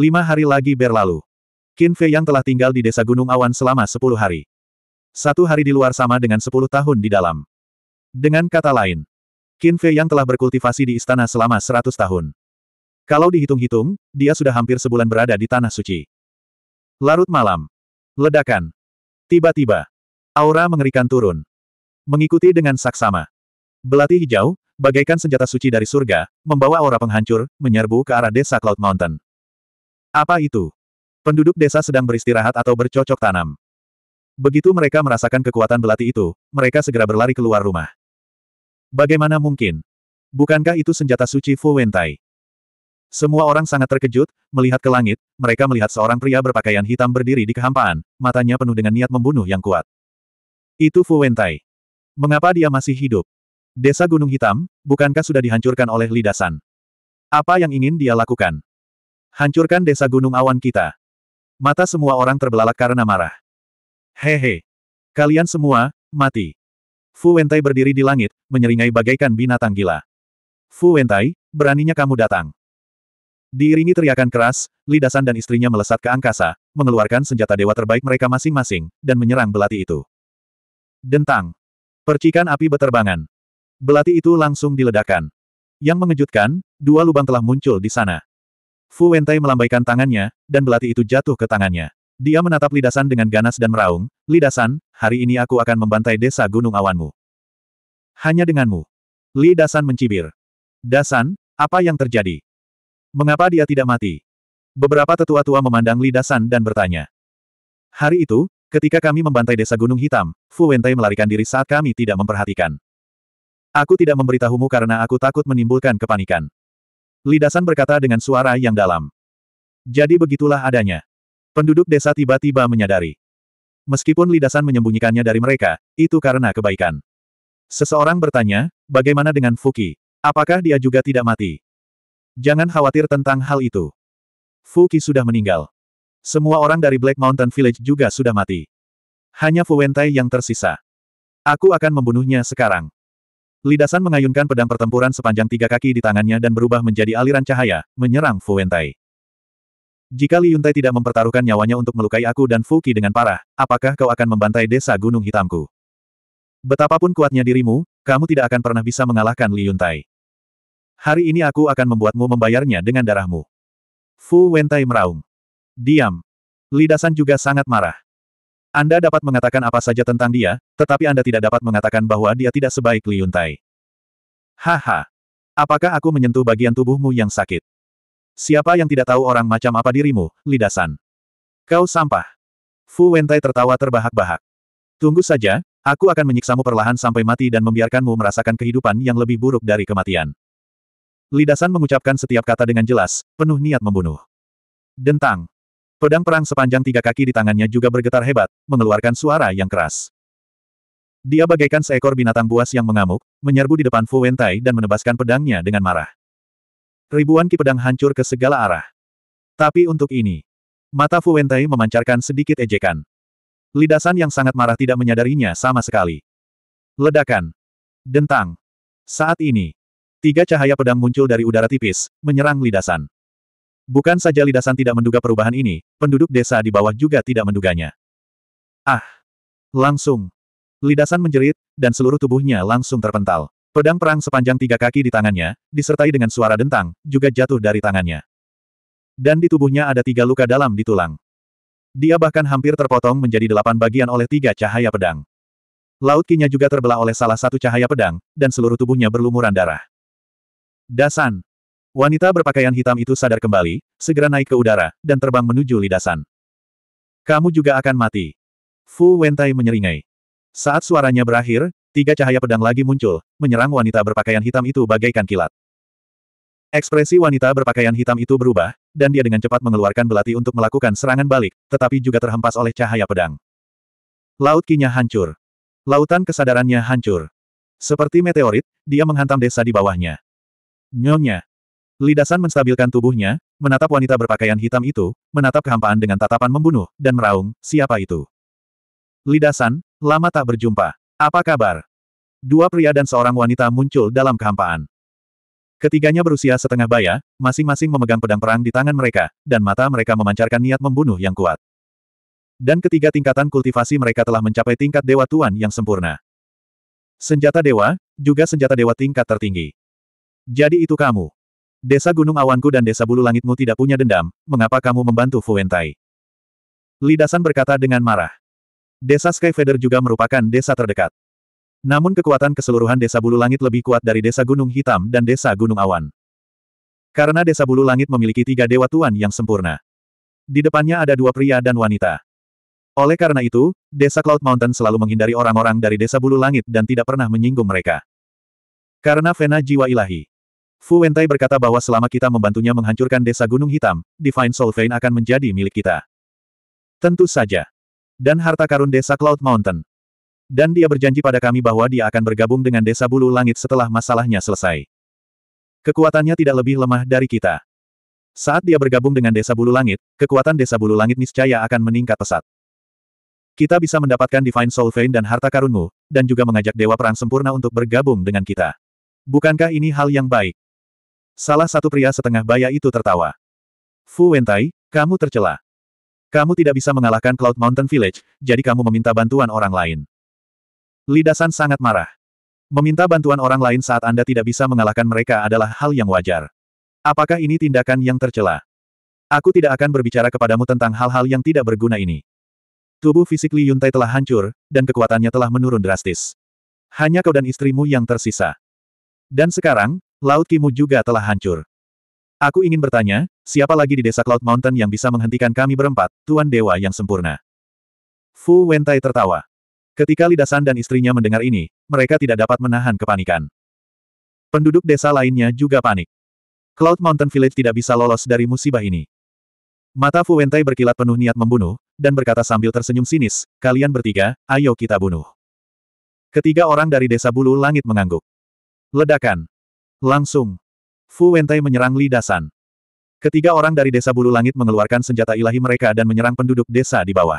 Lima hari lagi berlalu. Qin Fei yang telah tinggal di desa Gunung Awan selama sepuluh hari. Satu hari di luar sama dengan sepuluh tahun di dalam. Dengan kata lain, Qin Fei yang telah berkultivasi di istana selama seratus tahun. Kalau dihitung-hitung, dia sudah hampir sebulan berada di Tanah Suci. Larut malam. Ledakan. Tiba-tiba. Aura mengerikan turun. Mengikuti dengan saksama. Belati hijau, bagaikan senjata suci dari surga, membawa aura penghancur, menyerbu ke arah desa Cloud Mountain. Apa itu? Penduduk desa sedang beristirahat atau bercocok tanam. Begitu mereka merasakan kekuatan belati itu, mereka segera berlari keluar rumah. Bagaimana mungkin? Bukankah itu senjata suci Fu Wentai? Semua orang sangat terkejut, melihat ke langit, mereka melihat seorang pria berpakaian hitam berdiri di kehampaan, matanya penuh dengan niat membunuh yang kuat. Itu Fu Wentai. Mengapa dia masih hidup? Desa Gunung Hitam, bukankah sudah dihancurkan oleh lidasan? Apa yang ingin dia lakukan? Hancurkan desa gunung awan kita. Mata semua orang terbelalak karena marah. Hehe. Kalian semua, mati. Fu Wentai berdiri di langit, menyeringai bagaikan binatang gila. Fu Wentai, beraninya kamu datang. Diiringi teriakan keras, Lidasan dan istrinya melesat ke angkasa, mengeluarkan senjata dewa terbaik mereka masing-masing, dan menyerang belati itu. Dentang. Percikan api beterbangan. Belati itu langsung diledakkan. Yang mengejutkan, dua lubang telah muncul di sana. Fu Wentai melambaikan tangannya, dan belati itu jatuh ke tangannya. Dia menatap lidasan dengan ganas dan meraung, Lidasan, hari ini aku akan membantai desa gunung awanmu. Hanya denganmu. Lidasan mencibir. Dasan, apa yang terjadi? Mengapa dia tidak mati? Beberapa tetua tua memandang Lidasan dan bertanya. Hari itu, ketika kami membantai desa gunung hitam, Fu Wentai melarikan diri saat kami tidak memperhatikan. Aku tidak memberitahumu karena aku takut menimbulkan kepanikan. Lidasan berkata dengan suara yang dalam. Jadi begitulah adanya. Penduduk desa tiba-tiba menyadari. Meskipun lidasan menyembunyikannya dari mereka, itu karena kebaikan. Seseorang bertanya, bagaimana dengan Fuki? Apakah dia juga tidak mati? Jangan khawatir tentang hal itu. Fuki sudah meninggal. Semua orang dari Black Mountain Village juga sudah mati. Hanya Fuwentai yang tersisa. Aku akan membunuhnya sekarang. Lidasan mengayunkan pedang pertempuran sepanjang tiga kaki di tangannya dan berubah menjadi aliran cahaya, menyerang Fu Wentai. Jika Li Yuntai tidak mempertaruhkan nyawanya untuk melukai aku dan Fu Qi dengan parah, apakah kau akan membantai desa Gunung Hitamku? Betapapun kuatnya dirimu, kamu tidak akan pernah bisa mengalahkan Li Yuntai. Hari ini aku akan membuatmu membayarnya dengan darahmu. Fu Wentai meraung. Diam. Lidasan juga sangat marah. Anda dapat mengatakan apa saja tentang dia, tetapi Anda tidak dapat mengatakan bahwa dia tidak sebaik Li Yuntai. Haha. Apakah aku menyentuh bagian tubuhmu yang sakit? Siapa yang tidak tahu orang macam apa dirimu, lidasan? Kau sampah. Fu Wentai tertawa terbahak-bahak. Tunggu saja, aku akan menyiksamu perlahan sampai mati dan membiarkanmu merasakan kehidupan yang lebih buruk dari kematian. Lidasan mengucapkan setiap kata dengan jelas, penuh niat membunuh. Dentang. Pedang perang sepanjang tiga kaki di tangannya juga bergetar hebat, mengeluarkan suara yang keras. Dia bagaikan seekor binatang buas yang mengamuk, menyerbu di depan Fu Wentai dan menebaskan pedangnya dengan marah. Ribuan ki pedang hancur ke segala arah. Tapi untuk ini, mata Fu Wentai memancarkan sedikit ejekan. Lidasan yang sangat marah tidak menyadarinya sama sekali. Ledakan. Dentang. Saat ini, tiga cahaya pedang muncul dari udara tipis, menyerang lidasan. Bukan saja Lidasan tidak menduga perubahan ini, penduduk desa di bawah juga tidak menduganya. Ah! Langsung! Lidasan menjerit, dan seluruh tubuhnya langsung terpental. Pedang perang sepanjang tiga kaki di tangannya, disertai dengan suara dentang, juga jatuh dari tangannya. Dan di tubuhnya ada tiga luka dalam di tulang. Dia bahkan hampir terpotong menjadi delapan bagian oleh tiga cahaya pedang. Laut kinya juga terbelah oleh salah satu cahaya pedang, dan seluruh tubuhnya berlumuran darah. Dasan! Wanita berpakaian hitam itu sadar kembali, segera naik ke udara, dan terbang menuju lidasan. Kamu juga akan mati. Fu Wentai menyeringai. Saat suaranya berakhir, tiga cahaya pedang lagi muncul, menyerang wanita berpakaian hitam itu bagaikan kilat. Ekspresi wanita berpakaian hitam itu berubah, dan dia dengan cepat mengeluarkan belati untuk melakukan serangan balik, tetapi juga terhempas oleh cahaya pedang. Laut kinya hancur. Lautan kesadarannya hancur. Seperti meteorit, dia menghantam desa di bawahnya. Nyonya, Lidasan menstabilkan tubuhnya, menatap wanita berpakaian hitam itu, menatap kehampaan dengan tatapan membunuh, dan meraung, siapa itu? Lidasan, lama tak berjumpa. Apa kabar? Dua pria dan seorang wanita muncul dalam kehampaan. Ketiganya berusia setengah baya, masing-masing memegang pedang perang di tangan mereka, dan mata mereka memancarkan niat membunuh yang kuat. Dan ketiga tingkatan kultivasi mereka telah mencapai tingkat dewa tuan yang sempurna. Senjata dewa, juga senjata dewa tingkat tertinggi. Jadi itu kamu. Desa Gunung Awanku dan Desa Bulu Langitmu tidak punya dendam, mengapa kamu membantu Fuentai? Lidasan berkata dengan marah. Desa Sky Feather juga merupakan desa terdekat. Namun kekuatan keseluruhan Desa Bulu Langit lebih kuat dari Desa Gunung Hitam dan Desa Gunung Awan. Karena Desa Bulu Langit memiliki tiga dewa tuan yang sempurna. Di depannya ada dua pria dan wanita. Oleh karena itu, Desa Cloud Mountain selalu menghindari orang-orang dari Desa Bulu Langit dan tidak pernah menyinggung mereka. Karena Vena Jiwa Ilahi. Fu Wentai berkata bahwa selama kita membantunya menghancurkan desa Gunung Hitam, Divine Soul Vein akan menjadi milik kita. Tentu saja. Dan harta karun desa Cloud Mountain. Dan dia berjanji pada kami bahwa dia akan bergabung dengan desa Bulu Langit setelah masalahnya selesai. Kekuatannya tidak lebih lemah dari kita. Saat dia bergabung dengan desa Bulu Langit, kekuatan desa Bulu Langit niscaya akan meningkat pesat. Kita bisa mendapatkan Divine Soul Vein dan harta karunmu, dan juga mengajak Dewa Perang Sempurna untuk bergabung dengan kita. Bukankah ini hal yang baik? Salah satu pria setengah baya itu tertawa. Fu Wentai, kamu tercela. Kamu tidak bisa mengalahkan Cloud Mountain Village, jadi kamu meminta bantuan orang lain. Lidasan sangat marah. Meminta bantuan orang lain saat Anda tidak bisa mengalahkan mereka adalah hal yang wajar. Apakah ini tindakan yang tercela? Aku tidak akan berbicara kepadamu tentang hal-hal yang tidak berguna ini. Tubuh fisik Li Yuntai telah hancur, dan kekuatannya telah menurun drastis. Hanya kau dan istrimu yang tersisa. Dan sekarang, Laut Kimu juga telah hancur. Aku ingin bertanya, siapa lagi di desa Cloud Mountain yang bisa menghentikan kami berempat, Tuan Dewa yang sempurna? Fu Wentai tertawa. Ketika Lidasan dan istrinya mendengar ini, mereka tidak dapat menahan kepanikan. Penduduk desa lainnya juga panik. Cloud Mountain Village tidak bisa lolos dari musibah ini. Mata Fu Wentai berkilat penuh niat membunuh, dan berkata sambil tersenyum sinis, kalian bertiga, ayo kita bunuh. Ketiga orang dari desa bulu langit mengangguk. Ledakan. Langsung. Fu Wentai menyerang Li Dasan. Ketiga orang dari desa bulu langit mengeluarkan senjata ilahi mereka dan menyerang penduduk desa di bawah.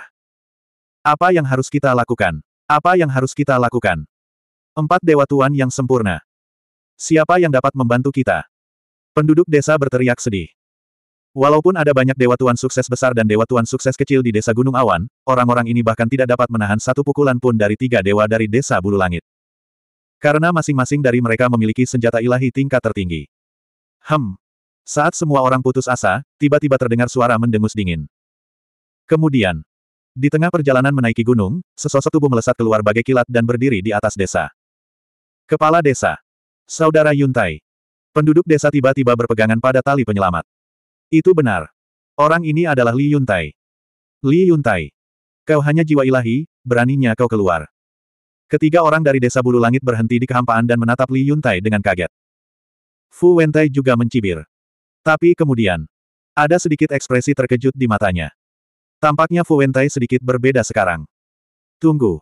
Apa yang harus kita lakukan? Apa yang harus kita lakukan? Empat dewa tuan yang sempurna. Siapa yang dapat membantu kita? Penduduk desa berteriak sedih. Walaupun ada banyak dewa tuan sukses besar dan dewa tuan sukses kecil di desa Gunung Awan, orang-orang ini bahkan tidak dapat menahan satu pukulan pun dari tiga dewa dari desa Bulu Langit. Karena masing-masing dari mereka memiliki senjata ilahi tingkat tertinggi. Hem. Saat semua orang putus asa, tiba-tiba terdengar suara mendengus dingin. Kemudian, di tengah perjalanan menaiki gunung, sesosok tubuh melesat keluar bagai kilat dan berdiri di atas desa. Kepala desa. Saudara Yuntai. Penduduk desa tiba-tiba berpegangan pada tali penyelamat. Itu benar. Orang ini adalah Li Yuntai. Li Yuntai. Kau hanya jiwa ilahi, beraninya kau keluar. Ketiga orang dari desa bulu langit berhenti di kehampaan dan menatap Li Yuntai dengan kaget. Fu Wentai juga mencibir. Tapi kemudian, ada sedikit ekspresi terkejut di matanya. Tampaknya Fu Wentai sedikit berbeda sekarang. Tunggu.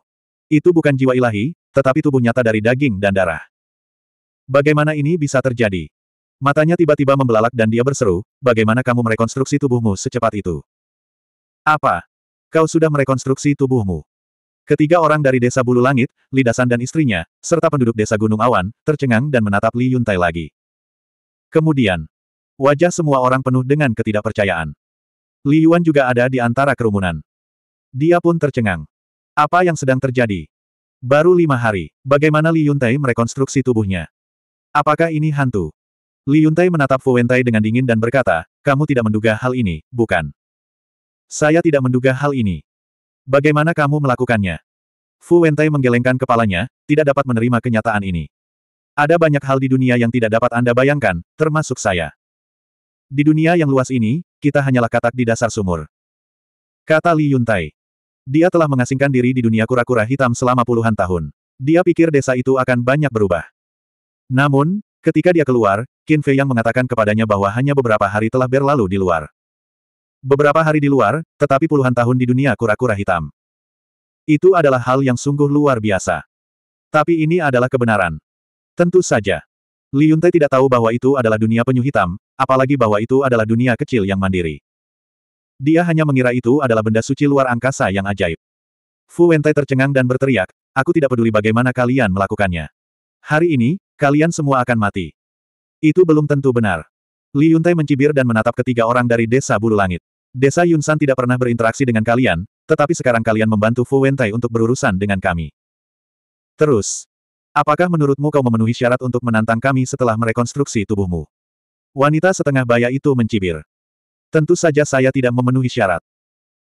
Itu bukan jiwa ilahi, tetapi tubuh nyata dari daging dan darah. Bagaimana ini bisa terjadi? Matanya tiba-tiba membelalak dan dia berseru, bagaimana kamu merekonstruksi tubuhmu secepat itu? Apa? Kau sudah merekonstruksi tubuhmu. Ketiga orang dari desa Bulu Langit, Lidasan dan istrinya, serta penduduk desa Gunung Awan, tercengang dan menatap Li Yuntai lagi. Kemudian, wajah semua orang penuh dengan ketidakpercayaan. Li Yuan juga ada di antara kerumunan. Dia pun tercengang. Apa yang sedang terjadi? Baru lima hari, bagaimana Li Yuntai merekonstruksi tubuhnya? Apakah ini hantu? Li Yuntai menatap Fu Wentai dengan dingin dan berkata, kamu tidak menduga hal ini, bukan? Saya tidak menduga hal ini. Bagaimana kamu melakukannya? Fu Wentai menggelengkan kepalanya, tidak dapat menerima kenyataan ini. Ada banyak hal di dunia yang tidak dapat Anda bayangkan, termasuk saya. Di dunia yang luas ini, kita hanyalah katak di dasar sumur. Kata Li Yuntai. Dia telah mengasingkan diri di dunia kura-kura hitam selama puluhan tahun. Dia pikir desa itu akan banyak berubah. Namun, ketika dia keluar, Qin Fei yang mengatakan kepadanya bahwa hanya beberapa hari telah berlalu di luar. Beberapa hari di luar, tetapi puluhan tahun di dunia kura-kura hitam. Itu adalah hal yang sungguh luar biasa. Tapi ini adalah kebenaran. Tentu saja. Li Yunte tidak tahu bahwa itu adalah dunia penyu hitam, apalagi bahwa itu adalah dunia kecil yang mandiri. Dia hanya mengira itu adalah benda suci luar angkasa yang ajaib. Fu Wente tercengang dan berteriak, aku tidak peduli bagaimana kalian melakukannya. Hari ini, kalian semua akan mati. Itu belum tentu benar. Li Yuntai mencibir dan menatap ketiga orang dari desa bulu langit. Desa Yunsan tidak pernah berinteraksi dengan kalian, tetapi sekarang kalian membantu Fu Wentai untuk berurusan dengan kami. Terus, apakah menurutmu kau memenuhi syarat untuk menantang kami setelah merekonstruksi tubuhmu? Wanita setengah baya itu mencibir. Tentu saja saya tidak memenuhi syarat.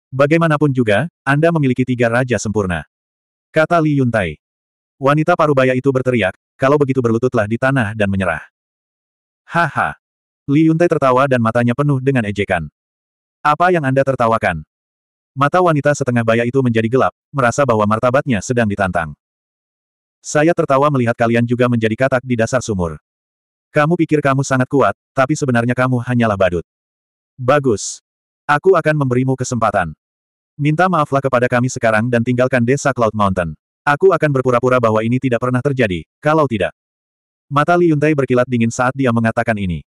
Bagaimanapun juga, Anda memiliki tiga raja sempurna. Kata Li Yuntai. Wanita parubaya itu berteriak, kalau begitu berlututlah di tanah dan menyerah. Haha. Li Yuntai tertawa dan matanya penuh dengan ejekan. Apa yang Anda tertawakan? Mata wanita setengah baya itu menjadi gelap, merasa bahwa martabatnya sedang ditantang. Saya tertawa melihat kalian juga menjadi katak di dasar sumur. Kamu pikir kamu sangat kuat, tapi sebenarnya kamu hanyalah badut. Bagus. Aku akan memberimu kesempatan. Minta maaflah kepada kami sekarang dan tinggalkan desa Cloud Mountain. Aku akan berpura-pura bahwa ini tidak pernah terjadi, kalau tidak. Mata Li Yuntai berkilat dingin saat dia mengatakan ini.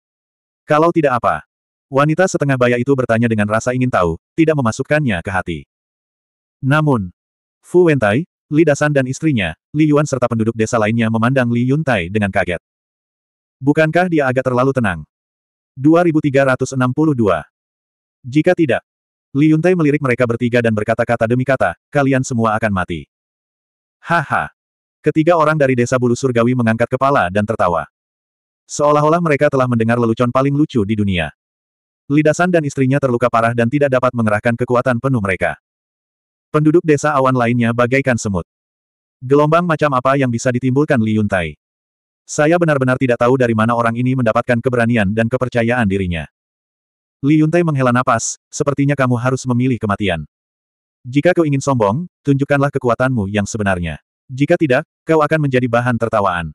Kalau tidak apa, Wanita setengah baya itu bertanya dengan rasa ingin tahu, tidak memasukkannya ke hati. Namun, Fu Wentai, Li Dasan dan istrinya, Li Yuan serta penduduk desa lainnya memandang Li Yuntai dengan kaget. Bukankah dia agak terlalu tenang? 2362 Jika tidak, Li Yuntai melirik mereka bertiga dan berkata-kata demi kata, kalian semua akan mati. Haha. Ketiga orang dari desa bulu surgawi mengangkat kepala dan tertawa. Seolah-olah mereka telah mendengar lelucon paling lucu di dunia. Lidasan dan istrinya terluka parah dan tidak dapat mengerahkan kekuatan penuh mereka. Penduduk desa awan lainnya bagaikan semut. Gelombang macam apa yang bisa ditimbulkan Li Yuntai? Saya benar-benar tidak tahu dari mana orang ini mendapatkan keberanian dan kepercayaan dirinya. Li Yuntai menghela napas, sepertinya kamu harus memilih kematian. Jika kau ingin sombong, tunjukkanlah kekuatanmu yang sebenarnya. Jika tidak, kau akan menjadi bahan tertawaan.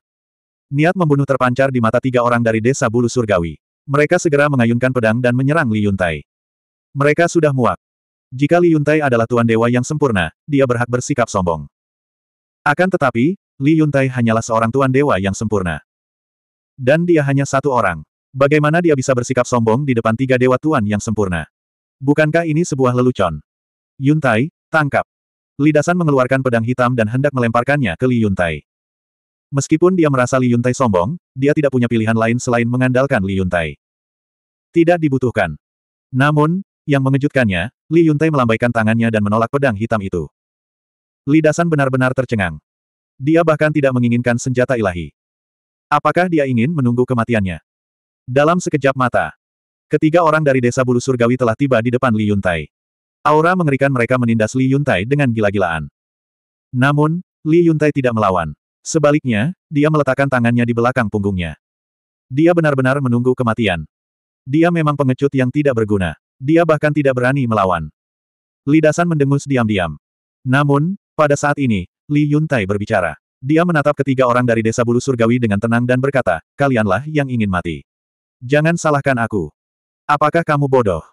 Niat membunuh terpancar di mata tiga orang dari desa bulu surgawi. Mereka segera mengayunkan pedang dan menyerang Li Yuntai. Mereka sudah muak. Jika Li Yuntai adalah Tuan Dewa yang sempurna, dia berhak bersikap sombong. Akan tetapi, Li Yuntai hanyalah seorang Tuan Dewa yang sempurna. Dan dia hanya satu orang. Bagaimana dia bisa bersikap sombong di depan tiga Dewa Tuan yang sempurna? Bukankah ini sebuah lelucon? Yuntai, tangkap. Lidasan mengeluarkan pedang hitam dan hendak melemparkannya ke Li Yuntai. Meskipun dia merasa Li Yuntai sombong, dia tidak punya pilihan lain selain mengandalkan Li Yuntai. Tidak dibutuhkan. Namun, yang mengejutkannya, Li Yuntai melambaikan tangannya dan menolak pedang hitam itu. Lidasan benar-benar tercengang. Dia bahkan tidak menginginkan senjata ilahi. Apakah dia ingin menunggu kematiannya? Dalam sekejap mata, ketiga orang dari desa bulu surgawi telah tiba di depan Li Yuntai. Aura mengerikan mereka menindas Li Yuntai dengan gila-gilaan. Namun, Li Yuntai tidak melawan. Sebaliknya, dia meletakkan tangannya di belakang punggungnya. Dia benar-benar menunggu kematian. Dia memang pengecut yang tidak berguna. Dia bahkan tidak berani melawan. Lidasan mendengus diam-diam. Namun, pada saat ini, Li Yuntai berbicara. Dia menatap ketiga orang dari desa bulu surgawi dengan tenang dan berkata, kalianlah yang ingin mati. Jangan salahkan aku. Apakah kamu bodoh?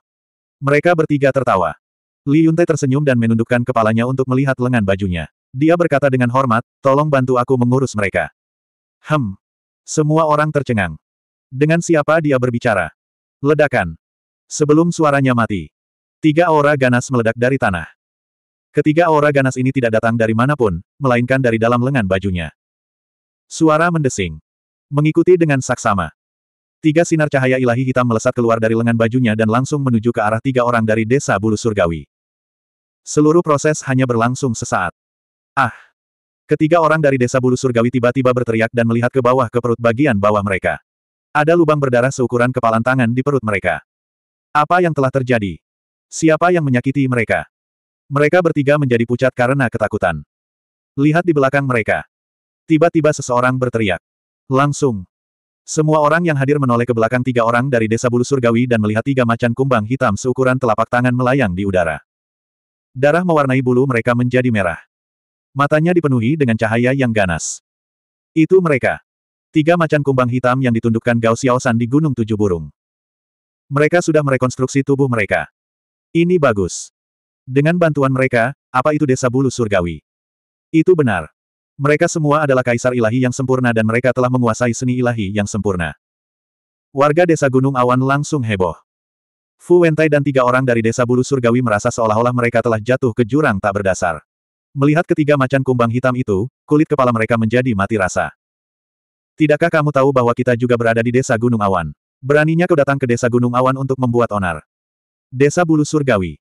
Mereka bertiga tertawa. Li Yuntai tersenyum dan menundukkan kepalanya untuk melihat lengan bajunya. Dia berkata dengan hormat, tolong bantu aku mengurus mereka. Hem. Semua orang tercengang. Dengan siapa dia berbicara? Ledakan. Sebelum suaranya mati. Tiga aura ganas meledak dari tanah. Ketiga aura ganas ini tidak datang dari manapun, melainkan dari dalam lengan bajunya. Suara mendesing. Mengikuti dengan saksama. Tiga sinar cahaya ilahi hitam melesat keluar dari lengan bajunya dan langsung menuju ke arah tiga orang dari desa bulu surgawi. Seluruh proses hanya berlangsung sesaat. Ah! Ketiga orang dari desa bulu surgawi tiba-tiba berteriak dan melihat ke bawah ke perut bagian bawah mereka. Ada lubang berdarah seukuran kepalan tangan di perut mereka. Apa yang telah terjadi? Siapa yang menyakiti mereka? Mereka bertiga menjadi pucat karena ketakutan. Lihat di belakang mereka. Tiba-tiba seseorang berteriak. Langsung. Semua orang yang hadir menoleh ke belakang tiga orang dari desa bulu surgawi dan melihat tiga macan kumbang hitam seukuran telapak tangan melayang di udara. Darah mewarnai bulu mereka menjadi merah. Matanya dipenuhi dengan cahaya yang ganas. Itu mereka. Tiga macan kumbang hitam yang ditundukkan Gao Xiaosan di Gunung Tujuh Burung. Mereka sudah merekonstruksi tubuh mereka. Ini bagus. Dengan bantuan mereka, apa itu desa bulu surgawi? Itu benar. Mereka semua adalah kaisar ilahi yang sempurna dan mereka telah menguasai seni ilahi yang sempurna. Warga desa Gunung Awan langsung heboh. Fu Wentai dan tiga orang dari desa bulu surgawi merasa seolah-olah mereka telah jatuh ke jurang tak berdasar. Melihat ketiga macan kumbang hitam itu, kulit kepala mereka menjadi mati rasa. Tidakkah kamu tahu bahwa kita juga berada di desa Gunung Awan? Beraninya kau datang ke desa Gunung Awan untuk membuat onar. Desa Bulu Surgawi.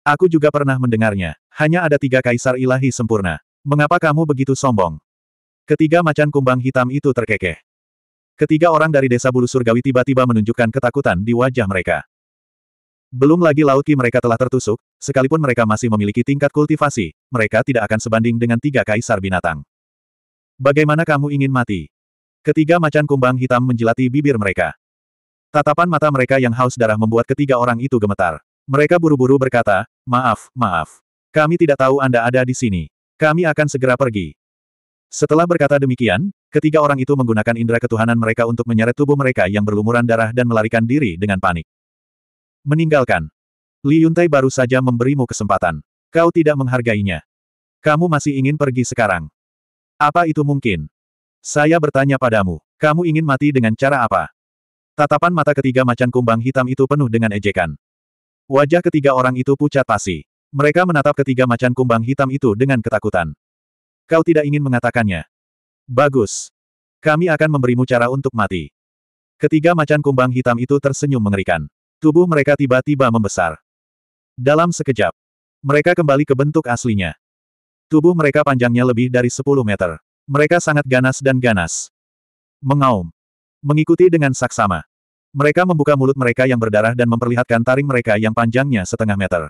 Aku juga pernah mendengarnya. Hanya ada tiga kaisar ilahi sempurna. Mengapa kamu begitu sombong? Ketiga macan kumbang hitam itu terkekeh. Ketiga orang dari desa Bulu Surgawi tiba-tiba menunjukkan ketakutan di wajah mereka. Belum lagi laut ki mereka telah tertusuk, sekalipun mereka masih memiliki tingkat kultivasi, mereka tidak akan sebanding dengan tiga kaisar binatang. Bagaimana kamu ingin mati? Ketiga macan kumbang hitam menjilati bibir mereka. Tatapan mata mereka yang haus darah membuat ketiga orang itu gemetar. Mereka buru-buru berkata, maaf, maaf. Kami tidak tahu Anda ada di sini. Kami akan segera pergi. Setelah berkata demikian, ketiga orang itu menggunakan indera ketuhanan mereka untuk menyeret tubuh mereka yang berlumuran darah dan melarikan diri dengan panik. Meninggalkan. Li Yuntai baru saja memberimu kesempatan. Kau tidak menghargainya. Kamu masih ingin pergi sekarang. Apa itu mungkin? Saya bertanya padamu, kamu ingin mati dengan cara apa? Tatapan mata ketiga macan kumbang hitam itu penuh dengan ejekan. Wajah ketiga orang itu pucat pasi. Mereka menatap ketiga macan kumbang hitam itu dengan ketakutan. Kau tidak ingin mengatakannya. Bagus. Kami akan memberimu cara untuk mati. Ketiga macan kumbang hitam itu tersenyum mengerikan. Tubuh mereka tiba-tiba membesar. Dalam sekejap, mereka kembali ke bentuk aslinya. Tubuh mereka panjangnya lebih dari 10 meter. Mereka sangat ganas dan ganas. Mengaum. Mengikuti dengan saksama. Mereka membuka mulut mereka yang berdarah dan memperlihatkan taring mereka yang panjangnya setengah meter.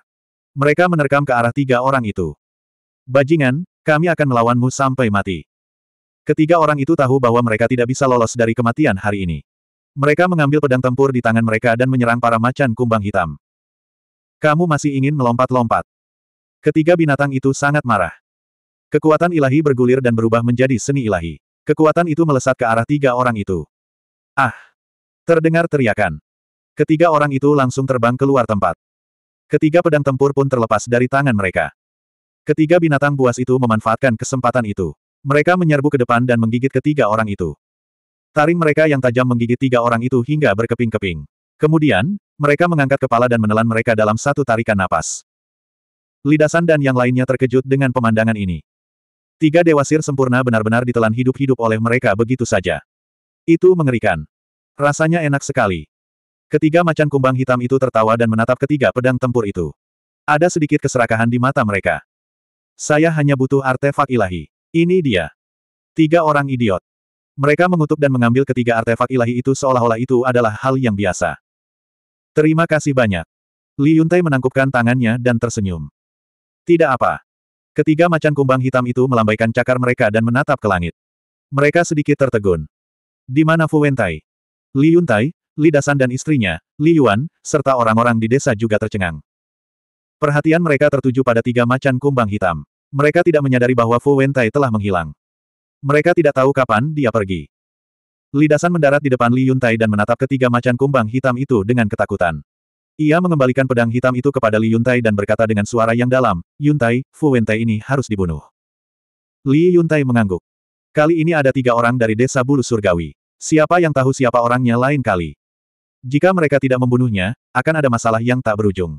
Mereka menerkam ke arah tiga orang itu. Bajingan, kami akan melawanmu sampai mati. Ketiga orang itu tahu bahwa mereka tidak bisa lolos dari kematian hari ini. Mereka mengambil pedang tempur di tangan mereka dan menyerang para macan kumbang hitam. Kamu masih ingin melompat-lompat. Ketiga binatang itu sangat marah. Kekuatan ilahi bergulir dan berubah menjadi seni ilahi. Kekuatan itu melesat ke arah tiga orang itu. Ah! Terdengar teriakan. Ketiga orang itu langsung terbang keluar tempat. Ketiga pedang tempur pun terlepas dari tangan mereka. Ketiga binatang buas itu memanfaatkan kesempatan itu. Mereka menyerbu ke depan dan menggigit ketiga orang itu. Taring mereka yang tajam menggigit tiga orang itu hingga berkeping-keping. Kemudian, mereka mengangkat kepala dan menelan mereka dalam satu tarikan napas. Lidasan dan yang lainnya terkejut dengan pemandangan ini. Tiga dewa sir sempurna benar-benar ditelan hidup-hidup oleh mereka begitu saja. Itu mengerikan. Rasanya enak sekali. Ketiga macan kumbang hitam itu tertawa dan menatap ketiga pedang tempur itu. Ada sedikit keserakahan di mata mereka. Saya hanya butuh artefak ilahi. Ini dia. Tiga orang idiot. Mereka mengutuk dan mengambil ketiga artefak ilahi itu seolah-olah itu adalah hal yang biasa. Terima kasih banyak. Li Yuntai menangkupkan tangannya dan tersenyum. Tidak apa. Ketiga macan kumbang hitam itu melambaikan cakar mereka dan menatap ke langit. Mereka sedikit tertegun. Di mana Fu Wentai? Li Yuntai, Li Dasan dan istrinya, Li Yuan, serta orang-orang di desa juga tercengang. Perhatian mereka tertuju pada tiga macan kumbang hitam. Mereka tidak menyadari bahwa Fu Wentai telah menghilang. Mereka tidak tahu kapan dia pergi. Lidasan mendarat di depan Li Yuntai dan menatap ketiga macan kumbang hitam itu dengan ketakutan. Ia mengembalikan pedang hitam itu kepada Li Yuntai dan berkata dengan suara yang dalam, Yuntai, Fu Wentai ini harus dibunuh. Li Yuntai mengangguk. Kali ini ada tiga orang dari desa bulu surgawi. Siapa yang tahu siapa orangnya lain kali? Jika mereka tidak membunuhnya, akan ada masalah yang tak berujung.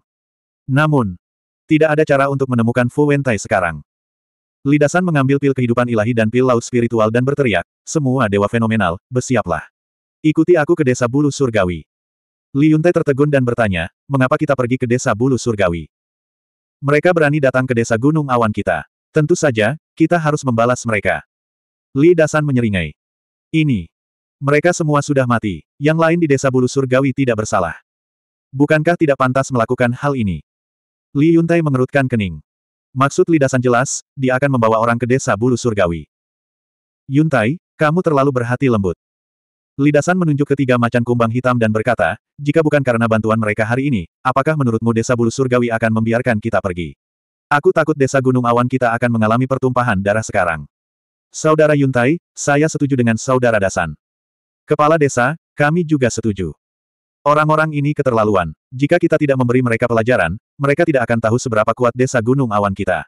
Namun, tidak ada cara untuk menemukan Fu Wentai sekarang. Lidasan mengambil pil kehidupan ilahi dan pil laut spiritual dan berteriak, semua dewa fenomenal, bersiaplah. Ikuti aku ke desa bulu surgawi. Li Yuntai tertegun dan bertanya, mengapa kita pergi ke desa bulu surgawi? Mereka berani datang ke desa gunung awan kita. Tentu saja, kita harus membalas mereka. Li Dasan menyeringai. Ini. Mereka semua sudah mati. Yang lain di desa bulu surgawi tidak bersalah. Bukankah tidak pantas melakukan hal ini? Li Yuntai mengerutkan kening. Maksud lidasan jelas, dia akan membawa orang ke desa bulu surgawi. Yuntai, kamu terlalu berhati lembut. Lidasan menunjuk ketiga macan kumbang hitam dan berkata, jika bukan karena bantuan mereka hari ini, apakah menurutmu desa bulu surgawi akan membiarkan kita pergi? Aku takut desa gunung awan kita akan mengalami pertumpahan darah sekarang. Saudara Yuntai, saya setuju dengan saudara Dasan. Kepala desa, kami juga setuju. Orang-orang ini keterlaluan. Jika kita tidak memberi mereka pelajaran, mereka tidak akan tahu seberapa kuat desa gunung awan kita.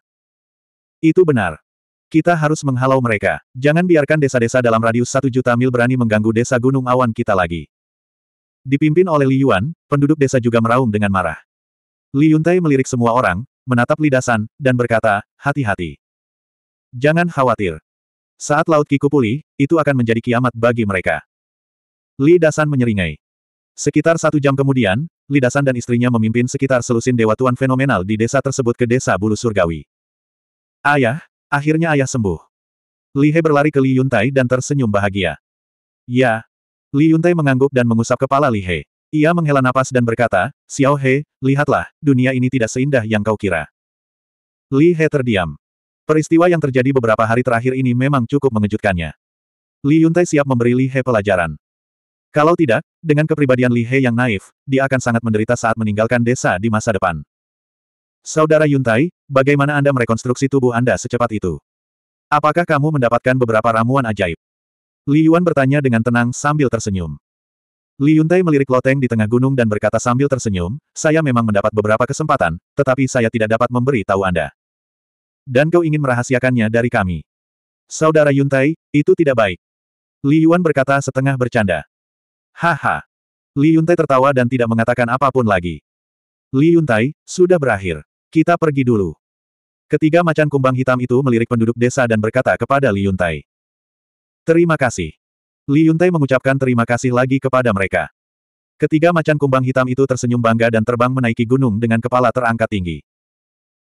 Itu benar. Kita harus menghalau mereka. Jangan biarkan desa-desa dalam radius satu juta mil berani mengganggu desa gunung awan kita lagi. Dipimpin oleh Li Yuan, penduduk desa juga meraung dengan marah. Li Yuntai melirik semua orang, menatap lidasan, dan berkata, hati-hati. Jangan khawatir. Saat Laut Kiku pulih, itu akan menjadi kiamat bagi mereka. Li Dasan menyeringai. Sekitar satu jam kemudian, Lidasan dan istrinya memimpin sekitar selusin Dewa Tuan fenomenal di desa tersebut ke desa Bulu Surgawi. Ayah, akhirnya ayah sembuh. Li He berlari ke Li Yuntai dan tersenyum bahagia. Ya. Li Yuntai mengangguk dan mengusap kepala Li He. Ia menghela napas dan berkata, Xiao He, lihatlah, dunia ini tidak seindah yang kau kira. Li He terdiam. Peristiwa yang terjadi beberapa hari terakhir ini memang cukup mengejutkannya. Li Yuntai siap memberi Li He pelajaran. Kalau tidak, dengan kepribadian Li He yang naif, dia akan sangat menderita saat meninggalkan desa di masa depan. Saudara Yuntai, bagaimana Anda merekonstruksi tubuh Anda secepat itu? Apakah kamu mendapatkan beberapa ramuan ajaib? Li Yuan bertanya dengan tenang sambil tersenyum. Li Yuntai melirik loteng di tengah gunung dan berkata sambil tersenyum, saya memang mendapat beberapa kesempatan, tetapi saya tidak dapat memberi tahu Anda. Dan kau ingin merahasiakannya dari kami. Saudara Yuntai, itu tidak baik. Li Yuan berkata setengah bercanda. Haha. Li Yuntai tertawa dan tidak mengatakan apapun lagi. Li Yuntai, sudah berakhir. Kita pergi dulu. Ketiga macan kumbang hitam itu melirik penduduk desa dan berkata kepada Li Yuntai. Terima kasih. Li Yuntai mengucapkan terima kasih lagi kepada mereka. Ketiga macan kumbang hitam itu tersenyum bangga dan terbang menaiki gunung dengan kepala terangkat tinggi.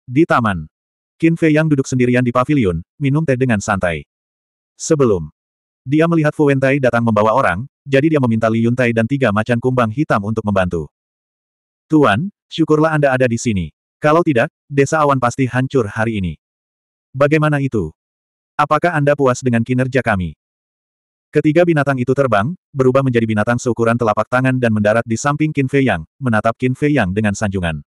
Di taman, Qin Fei yang duduk sendirian di pavilion, minum teh dengan santai. Sebelum dia melihat Fuentai datang membawa orang, jadi dia meminta Li Yuntai dan tiga macan kumbang hitam untuk membantu. Tuan, syukurlah Anda ada di sini. Kalau tidak, desa awan pasti hancur hari ini. Bagaimana itu? Apakah Anda puas dengan kinerja kami? Ketiga binatang itu terbang, berubah menjadi binatang seukuran telapak tangan dan mendarat di samping Qin Fei Yang, menatap Qin Fei Yang dengan sanjungan.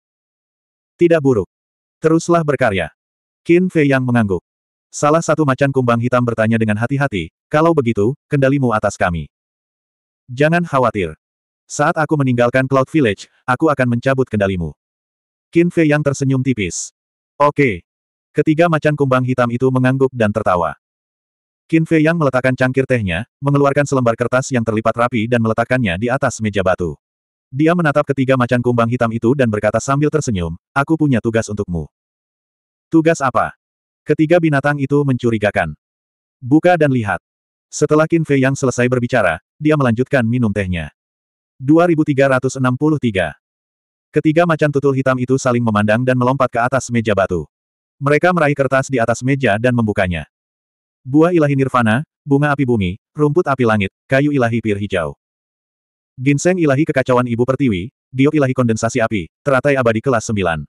Tidak buruk. Teruslah berkarya. Qin Fei Yang mengangguk. Salah satu macan kumbang hitam bertanya dengan hati-hati, kalau begitu, kendalimu atas kami. Jangan khawatir. Saat aku meninggalkan Cloud Village, aku akan mencabut kendalimu. Qin Fei yang tersenyum tipis. Oke. Ketiga macan kumbang hitam itu mengangguk dan tertawa. Qin Fei yang meletakkan cangkir tehnya, mengeluarkan selembar kertas yang terlipat rapi dan meletakkannya di atas meja batu. Dia menatap ketiga macan kumbang hitam itu dan berkata sambil tersenyum, aku punya tugas untukmu. Tugas apa? Ketiga binatang itu mencurigakan. Buka dan lihat. Setelah Qin Fei yang selesai berbicara, dia melanjutkan minum tehnya. 2363. Ketiga macan tutul hitam itu saling memandang dan melompat ke atas meja batu. Mereka meraih kertas di atas meja dan membukanya. Buah ilahi nirvana, bunga api bumi, rumput api langit, kayu ilahi pir hijau. Ginseng ilahi kekacauan ibu pertiwi, diok ilahi kondensasi api, teratai abadi kelas 9.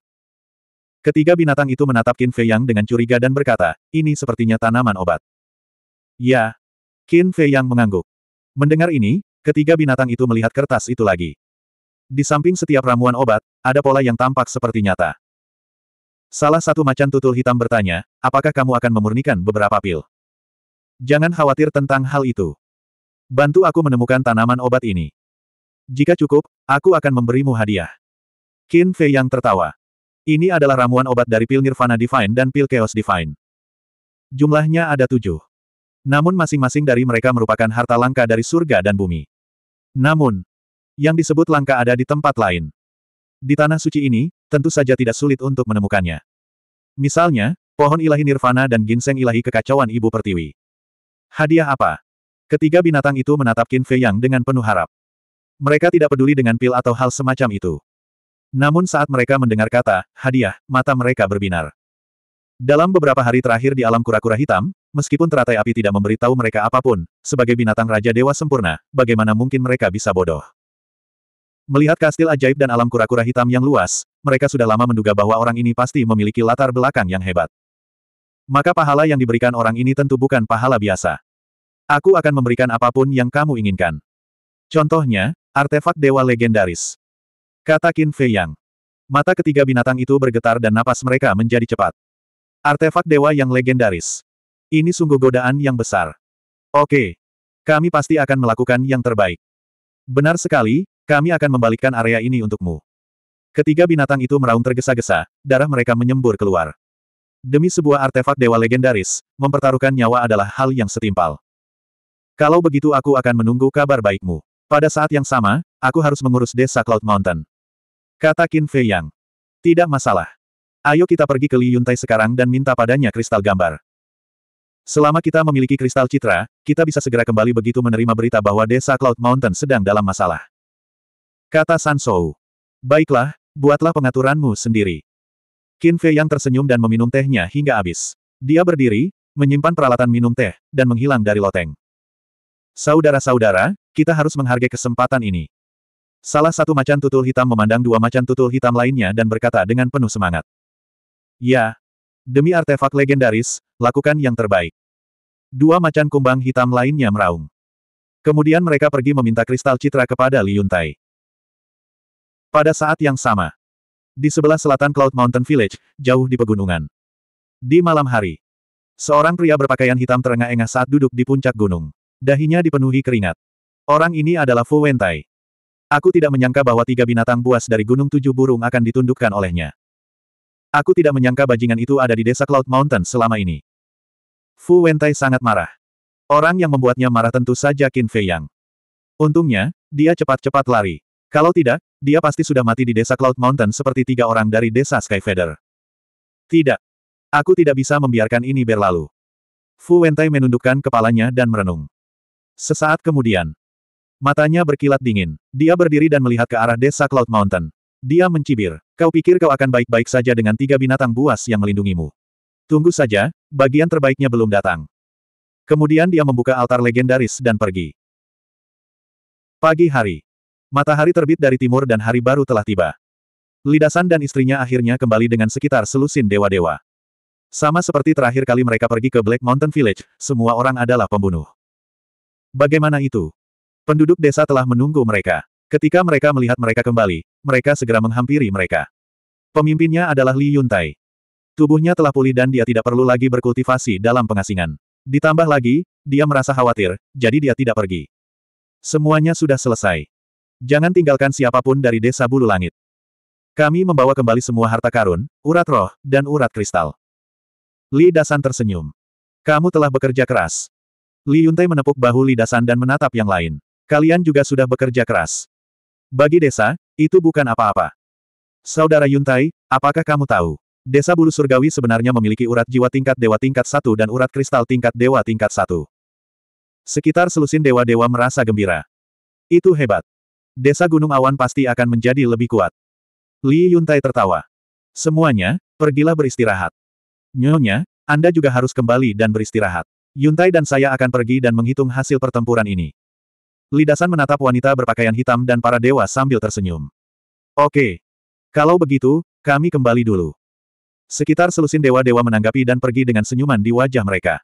Ketiga binatang itu menatap Qin Fei Yang dengan curiga dan berkata, ini sepertinya tanaman obat. Ya. Qin Fei Yang mengangguk. Mendengar ini, ketiga binatang itu melihat kertas itu lagi. Di samping setiap ramuan obat, ada pola yang tampak seperti nyata. Salah satu macan tutul hitam bertanya, apakah kamu akan memurnikan beberapa pil? Jangan khawatir tentang hal itu. Bantu aku menemukan tanaman obat ini. Jika cukup, aku akan memberimu hadiah. Qin Fei yang tertawa. Ini adalah ramuan obat dari pil Nirvana Divine dan pil Chaos Divine. Jumlahnya ada tujuh. Namun masing-masing dari mereka merupakan harta langka dari surga dan bumi. Namun, yang disebut langka ada di tempat lain. Di tanah suci ini, tentu saja tidak sulit untuk menemukannya. Misalnya, pohon ilahi nirvana dan ginseng ilahi kekacauan ibu pertiwi. Hadiah apa? Ketiga binatang itu menatap Qin Fei Yang dengan penuh harap. Mereka tidak peduli dengan pil atau hal semacam itu. Namun saat mereka mendengar kata, hadiah, mata mereka berbinar. Dalam beberapa hari terakhir di alam kura-kura hitam, meskipun teratai api tidak memberitahu mereka apapun, sebagai binatang Raja Dewa Sempurna, bagaimana mungkin mereka bisa bodoh? Melihat kastil ajaib dan alam kura-kura hitam yang luas, mereka sudah lama menduga bahwa orang ini pasti memiliki latar belakang yang hebat. Maka pahala yang diberikan orang ini tentu bukan pahala biasa. Aku akan memberikan apapun yang kamu inginkan. Contohnya, artefak dewa legendaris. Kata Qin Fei Yang. Mata ketiga binatang itu bergetar dan napas mereka menjadi cepat. Artefak dewa yang legendaris. Ini sungguh godaan yang besar. Oke. Kami pasti akan melakukan yang terbaik. Benar sekali, kami akan membalikkan area ini untukmu. Ketiga binatang itu meraung tergesa-gesa, darah mereka menyembur keluar. Demi sebuah artefak dewa legendaris, mempertaruhkan nyawa adalah hal yang setimpal. Kalau begitu aku akan menunggu kabar baikmu. Pada saat yang sama, aku harus mengurus desa Cloud Mountain. Kata Qin Fei Yang. Tidak masalah. Ayo kita pergi ke Li Yuntai sekarang dan minta padanya kristal gambar. Selama kita memiliki kristal citra, kita bisa segera kembali begitu menerima berita bahwa desa Cloud Mountain sedang dalam masalah. Kata San Shou. Baiklah, buatlah pengaturanmu sendiri. Qin Fei Yang tersenyum dan meminum tehnya hingga habis. Dia berdiri, menyimpan peralatan minum teh, dan menghilang dari loteng. Saudara-saudara, kita harus menghargai kesempatan ini. Salah satu macan tutul hitam memandang dua macan tutul hitam lainnya dan berkata dengan penuh semangat. Ya. Demi artefak legendaris, lakukan yang terbaik. Dua macan kumbang hitam lainnya meraung. Kemudian mereka pergi meminta kristal citra kepada Li Yuntai. Pada saat yang sama, di sebelah selatan Cloud Mountain Village, jauh di pegunungan. Di malam hari, seorang pria berpakaian hitam terengah-engah saat duduk di puncak gunung. Dahinya dipenuhi keringat. Orang ini adalah Fu Wentai. Aku tidak menyangka bahwa tiga binatang buas dari Gunung Tujuh Burung akan ditundukkan olehnya. Aku tidak menyangka bajingan itu ada di desa Cloud Mountain selama ini. Fu Wentai sangat marah. Orang yang membuatnya marah tentu saja Qin Fei Yang. Untungnya, dia cepat-cepat lari. Kalau tidak, dia pasti sudah mati di desa Cloud Mountain seperti tiga orang dari desa Sky Feather. Tidak. Aku tidak bisa membiarkan ini berlalu. Fu Wentai menundukkan kepalanya dan merenung. Sesaat kemudian, Matanya berkilat dingin. Dia berdiri dan melihat ke arah desa Cloud Mountain. Dia mencibir. Kau pikir kau akan baik-baik saja dengan tiga binatang buas yang melindungimu. Tunggu saja, bagian terbaiknya belum datang. Kemudian dia membuka altar legendaris dan pergi. Pagi hari. Matahari terbit dari timur dan hari baru telah tiba. Lidasan dan istrinya akhirnya kembali dengan sekitar selusin dewa-dewa. Sama seperti terakhir kali mereka pergi ke Black Mountain Village, semua orang adalah pembunuh. Bagaimana itu? Penduduk desa telah menunggu mereka. Ketika mereka melihat mereka kembali, mereka segera menghampiri mereka. Pemimpinnya adalah Li Yuntai. Tubuhnya telah pulih dan dia tidak perlu lagi berkultivasi dalam pengasingan. Ditambah lagi, dia merasa khawatir, jadi dia tidak pergi. Semuanya sudah selesai. Jangan tinggalkan siapapun dari desa bulu langit. Kami membawa kembali semua harta karun, urat roh, dan urat kristal. Li Dasan tersenyum. Kamu telah bekerja keras. Li Yuntai menepuk bahu Li Dasan dan menatap yang lain. Kalian juga sudah bekerja keras. Bagi desa, itu bukan apa-apa. Saudara Yuntai, apakah kamu tahu? Desa Bulu Surgawi sebenarnya memiliki urat jiwa tingkat dewa tingkat satu dan urat kristal tingkat dewa tingkat satu. Sekitar selusin dewa-dewa merasa gembira. Itu hebat. Desa Gunung Awan pasti akan menjadi lebih kuat. Li Yuntai tertawa. Semuanya, pergilah beristirahat. Nyonya, Anda juga harus kembali dan beristirahat. Yuntai dan saya akan pergi dan menghitung hasil pertempuran ini. Lidasan menatap wanita berpakaian hitam dan para dewa sambil tersenyum. Oke. Kalau begitu, kami kembali dulu. Sekitar selusin dewa-dewa menanggapi dan pergi dengan senyuman di wajah mereka.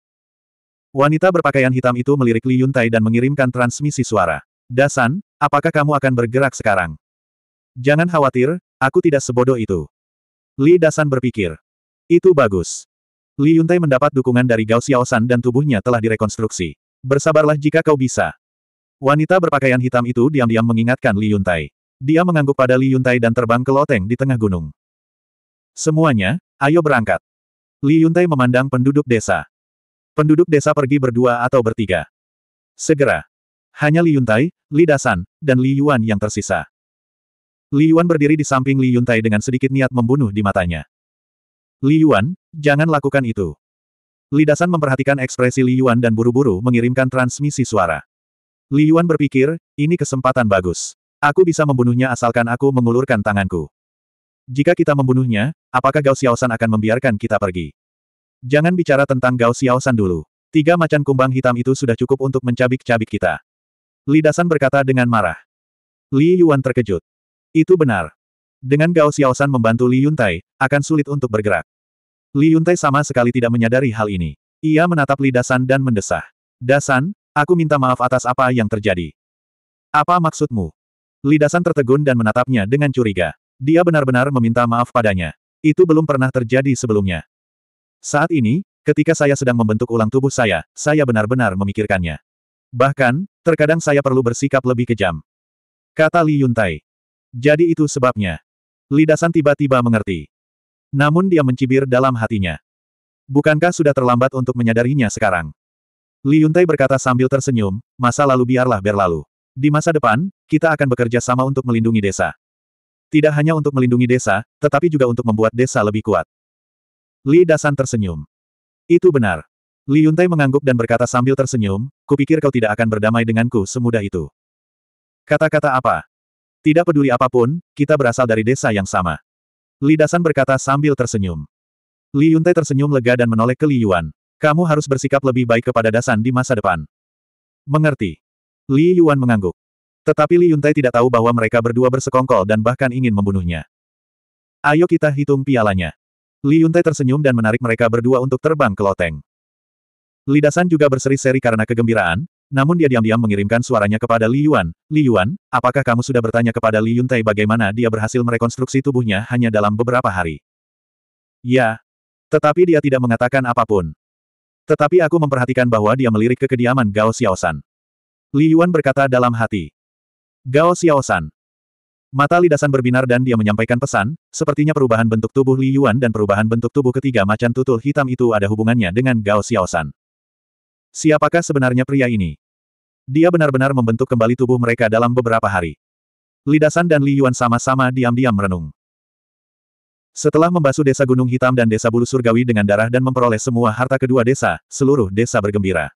Wanita berpakaian hitam itu melirik Li Yuntai dan mengirimkan transmisi suara. Dasan, apakah kamu akan bergerak sekarang? Jangan khawatir, aku tidak sebodoh itu. Li Dasan berpikir. Itu bagus. Li Yuntai mendapat dukungan dari Gao Xiaosan dan tubuhnya telah direkonstruksi. Bersabarlah jika kau bisa. Wanita berpakaian hitam itu diam-diam mengingatkan Li Yuntai. Dia mengangguk pada Li Yuntai dan terbang ke loteng di tengah gunung. Semuanya, ayo berangkat. Li Yuntai memandang penduduk desa. Penduduk desa pergi berdua atau bertiga. Segera. Hanya Li Yuntai, Li Dasan, dan Li Yuan yang tersisa. Li Yuan berdiri di samping Li Yuntai dengan sedikit niat membunuh di matanya. Li Yuan, jangan lakukan itu. Li Dasan memperhatikan ekspresi Li Yuan dan buru-buru mengirimkan transmisi suara. Li Yuan berpikir, ini kesempatan bagus. Aku bisa membunuhnya asalkan aku mengulurkan tanganku. Jika kita membunuhnya, apakah Gao Xiaosan akan membiarkan kita pergi? Jangan bicara tentang Gao Xiaosan dulu. Tiga macan kumbang hitam itu sudah cukup untuk mencabik-cabik kita. Li Dasan berkata dengan marah. Li Yuan terkejut. Itu benar. Dengan Gao Xiaosan membantu Li Yuntai, akan sulit untuk bergerak. Li Yuntai sama sekali tidak menyadari hal ini. Ia menatap Li Dasan dan mendesah. Dasan, Aku minta maaf atas apa yang terjadi. Apa maksudmu? Lidasan tertegun dan menatapnya dengan curiga. Dia benar-benar meminta maaf padanya. Itu belum pernah terjadi sebelumnya. Saat ini, ketika saya sedang membentuk ulang tubuh saya, saya benar-benar memikirkannya. Bahkan, terkadang saya perlu bersikap lebih kejam. Kata Li Yuntai. Jadi itu sebabnya. Lidasan tiba-tiba mengerti. Namun dia mencibir dalam hatinya. Bukankah sudah terlambat untuk menyadarinya sekarang? Li Yuntai berkata sambil tersenyum, masa lalu biarlah berlalu. Di masa depan, kita akan bekerja sama untuk melindungi desa. Tidak hanya untuk melindungi desa, tetapi juga untuk membuat desa lebih kuat. Li Dasan tersenyum. Itu benar. Li Yuntai mengangguk dan berkata sambil tersenyum, kupikir kau tidak akan berdamai denganku semudah itu. Kata-kata apa? Tidak peduli apapun, kita berasal dari desa yang sama. Li Dasan berkata sambil tersenyum. Li Yuntai tersenyum lega dan menoleh ke Li Yuan. Kamu harus bersikap lebih baik kepada Dasan di masa depan. Mengerti. Li Yuan mengangguk. Tetapi Li Yuntai tidak tahu bahwa mereka berdua bersekongkol dan bahkan ingin membunuhnya. Ayo kita hitung pialanya. Li Yuntai tersenyum dan menarik mereka berdua untuk terbang ke loteng. Li Dasan juga berseri-seri karena kegembiraan, namun dia diam-diam mengirimkan suaranya kepada Li Yuan. Li Yuan, apakah kamu sudah bertanya kepada Li Yuntai bagaimana dia berhasil merekonstruksi tubuhnya hanya dalam beberapa hari? Ya. Tetapi dia tidak mengatakan apapun. Tetapi aku memperhatikan bahwa dia melirik ke kediaman Gao Xiaosan. Li Yuan berkata dalam hati. Gao Xiaosan. Mata lidasan berbinar dan dia menyampaikan pesan, sepertinya perubahan bentuk tubuh Li Yuan dan perubahan bentuk tubuh ketiga macan tutul hitam itu ada hubungannya dengan Gao Xiaosan. Siapakah sebenarnya pria ini? Dia benar-benar membentuk kembali tubuh mereka dalam beberapa hari. Lidasan dan Li Yuan sama-sama diam-diam merenung. Setelah membasuh desa Gunung Hitam dan desa Bulu Surgawi dengan darah dan memperoleh semua harta kedua desa, seluruh desa bergembira.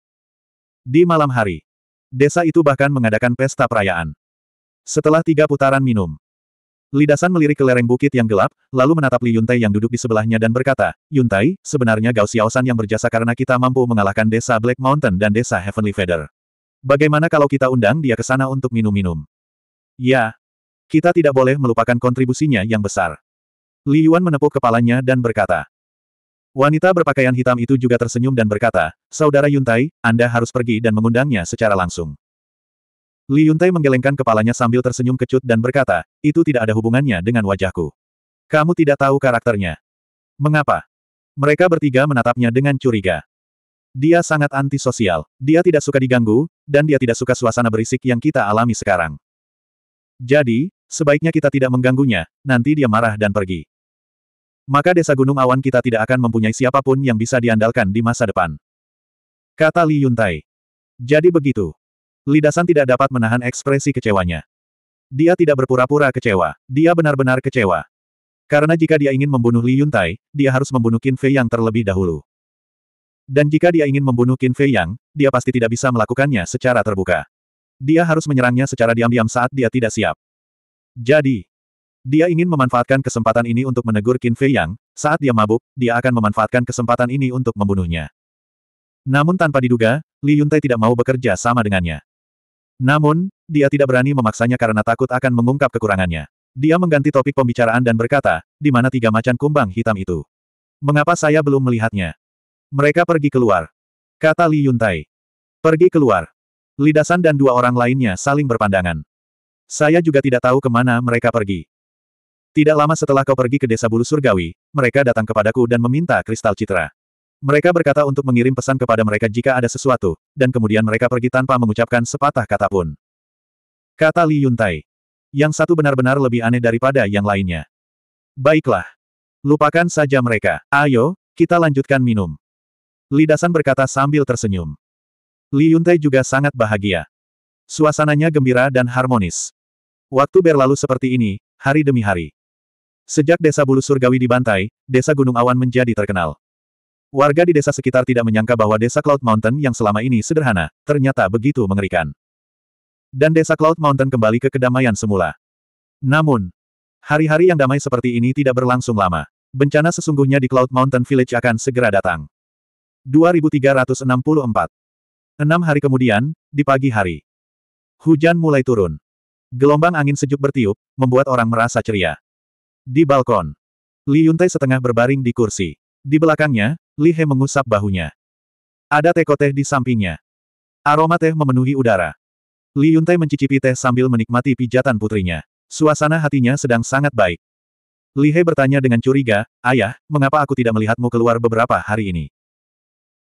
Di malam hari, desa itu bahkan mengadakan pesta perayaan. Setelah tiga putaran minum, Lidasan melirik ke lereng bukit yang gelap, lalu menatap Li Yuntai yang duduk di sebelahnya dan berkata, Yuntai, sebenarnya Gao Xiaosan yang berjasa karena kita mampu mengalahkan desa Black Mountain dan desa Heavenly Feather. Bagaimana kalau kita undang dia ke sana untuk minum-minum? Ya, kita tidak boleh melupakan kontribusinya yang besar. Li Yuan menepuk kepalanya dan berkata. Wanita berpakaian hitam itu juga tersenyum dan berkata, Saudara Yuntai, Anda harus pergi dan mengundangnya secara langsung. Li Yuntai menggelengkan kepalanya sambil tersenyum kecut dan berkata, itu tidak ada hubungannya dengan wajahku. Kamu tidak tahu karakternya. Mengapa? Mereka bertiga menatapnya dengan curiga. Dia sangat antisosial. Dia tidak suka diganggu, dan dia tidak suka suasana berisik yang kita alami sekarang. Jadi, sebaiknya kita tidak mengganggunya, nanti dia marah dan pergi. Maka desa gunung awan kita tidak akan mempunyai siapapun yang bisa diandalkan di masa depan. Kata Li Yuntai. Jadi begitu. Lidasan tidak dapat menahan ekspresi kecewanya. Dia tidak berpura-pura kecewa. Dia benar-benar kecewa. Karena jika dia ingin membunuh Li Yuntai, dia harus membunuh Qin Fei Yang terlebih dahulu. Dan jika dia ingin membunuh Qin Fei Yang, dia pasti tidak bisa melakukannya secara terbuka. Dia harus menyerangnya secara diam-diam saat dia tidak siap. Jadi, dia ingin memanfaatkan kesempatan ini untuk menegur Qin Fei Yang, saat dia mabuk, dia akan memanfaatkan kesempatan ini untuk membunuhnya. Namun tanpa diduga, Li Yuntai tidak mau bekerja sama dengannya. Namun, dia tidak berani memaksanya karena takut akan mengungkap kekurangannya. Dia mengganti topik pembicaraan dan berkata, di mana tiga macan kumbang hitam itu? Mengapa saya belum melihatnya? Mereka pergi keluar. Kata Li Yuntai. Pergi keluar. Lidasan dan dua orang lainnya saling berpandangan. Saya juga tidak tahu kemana mereka pergi. Tidak lama setelah kau pergi ke desa bulu surgawi, mereka datang kepadaku dan meminta kristal citra. Mereka berkata untuk mengirim pesan kepada mereka jika ada sesuatu, dan kemudian mereka pergi tanpa mengucapkan sepatah kata pun. Kata Li Yuntai. Yang satu benar-benar lebih aneh daripada yang lainnya. Baiklah. Lupakan saja mereka. Ayo, kita lanjutkan minum. Lidasan berkata sambil tersenyum. Li Yuntai juga sangat bahagia. Suasananya gembira dan harmonis. Waktu berlalu seperti ini, hari demi hari. Sejak desa bulu surgawi dibantai, desa Gunung Awan menjadi terkenal. Warga di desa sekitar tidak menyangka bahwa desa Cloud Mountain yang selama ini sederhana, ternyata begitu mengerikan. Dan desa Cloud Mountain kembali ke kedamaian semula. Namun, hari-hari yang damai seperti ini tidak berlangsung lama. Bencana sesungguhnya di Cloud Mountain Village akan segera datang. 2364 Enam hari kemudian, di pagi hari. Hujan mulai turun. Gelombang angin sejuk bertiup, membuat orang merasa ceria. Di balkon. Li Yuntai setengah berbaring di kursi. Di belakangnya, Li He mengusap bahunya. Ada teko teh di sampingnya. Aroma teh memenuhi udara. Li Yuntai mencicipi teh sambil menikmati pijatan putrinya. Suasana hatinya sedang sangat baik. Li He bertanya dengan curiga, Ayah, mengapa aku tidak melihatmu keluar beberapa hari ini?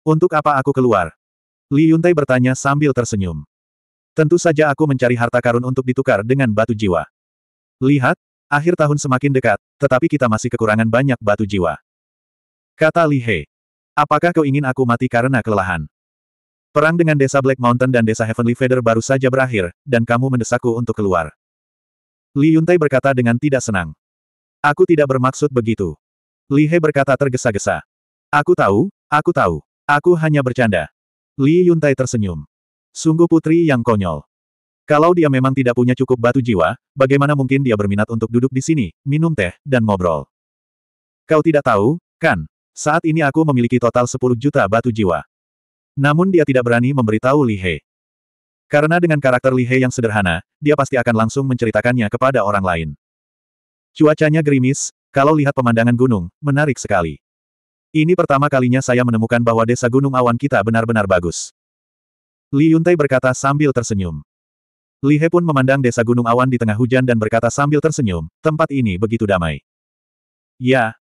Untuk apa aku keluar? Li Yuntai bertanya sambil tersenyum. Tentu saja aku mencari harta karun untuk ditukar dengan batu jiwa. Lihat, Akhir tahun semakin dekat, tetapi kita masih kekurangan banyak batu jiwa. Kata Li He. Apakah kau ingin aku mati karena kelelahan? Perang dengan desa Black Mountain dan desa Heavenly Feather baru saja berakhir, dan kamu mendesakku untuk keluar. Li Yuntai berkata dengan tidak senang. Aku tidak bermaksud begitu. Li He berkata tergesa-gesa. Aku tahu, aku tahu. Aku hanya bercanda. Li Yuntai tersenyum. Sungguh putri yang konyol. Kalau dia memang tidak punya cukup batu jiwa, bagaimana mungkin dia berminat untuk duduk di sini, minum teh, dan ngobrol? Kau tidak tahu, kan? Saat ini aku memiliki total 10 juta batu jiwa. Namun dia tidak berani memberitahu Li He. Karena dengan karakter Li He yang sederhana, dia pasti akan langsung menceritakannya kepada orang lain. Cuacanya gerimis, kalau lihat pemandangan gunung, menarik sekali. Ini pertama kalinya saya menemukan bahwa desa gunung awan kita benar-benar bagus. Li Yuntai berkata sambil tersenyum. Li He pun memandang desa gunung awan di tengah hujan dan berkata sambil tersenyum, tempat ini begitu damai. Ya.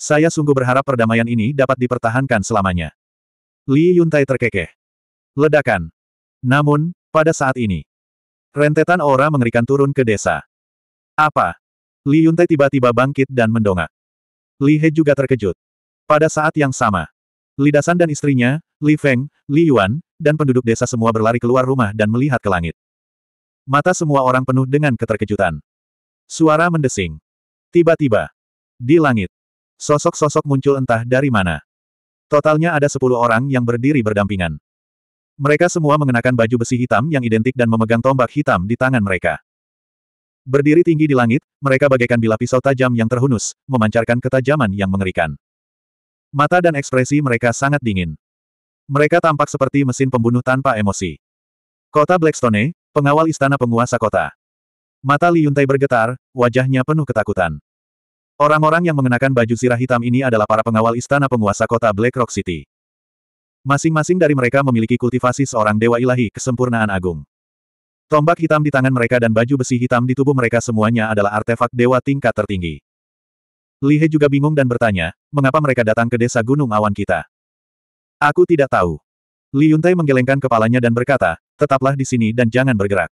Saya sungguh berharap perdamaian ini dapat dipertahankan selamanya. Li Yuntai terkekeh. Ledakan. Namun, pada saat ini, rentetan aura mengerikan turun ke desa. Apa? Li Yuntai tiba-tiba bangkit dan mendongak. Li He juga terkejut. Pada saat yang sama, Lidasan dan istrinya, Li Feng, Li Yuan, dan penduduk desa semua berlari keluar rumah dan melihat ke langit. Mata semua orang penuh dengan keterkejutan. Suara mendesing. Tiba-tiba. Di langit. Sosok-sosok muncul entah dari mana. Totalnya ada sepuluh orang yang berdiri berdampingan. Mereka semua mengenakan baju besi hitam yang identik dan memegang tombak hitam di tangan mereka. Berdiri tinggi di langit, mereka bagaikan bila pisau tajam yang terhunus, memancarkan ketajaman yang mengerikan. Mata dan ekspresi mereka sangat dingin. Mereka tampak seperti mesin pembunuh tanpa emosi. Kota Blackstone, Pengawal istana penguasa kota. Mata Li Yuntai bergetar, wajahnya penuh ketakutan. Orang-orang yang mengenakan baju sirah hitam ini adalah para pengawal istana penguasa kota Black Rock City. Masing-masing dari mereka memiliki kultivasi seorang dewa ilahi kesempurnaan agung. Tombak hitam di tangan mereka dan baju besi hitam di tubuh mereka semuanya adalah artefak dewa tingkat tertinggi. Li He juga bingung dan bertanya, mengapa mereka datang ke desa Gunung Awan kita? Aku tidak tahu. Li Yuntai menggelengkan kepalanya dan berkata, tetaplah di sini dan jangan bergerak.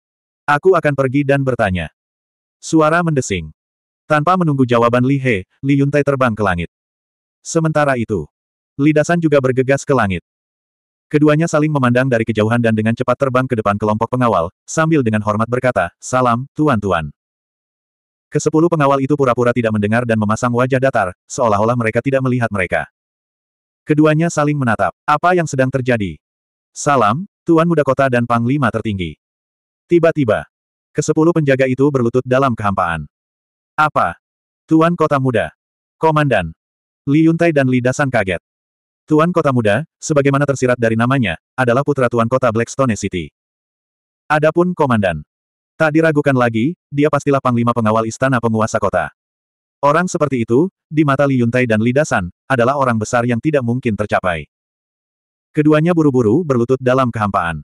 Aku akan pergi dan bertanya. Suara mendesing. Tanpa menunggu jawaban Li He, Li Yuntai terbang ke langit. Sementara itu, Li Dasan juga bergegas ke langit. Keduanya saling memandang dari kejauhan dan dengan cepat terbang ke depan kelompok pengawal, sambil dengan hormat berkata, Salam, Tuan-Tuan. Kesepuluh pengawal itu pura-pura tidak mendengar dan memasang wajah datar, seolah-olah mereka tidak melihat mereka. Keduanya saling menatap. Apa yang sedang terjadi? Salam, Tuan Muda Kota dan Panglima Tertinggi. Tiba-tiba, kesepuluh penjaga itu berlutut dalam kehampaan. Apa? Tuan Kota Muda. Komandan. Li Yuntai dan Li Dasan kaget. Tuan Kota Muda, sebagaimana tersirat dari namanya, adalah putra Tuan Kota Blackstone City. Adapun Komandan. Tak diragukan lagi, dia pastilah Panglima Pengawal Istana Penguasa Kota. Orang seperti itu, di mata Li Yuntai dan Li Dasan, adalah orang besar yang tidak mungkin tercapai. Keduanya buru-buru berlutut dalam kehampaan.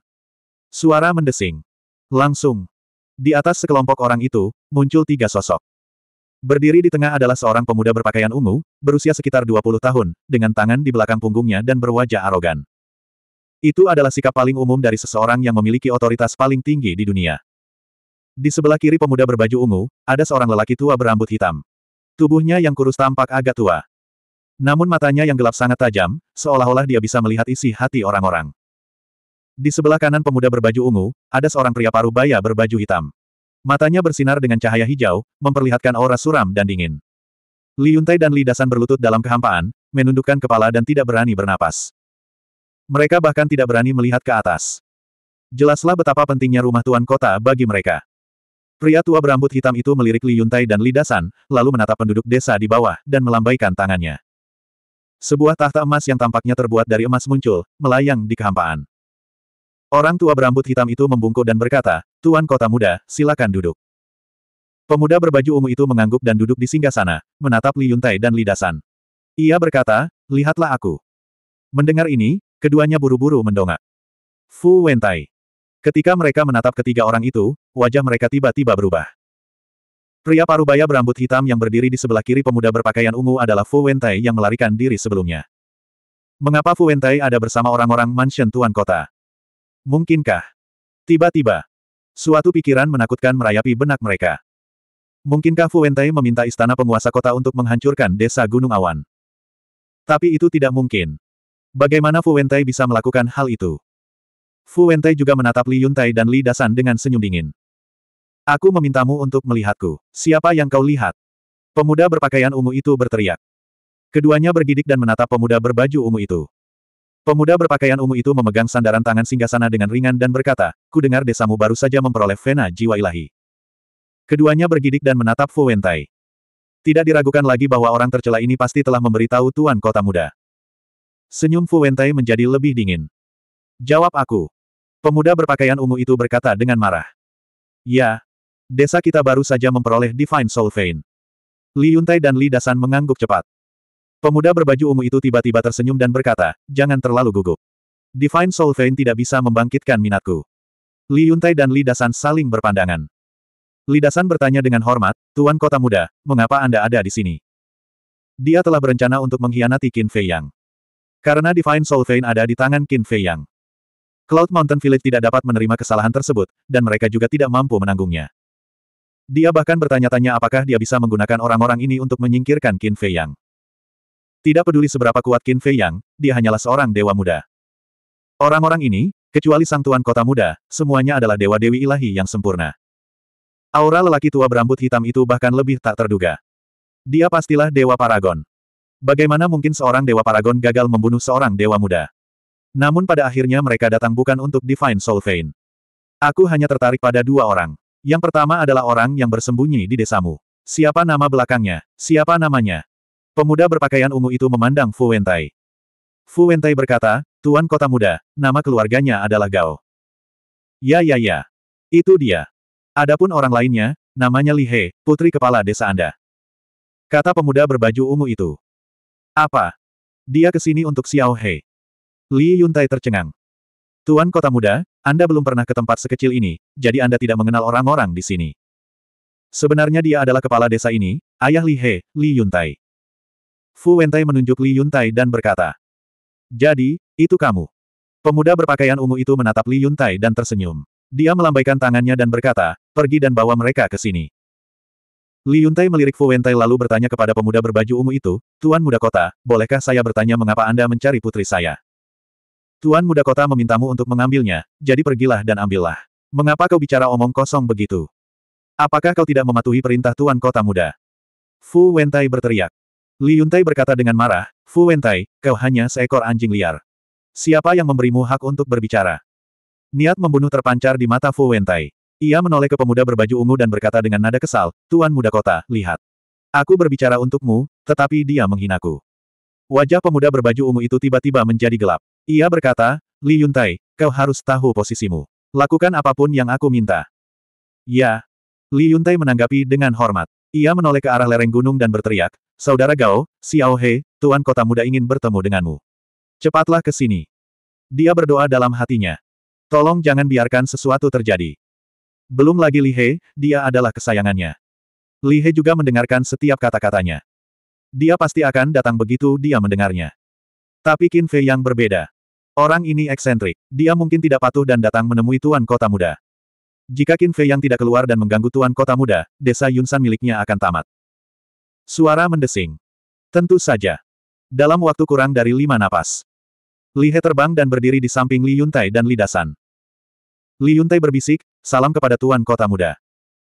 Suara mendesing. Langsung. Di atas sekelompok orang itu, muncul tiga sosok. Berdiri di tengah adalah seorang pemuda berpakaian ungu, berusia sekitar 20 tahun, dengan tangan di belakang punggungnya dan berwajah arogan. Itu adalah sikap paling umum dari seseorang yang memiliki otoritas paling tinggi di dunia. Di sebelah kiri pemuda berbaju ungu, ada seorang lelaki tua berambut hitam. Tubuhnya yang kurus tampak agak tua. Namun matanya yang gelap sangat tajam, seolah-olah dia bisa melihat isi hati orang-orang. Di sebelah kanan pemuda berbaju ungu, ada seorang pria paruh baya berbaju hitam. Matanya bersinar dengan cahaya hijau, memperlihatkan aura suram dan dingin. Li Yuntai dan Li Dasan berlutut dalam kehampaan, menundukkan kepala dan tidak berani bernapas. Mereka bahkan tidak berani melihat ke atas. Jelaslah betapa pentingnya rumah tuan kota bagi mereka. Pria tua berambut hitam itu melirik Li Yuntai dan Li Dasan, lalu menatap penduduk desa di bawah, dan melambaikan tangannya. Sebuah tahta emas yang tampaknya terbuat dari emas muncul, melayang di kehampaan. Orang tua berambut hitam itu membungkuk dan berkata, Tuan Kota Muda, silakan duduk. Pemuda berbaju ungu itu mengangguk dan duduk di singgah sana, menatap Li Yuntai dan Li Dasan. Ia berkata, lihatlah aku. Mendengar ini, keduanya buru-buru mendongak. Fu Wentai. Ketika mereka menatap ketiga orang itu, wajah mereka tiba-tiba berubah. Pria parubaya berambut hitam yang berdiri di sebelah kiri pemuda berpakaian ungu adalah Fu Wentai yang melarikan diri sebelumnya. Mengapa Fu Wentai ada bersama orang-orang mansion tuan kota? Mungkinkah? Tiba-tiba, suatu pikiran menakutkan merayapi benak mereka. Mungkinkah Fu Wentai meminta istana penguasa kota untuk menghancurkan desa Gunung Awan? Tapi itu tidak mungkin. Bagaimana Fu Wentai bisa melakukan hal itu? Fu Wentai juga menatap Li Yuntai dan Li Dasan dengan senyum dingin. Aku memintamu untuk melihatku. Siapa yang kau lihat? Pemuda berpakaian ungu itu berteriak. Keduanya bergidik dan menatap pemuda berbaju ungu itu. Pemuda berpakaian ungu itu memegang sandaran tangan singgasana dengan ringan dan berkata, ku dengar desamu baru saja memperoleh vena jiwa ilahi. Keduanya bergidik dan menatap Fu Wentai. Tidak diragukan lagi bahwa orang tercela ini pasti telah memberitahu Tuan Kota Muda. Senyum Fu Wentai menjadi lebih dingin. Jawab aku. Pemuda berpakaian ungu itu berkata dengan marah. Ya, Desa kita baru saja memperoleh Divine Soul Vein. Li Yuntai dan Li Dasan mengangguk cepat. Pemuda berbaju ungu itu tiba-tiba tersenyum dan berkata, jangan terlalu gugup. Divine Soul Vein tidak bisa membangkitkan minatku. Li Yuntai dan Li Dasan saling berpandangan. Li Dasan bertanya dengan hormat, Tuan Kota Muda, mengapa Anda ada di sini? Dia telah berencana untuk mengkhianati Qin Fei Yang. Karena Divine Soul Vein ada di tangan Qin Fei Yang. Cloud Mountain Village tidak dapat menerima kesalahan tersebut, dan mereka juga tidak mampu menanggungnya. Dia bahkan bertanya-tanya apakah dia bisa menggunakan orang-orang ini untuk menyingkirkan Qin Fei Yang. Tidak peduli seberapa kuat Qin Fei Yang, dia hanyalah seorang dewa muda. Orang-orang ini, kecuali sang tuan kota muda, semuanya adalah dewa-dewi ilahi yang sempurna. Aura lelaki tua berambut hitam itu bahkan lebih tak terduga. Dia pastilah dewa paragon. Bagaimana mungkin seorang dewa paragon gagal membunuh seorang dewa muda? Namun pada akhirnya mereka datang bukan untuk Divine Soul Vein. Aku hanya tertarik pada dua orang. Yang pertama adalah orang yang bersembunyi di desamu. Siapa nama belakangnya? Siapa namanya? Pemuda berpakaian ungu itu memandang Fu Wentai. Fu Wentai berkata, Tuan Kota Muda, nama keluarganya adalah Gao. Ya ya ya. Itu dia. Adapun orang lainnya, namanya Li He, putri kepala desa Anda. Kata pemuda berbaju ungu itu. Apa? Dia kesini untuk Xiao He. Li Yuntai tercengang. Tuan Kota Muda, Anda belum pernah ke tempat sekecil ini, jadi Anda tidak mengenal orang-orang di sini. Sebenarnya dia adalah kepala desa ini, ayah Li He, Li Yuntai. Fu Wentai menunjuk Li Yuntai dan berkata, Jadi, itu kamu. Pemuda berpakaian ungu itu menatap Li Yuntai dan tersenyum. Dia melambaikan tangannya dan berkata, pergi dan bawa mereka ke sini. Li Yuntai melirik Fu Wentai lalu bertanya kepada pemuda berbaju ungu itu, Tuan Muda Kota, bolehkah saya bertanya mengapa Anda mencari putri saya? Tuan muda kota memintamu untuk mengambilnya, jadi pergilah dan ambillah. Mengapa kau bicara omong kosong begitu? Apakah kau tidak mematuhi perintah Tuan kota muda? Fu Wentai berteriak. Li Yuntai berkata dengan marah, Fu Wentai, kau hanya seekor anjing liar. Siapa yang memberimu hak untuk berbicara? Niat membunuh terpancar di mata Fu Wentai. Ia menoleh ke pemuda berbaju ungu dan berkata dengan nada kesal, Tuan muda kota, lihat. Aku berbicara untukmu, tetapi dia menghinaku. Wajah pemuda berbaju ungu itu tiba-tiba menjadi gelap. Ia berkata, Li Yuntai, kau harus tahu posisimu. Lakukan apapun yang aku minta. Ya. Li Yuntai menanggapi dengan hormat. Ia menoleh ke arah lereng gunung dan berteriak, Saudara Gao, Xiao He, Tuan Kota Muda ingin bertemu denganmu. Cepatlah ke sini. Dia berdoa dalam hatinya. Tolong jangan biarkan sesuatu terjadi. Belum lagi Li He, dia adalah kesayangannya. Li He juga mendengarkan setiap kata-katanya. Dia pasti akan datang begitu dia mendengarnya. Tapi Qin Fei yang berbeda. Orang ini eksentrik. Dia mungkin tidak patuh dan datang menemui Tuan Kota Muda. Jika Qin Fei yang tidak keluar dan mengganggu Tuan Kota Muda, desa Yunsan miliknya akan tamat. Suara mendesing. Tentu saja. Dalam waktu kurang dari lima napas. Li He terbang dan berdiri di samping Li Yuntai dan Li Dasan. Li Yuntai berbisik, salam kepada Tuan Kota Muda.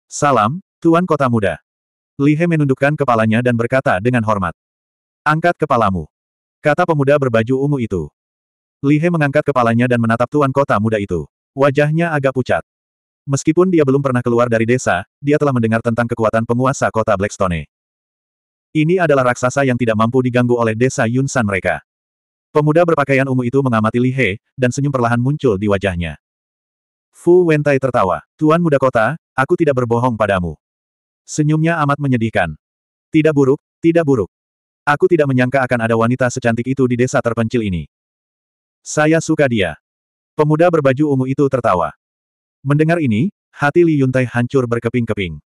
Salam, Tuan Kota Muda. Li He menundukkan kepalanya dan berkata dengan hormat. Angkat kepalamu. Kata pemuda berbaju ungu itu. Lihe mengangkat kepalanya dan menatap tuan kota muda itu. Wajahnya agak pucat. Meskipun dia belum pernah keluar dari desa, dia telah mendengar tentang kekuatan penguasa kota Blackstone. Ini adalah raksasa yang tidak mampu diganggu oleh desa Yunsan mereka. Pemuda berpakaian ungu itu mengamati Lihe, dan senyum perlahan muncul di wajahnya. Fu Wentai tertawa. Tuan muda kota, aku tidak berbohong padamu. Senyumnya amat menyedihkan. Tidak buruk, tidak buruk. Aku tidak menyangka akan ada wanita secantik itu di desa terpencil ini. Saya suka dia. Pemuda berbaju ungu itu tertawa. Mendengar ini, hati Li Yuntai hancur berkeping-keping.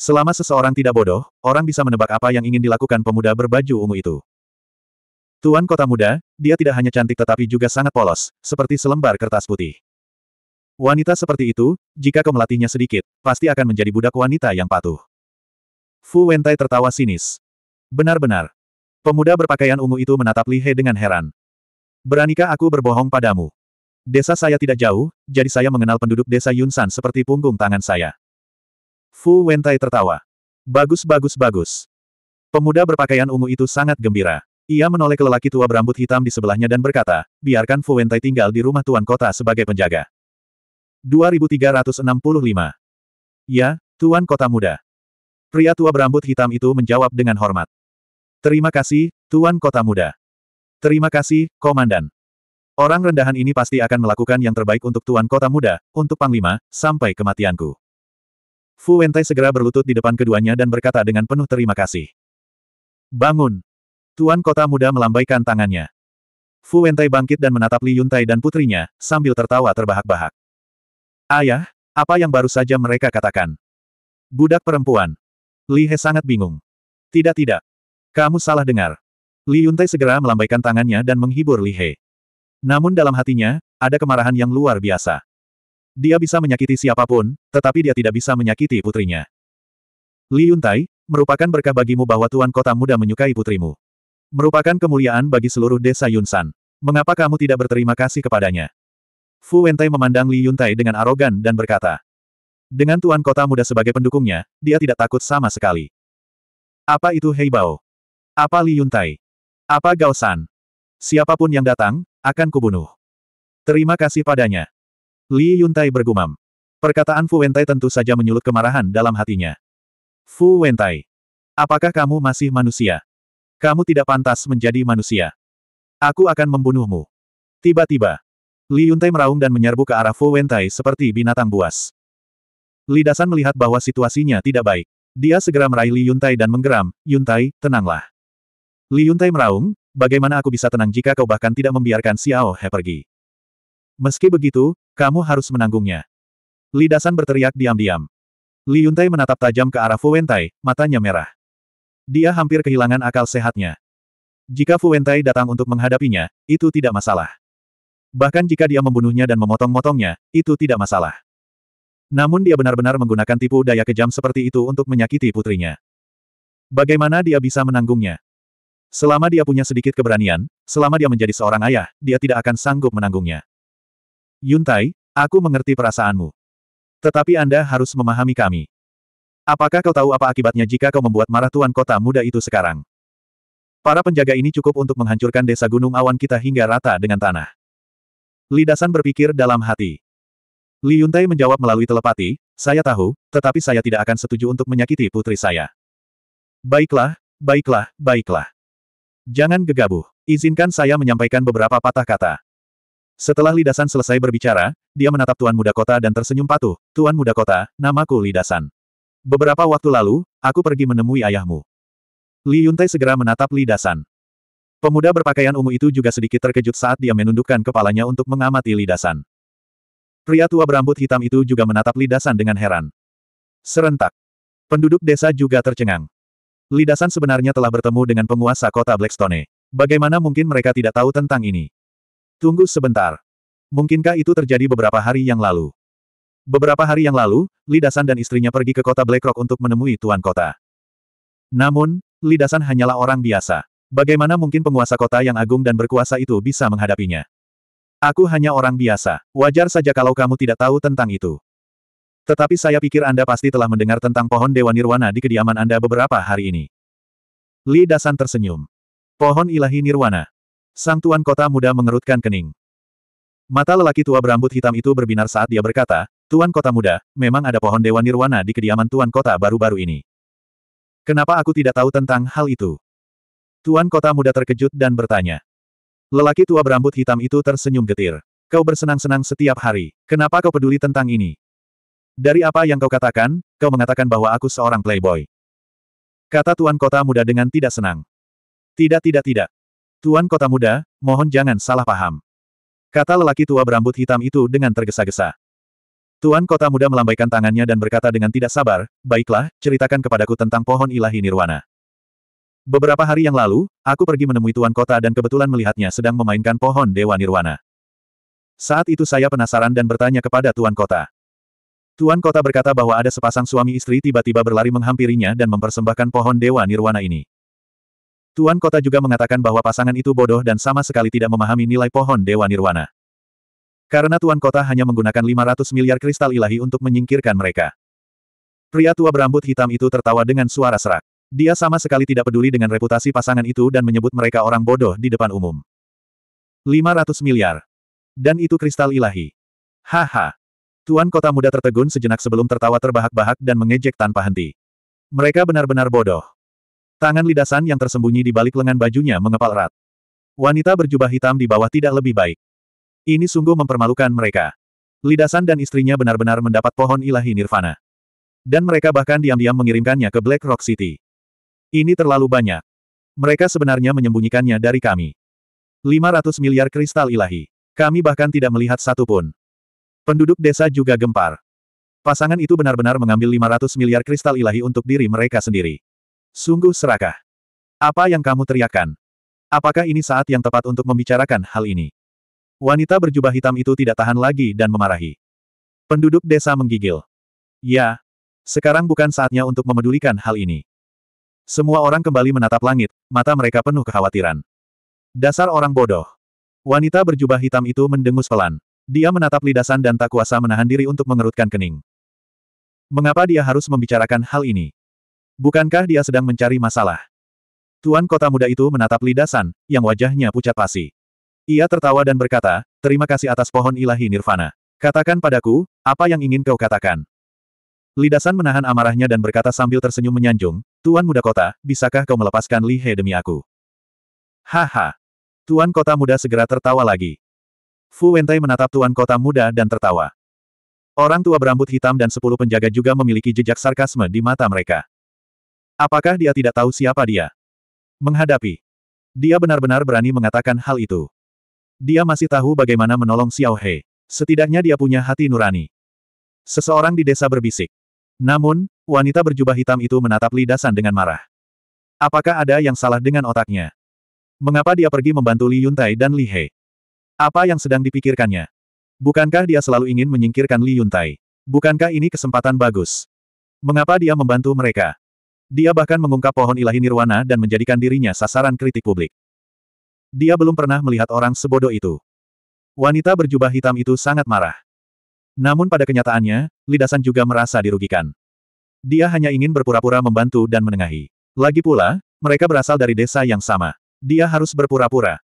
Selama seseorang tidak bodoh, orang bisa menebak apa yang ingin dilakukan pemuda berbaju ungu itu. Tuan kota muda, dia tidak hanya cantik tetapi juga sangat polos, seperti selembar kertas putih. Wanita seperti itu, jika kau melatihnya sedikit, pasti akan menjadi budak wanita yang patuh. Fu Wentai tertawa sinis. Benar-benar. Pemuda berpakaian ungu itu menatap Li He dengan heran. Beranikah aku berbohong padamu? Desa saya tidak jauh, jadi saya mengenal penduduk desa Yunsan seperti punggung tangan saya. Fu Wentai tertawa. Bagus bagus bagus. Pemuda berpakaian ungu itu sangat gembira. Ia menoleh ke lelaki tua berambut hitam di sebelahnya dan berkata, biarkan Fu Wentai tinggal di rumah tuan kota sebagai penjaga. 2365. Ya, tuan kota muda. Pria tua berambut hitam itu menjawab dengan hormat. Terima kasih, tuan kota muda. Terima kasih, Komandan. Orang rendahan ini pasti akan melakukan yang terbaik untuk Tuan Kota Muda, untuk Panglima, sampai kematianku. Fu Wentai segera berlutut di depan keduanya dan berkata dengan penuh terima kasih. Bangun! Tuan Kota Muda melambaikan tangannya. Fu Wentai bangkit dan menatap Li Yuntai dan putrinya, sambil tertawa terbahak-bahak. Ayah, apa yang baru saja mereka katakan? Budak perempuan. Li He sangat bingung. Tidak-tidak. Kamu salah dengar. Li Yuntai segera melambaikan tangannya dan menghibur Li He. Namun dalam hatinya, ada kemarahan yang luar biasa. Dia bisa menyakiti siapapun, tetapi dia tidak bisa menyakiti putrinya. Li Yuntai, merupakan berkah bagimu bahwa Tuan Kota Muda menyukai putrimu. Merupakan kemuliaan bagi seluruh desa Yunsan. Mengapa kamu tidak berterima kasih kepadanya? Fu Wentai memandang Li Yuntai dengan arogan dan berkata. Dengan Tuan Kota Muda sebagai pendukungnya, dia tidak takut sama sekali. Apa itu Heibao? Apa Li Yuntai? Apa Gausan? Siapapun yang datang, akan kubunuh. Terima kasih padanya. Li Yuntai bergumam. Perkataan Fu Wentai tentu saja menyulut kemarahan dalam hatinya. Fu Wentai, apakah kamu masih manusia? Kamu tidak pantas menjadi manusia. Aku akan membunuhmu. Tiba-tiba, Li Yuntai meraung dan menyerbu ke arah Fu Wentai seperti binatang buas. Li Dasan melihat bahwa situasinya tidak baik. Dia segera meraih Li Yuntai dan menggeram, Yuntai, tenanglah. Li Yuntai meraung, bagaimana aku bisa tenang jika kau bahkan tidak membiarkan Xiao He pergi? Meski begitu, kamu harus menanggungnya. Li Dasan berteriak diam-diam. Li Yuntai menatap tajam ke arah Fu Wentai, matanya merah. Dia hampir kehilangan akal sehatnya. Jika Fu Wentai datang untuk menghadapinya, itu tidak masalah. Bahkan jika dia membunuhnya dan memotong-motongnya, itu tidak masalah. Namun dia benar-benar menggunakan tipu daya kejam seperti itu untuk menyakiti putrinya. Bagaimana dia bisa menanggungnya? Selama dia punya sedikit keberanian, selama dia menjadi seorang ayah, dia tidak akan sanggup menanggungnya. Yuntai, aku mengerti perasaanmu. Tetapi Anda harus memahami kami. Apakah kau tahu apa akibatnya jika kau membuat marah tuan kota muda itu sekarang? Para penjaga ini cukup untuk menghancurkan desa gunung awan kita hingga rata dengan tanah. Lidasan berpikir dalam hati. Li Yuntai menjawab melalui telepati, saya tahu, tetapi saya tidak akan setuju untuk menyakiti putri saya. Baiklah, baiklah, baiklah. Jangan gegabah. Izinkan saya menyampaikan beberapa patah kata. Setelah Lidasan selesai berbicara, dia menatap Tuan Muda Kota dan tersenyum patuh. Tuan Muda Kota, namaku Lidasan. Beberapa waktu lalu, aku pergi menemui ayahmu. Li Yuntai segera menatap Lidasan. Pemuda berpakaian ungu itu juga sedikit terkejut saat dia menundukkan kepalanya untuk mengamati Lidasan. Pria tua berambut hitam itu juga menatap Lidasan dengan heran. Serentak. Penduduk desa juga tercengang. Lidasan sebenarnya telah bertemu dengan penguasa kota Blackstone. Bagaimana mungkin mereka tidak tahu tentang ini? Tunggu sebentar. Mungkinkah itu terjadi beberapa hari yang lalu? Beberapa hari yang lalu, Lidasan dan istrinya pergi ke kota Blackrock untuk menemui tuan kota. Namun, Lidasan hanyalah orang biasa. Bagaimana mungkin penguasa kota yang agung dan berkuasa itu bisa menghadapinya? Aku hanya orang biasa. Wajar saja kalau kamu tidak tahu tentang itu. Tetapi saya pikir Anda pasti telah mendengar tentang pohon Dewa Nirwana di kediaman Anda beberapa hari ini. Li Dasan tersenyum. Pohon ilahi Nirwana. Sang Tuan Kota Muda mengerutkan kening. Mata lelaki tua berambut hitam itu berbinar saat dia berkata, Tuan Kota Muda, memang ada pohon Dewa Nirwana di kediaman Tuan Kota baru-baru ini. Kenapa aku tidak tahu tentang hal itu? Tuan Kota Muda terkejut dan bertanya. Lelaki tua berambut hitam itu tersenyum getir. Kau bersenang-senang setiap hari. Kenapa kau peduli tentang ini? Dari apa yang kau katakan, kau mengatakan bahwa aku seorang playboy. Kata Tuan Kota Muda dengan tidak senang. Tidak tidak tidak. Tuan Kota Muda, mohon jangan salah paham. Kata lelaki tua berambut hitam itu dengan tergesa-gesa. Tuan Kota Muda melambaikan tangannya dan berkata dengan tidak sabar, Baiklah, ceritakan kepadaku tentang pohon ilahi nirwana. Beberapa hari yang lalu, aku pergi menemui Tuan Kota dan kebetulan melihatnya sedang memainkan pohon Dewa Nirwana. Saat itu saya penasaran dan bertanya kepada Tuan Kota. Tuan kota berkata bahwa ada sepasang suami istri tiba-tiba berlari menghampirinya dan mempersembahkan pohon dewa nirwana ini. Tuan kota juga mengatakan bahwa pasangan itu bodoh dan sama sekali tidak memahami nilai pohon dewa nirwana. Karena tuan kota hanya menggunakan 500 miliar kristal ilahi untuk menyingkirkan mereka. Pria tua berambut hitam itu tertawa dengan suara serak. Dia sama sekali tidak peduli dengan reputasi pasangan itu dan menyebut mereka orang bodoh di depan umum. 500 miliar. Dan itu kristal ilahi. Haha. Tuan kota muda tertegun sejenak sebelum tertawa terbahak-bahak dan mengejek tanpa henti. Mereka benar-benar bodoh. Tangan lidasan yang tersembunyi di balik lengan bajunya mengepal erat. Wanita berjubah hitam di bawah tidak lebih baik. Ini sungguh mempermalukan mereka. Lidasan dan istrinya benar-benar mendapat pohon ilahi nirvana. Dan mereka bahkan diam-diam mengirimkannya ke Black Rock City. Ini terlalu banyak. Mereka sebenarnya menyembunyikannya dari kami. 500 miliar kristal ilahi. Kami bahkan tidak melihat satu pun. Penduduk desa juga gempar. Pasangan itu benar-benar mengambil 500 miliar kristal ilahi untuk diri mereka sendiri. Sungguh serakah. Apa yang kamu teriakkan? Apakah ini saat yang tepat untuk membicarakan hal ini? Wanita berjubah hitam itu tidak tahan lagi dan memarahi. Penduduk desa menggigil. Ya, sekarang bukan saatnya untuk memedulikan hal ini. Semua orang kembali menatap langit, mata mereka penuh kekhawatiran. Dasar orang bodoh. Wanita berjubah hitam itu mendengus pelan. Dia menatap lidasan dan tak kuasa menahan diri untuk mengerutkan kening. Mengapa dia harus membicarakan hal ini? Bukankah dia sedang mencari masalah? Tuan kota muda itu menatap lidasan, yang wajahnya pucat pasi. Ia tertawa dan berkata, terima kasih atas pohon ilahi nirvana. Katakan padaku, apa yang ingin kau katakan? Lidasan menahan amarahnya dan berkata sambil tersenyum menyanjung, Tuan muda kota, bisakah kau melepaskan Lihe demi aku? Haha. Tuan kota muda segera tertawa lagi. Fu Wentai menatap tuan kota muda dan tertawa. Orang tua berambut hitam dan sepuluh penjaga juga memiliki jejak sarkasme di mata mereka. Apakah dia tidak tahu siapa dia? Menghadapi. Dia benar-benar berani mengatakan hal itu. Dia masih tahu bagaimana menolong Xiao He. Setidaknya dia punya hati nurani. Seseorang di desa berbisik. Namun, wanita berjubah hitam itu menatap lidasan dengan marah. Apakah ada yang salah dengan otaknya? Mengapa dia pergi membantu Li Yuntai dan Li He? Apa yang sedang dipikirkannya? Bukankah dia selalu ingin menyingkirkan Li Yuntai? Bukankah ini kesempatan bagus? Mengapa dia membantu mereka? Dia bahkan mengungkap pohon ilahi nirwana dan menjadikan dirinya sasaran kritik publik. Dia belum pernah melihat orang sebodoh itu. Wanita berjubah hitam itu sangat marah. Namun pada kenyataannya, Lidasan juga merasa dirugikan. Dia hanya ingin berpura-pura membantu dan menengahi. Lagi pula, mereka berasal dari desa yang sama. Dia harus berpura-pura.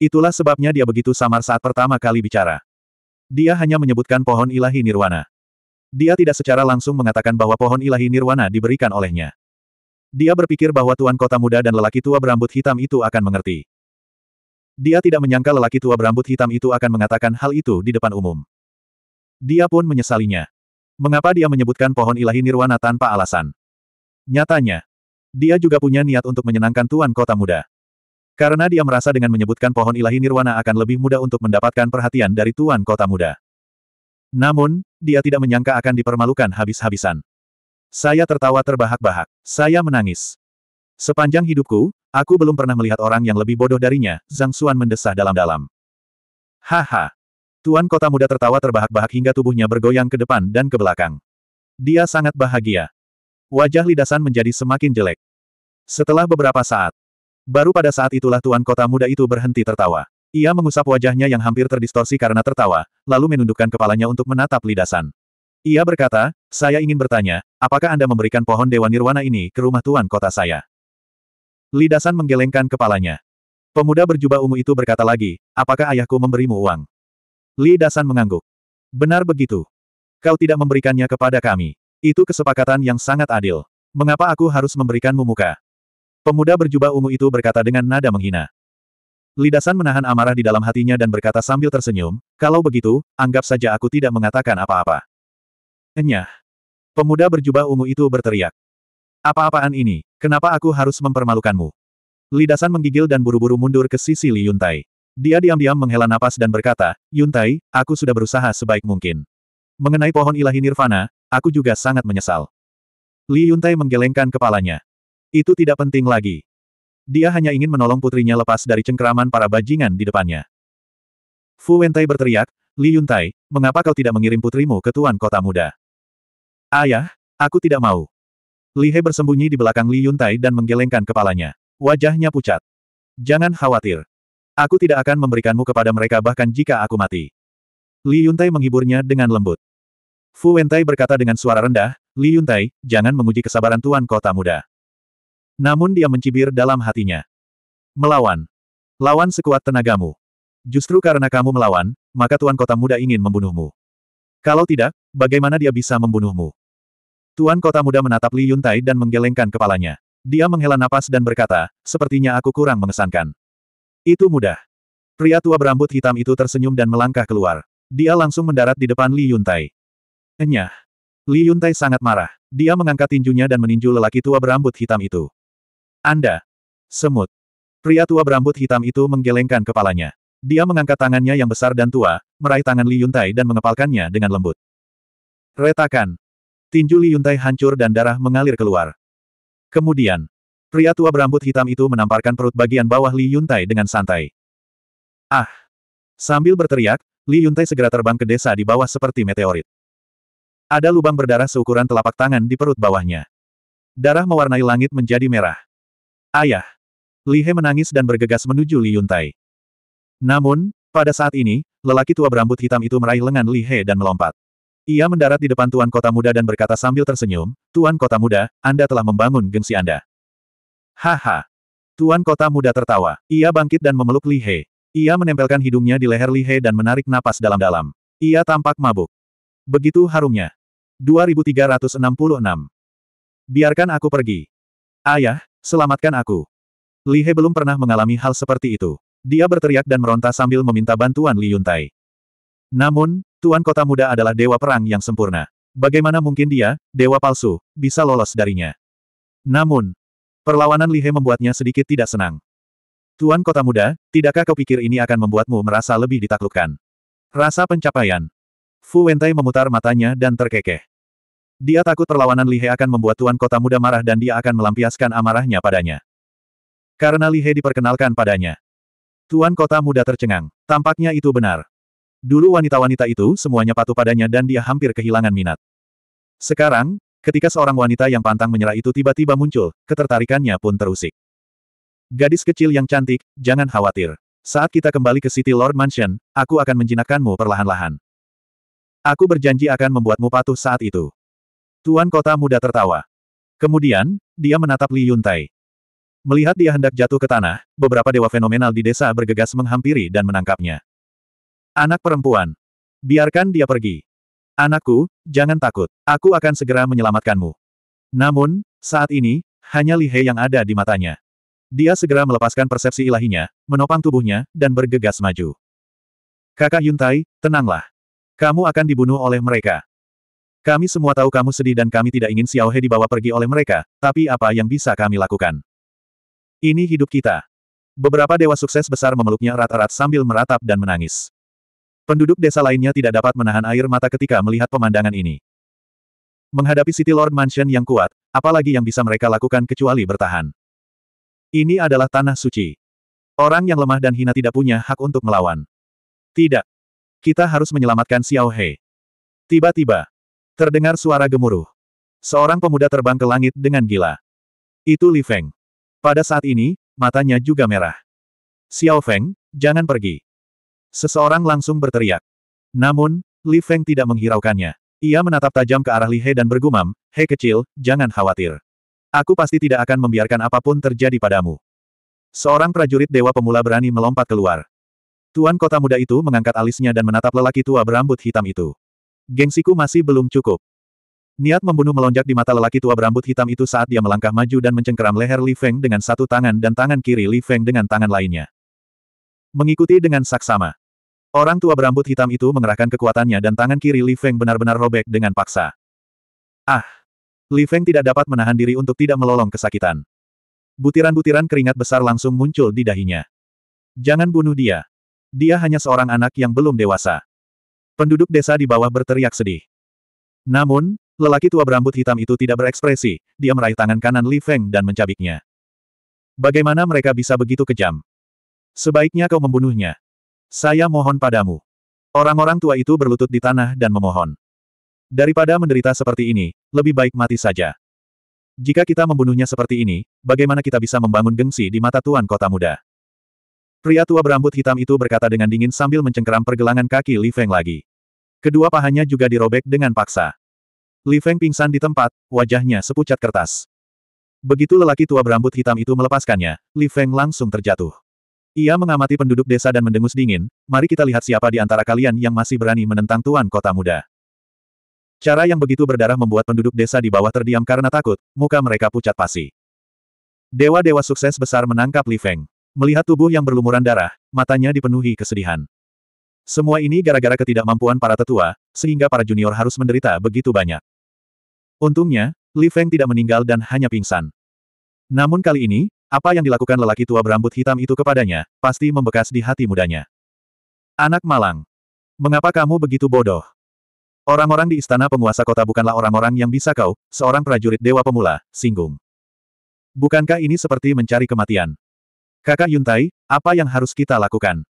Itulah sebabnya dia begitu samar saat pertama kali bicara. Dia hanya menyebutkan pohon ilahi nirwana. Dia tidak secara langsung mengatakan bahwa pohon ilahi nirwana diberikan olehnya. Dia berpikir bahwa tuan kota muda dan lelaki tua berambut hitam itu akan mengerti. Dia tidak menyangka lelaki tua berambut hitam itu akan mengatakan hal itu di depan umum. Dia pun menyesalinya. Mengapa dia menyebutkan pohon ilahi nirwana tanpa alasan? Nyatanya, dia juga punya niat untuk menyenangkan tuan kota muda. Karena dia merasa dengan menyebutkan pohon ilahi nirwana akan lebih mudah untuk mendapatkan perhatian dari Tuan Kota Muda. Namun, dia tidak menyangka akan dipermalukan habis-habisan. Saya tertawa terbahak-bahak. Saya menangis. Sepanjang hidupku, aku belum pernah melihat orang yang lebih bodoh darinya, Zhang Xuan mendesah dalam-dalam. Haha. Tuan kota muda tertawa terbahak-bahak hingga tubuhnya bergoyang ke depan dan ke belakang. Dia sangat bahagia. Wajah Lidasan menjadi semakin jelek. Setelah beberapa saat, Baru pada saat itulah tuan kota muda itu berhenti tertawa. Ia mengusap wajahnya yang hampir terdistorsi karena tertawa, lalu menundukkan kepalanya untuk menatap lidasan. Ia berkata, saya ingin bertanya, apakah Anda memberikan pohon Dewa Nirwana ini ke rumah tuan kota saya? Lidasan menggelengkan kepalanya. Pemuda berjubah ungu itu berkata lagi, apakah ayahku memberimu uang? Lidasan mengangguk. Benar begitu. Kau tidak memberikannya kepada kami. Itu kesepakatan yang sangat adil. Mengapa aku harus memberikanmu muka? Pemuda berjubah ungu itu berkata dengan nada menghina. Lidasan menahan amarah di dalam hatinya dan berkata sambil tersenyum, kalau begitu, anggap saja aku tidak mengatakan apa-apa. Enyah. Pemuda berjubah ungu itu berteriak. Apa-apaan ini, kenapa aku harus mempermalukanmu? Lidasan menggigil dan buru-buru mundur ke sisi Li Yuntai. Dia diam-diam menghela napas dan berkata, Yuntai, aku sudah berusaha sebaik mungkin. Mengenai pohon ilahi Nirvana, aku juga sangat menyesal. Li Yuntai menggelengkan kepalanya. Itu tidak penting lagi. Dia hanya ingin menolong putrinya lepas dari cengkeraman para bajingan di depannya. Fu Wentai berteriak, Li Yuntai, mengapa kau tidak mengirim putrimu ke Tuan Kota Muda? Ayah, aku tidak mau. Li He bersembunyi di belakang Li Yuntai dan menggelengkan kepalanya. Wajahnya pucat. Jangan khawatir. Aku tidak akan memberikanmu kepada mereka bahkan jika aku mati. Li Yuntai menghiburnya dengan lembut. Fu Wentai berkata dengan suara rendah, Li Yuntai, jangan menguji kesabaran Tuan Kota Muda. Namun dia mencibir dalam hatinya. Melawan. Lawan sekuat tenagamu. Justru karena kamu melawan, maka Tuan Kota Muda ingin membunuhmu. Kalau tidak, bagaimana dia bisa membunuhmu? Tuan Kota Muda menatap Li Yuntai dan menggelengkan kepalanya. Dia menghela napas dan berkata, sepertinya aku kurang mengesankan. Itu mudah. Pria tua berambut hitam itu tersenyum dan melangkah keluar. Dia langsung mendarat di depan Li Yuntai. Enyah. Li Yuntai sangat marah. Dia mengangkat tinjunya dan meninju lelaki tua berambut hitam itu. Anda. Semut. Pria tua berambut hitam itu menggelengkan kepalanya. Dia mengangkat tangannya yang besar dan tua, meraih tangan Li Yuntai dan mengepalkannya dengan lembut. Retakan. Tinju Li Yuntai hancur dan darah mengalir keluar. Kemudian, pria tua berambut hitam itu menamparkan perut bagian bawah Li Yuntai dengan santai. Ah! Sambil berteriak, Li Yuntai segera terbang ke desa di bawah seperti meteorit. Ada lubang berdarah seukuran telapak tangan di perut bawahnya. Darah mewarnai langit menjadi merah. Ayah! Li He menangis dan bergegas menuju Li Yuntai. Namun, pada saat ini, lelaki tua berambut hitam itu meraih lengan Li He dan melompat. Ia mendarat di depan Tuan Kota Muda dan berkata sambil tersenyum, Tuan Kota Muda, Anda telah membangun gengsi Anda. Haha! Tuan Kota Muda tertawa. Ia bangkit dan memeluk Li He. Ia menempelkan hidungnya di leher Li He dan menarik napas dalam-dalam. Ia tampak mabuk. Begitu harumnya. 2366. Biarkan aku pergi. Ayah, Selamatkan aku. Li He belum pernah mengalami hal seperti itu. Dia berteriak dan meronta sambil meminta bantuan Li Yuntai. Namun, Tuan Kota Muda adalah dewa perang yang sempurna. Bagaimana mungkin dia, dewa palsu, bisa lolos darinya? Namun, perlawanan Li He membuatnya sedikit tidak senang. Tuan Kota Muda, tidakkah kau pikir ini akan membuatmu merasa lebih ditaklukkan? Rasa pencapaian. Fu Wentai memutar matanya dan terkekeh. Dia takut perlawanan Lihe akan membuat tuan kota muda marah dan dia akan melampiaskan amarahnya padanya. Karena Lihe diperkenalkan padanya. Tuan kota muda tercengang. Tampaknya itu benar. Dulu wanita-wanita itu semuanya patuh padanya dan dia hampir kehilangan minat. Sekarang, ketika seorang wanita yang pantang menyerah itu tiba-tiba muncul, ketertarikannya pun terusik. Gadis kecil yang cantik, jangan khawatir. Saat kita kembali ke City Lord Mansion, aku akan menjinakkanmu perlahan-lahan. Aku berjanji akan membuatmu patuh saat itu. Tuan kota muda tertawa. Kemudian, dia menatap Li Yuntai. Melihat dia hendak jatuh ke tanah, beberapa dewa fenomenal di desa bergegas menghampiri dan menangkapnya. Anak perempuan. Biarkan dia pergi. Anakku, jangan takut. Aku akan segera menyelamatkanmu. Namun, saat ini, hanya Li He yang ada di matanya. Dia segera melepaskan persepsi ilahinya, menopang tubuhnya, dan bergegas maju. Kakak Yuntai, tenanglah. Kamu akan dibunuh oleh mereka. Kami semua tahu kamu sedih dan kami tidak ingin Xiao He dibawa pergi oleh mereka, tapi apa yang bisa kami lakukan? Ini hidup kita. Beberapa dewa sukses besar memeluknya erat-erat sambil meratap dan menangis. Penduduk desa lainnya tidak dapat menahan air mata ketika melihat pemandangan ini. Menghadapi City Lord Mansion yang kuat, apalagi yang bisa mereka lakukan kecuali bertahan. Ini adalah tanah suci. Orang yang lemah dan hina tidak punya hak untuk melawan. Tidak. Kita harus menyelamatkan Xiao He. Tiba-tiba, Terdengar suara gemuruh. Seorang pemuda terbang ke langit dengan gila. Itu Li Feng. Pada saat ini, matanya juga merah. Xiao Feng, jangan pergi. Seseorang langsung berteriak. Namun, Li Feng tidak menghiraukannya. Ia menatap tajam ke arah Li He dan bergumam, He kecil, jangan khawatir. Aku pasti tidak akan membiarkan apapun terjadi padamu. Seorang prajurit dewa pemula berani melompat keluar. Tuan kota muda itu mengangkat alisnya dan menatap lelaki tua berambut hitam itu. Gengsiku masih belum cukup. Niat membunuh melonjak di mata lelaki tua berambut hitam itu saat dia melangkah maju dan mencengkeram leher Li Feng dengan satu tangan dan tangan kiri Li Feng dengan tangan lainnya. Mengikuti dengan saksama. Orang tua berambut hitam itu mengerahkan kekuatannya dan tangan kiri Li Feng benar-benar robek dengan paksa. Ah! Li Feng tidak dapat menahan diri untuk tidak melolong kesakitan. Butiran-butiran keringat besar langsung muncul di dahinya. Jangan bunuh dia. Dia hanya seorang anak yang belum dewasa. Penduduk desa di bawah berteriak sedih. Namun, lelaki tua berambut hitam itu tidak berekspresi, dia meraih tangan kanan Li Feng dan mencabiknya. Bagaimana mereka bisa begitu kejam? Sebaiknya kau membunuhnya. Saya mohon padamu. Orang-orang tua itu berlutut di tanah dan memohon. Daripada menderita seperti ini, lebih baik mati saja. Jika kita membunuhnya seperti ini, bagaimana kita bisa membangun gengsi di mata tuan kota muda? Pria tua berambut hitam itu berkata dengan dingin sambil mencengkeram pergelangan kaki Li Feng lagi. Kedua pahanya juga dirobek dengan paksa. Li Feng pingsan di tempat, wajahnya sepucat kertas. Begitu lelaki tua berambut hitam itu melepaskannya, Li Feng langsung terjatuh. Ia mengamati penduduk desa dan mendengus dingin, mari kita lihat siapa di antara kalian yang masih berani menentang Tuan Kota Muda. Cara yang begitu berdarah membuat penduduk desa di bawah terdiam karena takut, muka mereka pucat pasi. Dewa-dewa sukses besar menangkap Li Feng. Melihat tubuh yang berlumuran darah, matanya dipenuhi kesedihan. Semua ini gara-gara ketidakmampuan para tetua, sehingga para junior harus menderita begitu banyak. Untungnya, Li Feng tidak meninggal dan hanya pingsan. Namun kali ini, apa yang dilakukan lelaki tua berambut hitam itu kepadanya, pasti membekas di hati mudanya. Anak malang. Mengapa kamu begitu bodoh? Orang-orang di istana penguasa kota bukanlah orang-orang yang bisa kau, seorang prajurit dewa pemula, singgung. Bukankah ini seperti mencari kematian? Kakak Yuntai, apa yang harus kita lakukan?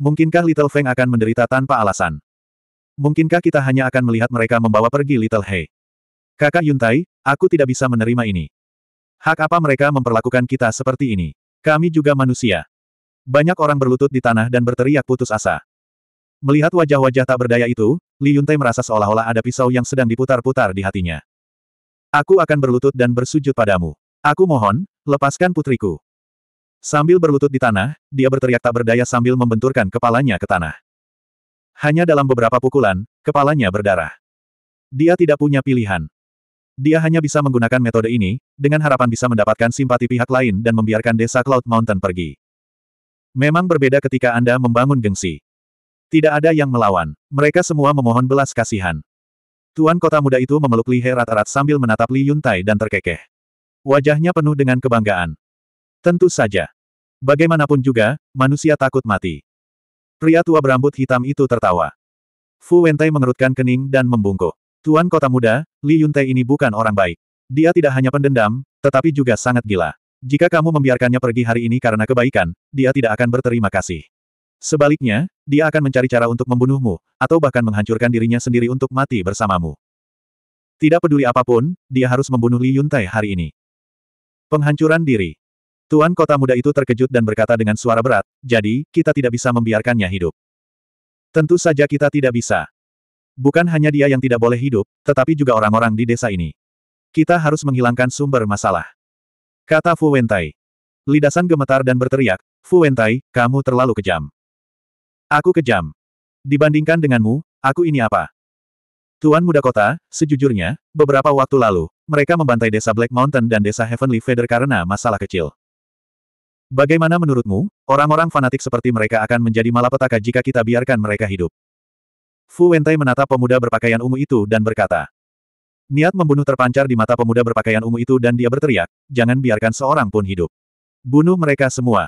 Mungkinkah Little Feng akan menderita tanpa alasan? Mungkinkah kita hanya akan melihat mereka membawa pergi Little Hei? Kakak Yuntai, aku tidak bisa menerima ini. Hak apa mereka memperlakukan kita seperti ini? Kami juga manusia. Banyak orang berlutut di tanah dan berteriak putus asa. Melihat wajah-wajah tak berdaya itu, Li Yuntai merasa seolah-olah ada pisau yang sedang diputar-putar di hatinya. Aku akan berlutut dan bersujud padamu. Aku mohon, lepaskan putriku. Sambil berlutut di tanah, dia berteriak tak berdaya sambil membenturkan kepalanya ke tanah. Hanya dalam beberapa pukulan, kepalanya berdarah. Dia tidak punya pilihan. Dia hanya bisa menggunakan metode ini, dengan harapan bisa mendapatkan simpati pihak lain dan membiarkan desa Cloud Mountain pergi. Memang berbeda ketika Anda membangun gengsi. Tidak ada yang melawan. Mereka semua memohon belas kasihan. Tuan kota muda itu memeluk Li He rat erat sambil menatap Li Yuntai dan terkekeh. Wajahnya penuh dengan kebanggaan. Tentu saja. Bagaimanapun juga, manusia takut mati. Pria tua berambut hitam itu tertawa. Fu Wentai mengerutkan kening dan membungkuk. Tuan kota muda, Li Yuntai ini bukan orang baik. Dia tidak hanya pendendam, tetapi juga sangat gila. Jika kamu membiarkannya pergi hari ini karena kebaikan, dia tidak akan berterima kasih. Sebaliknya, dia akan mencari cara untuk membunuhmu, atau bahkan menghancurkan dirinya sendiri untuk mati bersamamu. Tidak peduli apapun, dia harus membunuh Li Yuntai hari ini. Penghancuran diri. Tuan kota muda itu terkejut dan berkata dengan suara berat, jadi, kita tidak bisa membiarkannya hidup. Tentu saja kita tidak bisa. Bukan hanya dia yang tidak boleh hidup, tetapi juga orang-orang di desa ini. Kita harus menghilangkan sumber masalah. Kata Fu Wentai. Lidasan gemetar dan berteriak, Fu Wentai, kamu terlalu kejam. Aku kejam. Dibandingkan denganmu, aku ini apa? Tuan Muda Kota, sejujurnya, beberapa waktu lalu, mereka membantai desa Black Mountain dan desa Heavenly Feather karena masalah kecil. Bagaimana menurutmu, orang-orang fanatik seperti mereka akan menjadi malapetaka jika kita biarkan mereka hidup? Fu Wentai menatap pemuda berpakaian ungu itu dan berkata. Niat membunuh terpancar di mata pemuda berpakaian ungu itu dan dia berteriak, jangan biarkan seorang pun hidup. Bunuh mereka semua.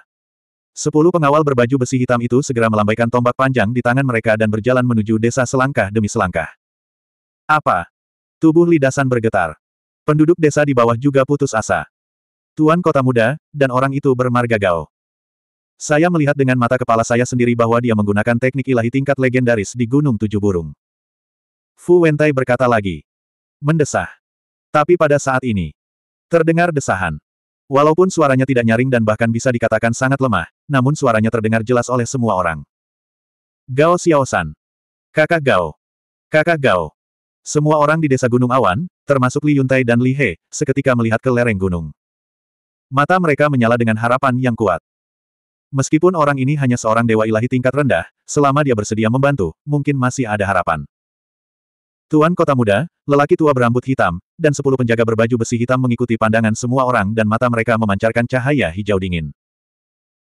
Sepuluh pengawal berbaju besi hitam itu segera melambaikan tombak panjang di tangan mereka dan berjalan menuju desa selangkah demi selangkah. Apa? Tubuh lidasan bergetar. Penduduk desa di bawah juga putus asa. Tuan Kota Muda, dan orang itu bermarga Gao. Saya melihat dengan mata kepala saya sendiri bahwa dia menggunakan teknik ilahi tingkat legendaris di Gunung Tujuh Burung. Fu Wentai berkata lagi. Mendesah. Tapi pada saat ini, terdengar desahan. Walaupun suaranya tidak nyaring dan bahkan bisa dikatakan sangat lemah, namun suaranya terdengar jelas oleh semua orang. Gao Xiaosan. Kakak Gao. Kakak Gao. Semua orang di desa Gunung Awan, termasuk Li Yuntai dan Li He, seketika melihat ke lereng gunung. Mata mereka menyala dengan harapan yang kuat. Meskipun orang ini hanya seorang dewa ilahi tingkat rendah, selama dia bersedia membantu, mungkin masih ada harapan. Tuan Kota Muda, lelaki tua berambut hitam, dan sepuluh penjaga berbaju besi hitam mengikuti pandangan semua orang dan mata mereka memancarkan cahaya hijau dingin.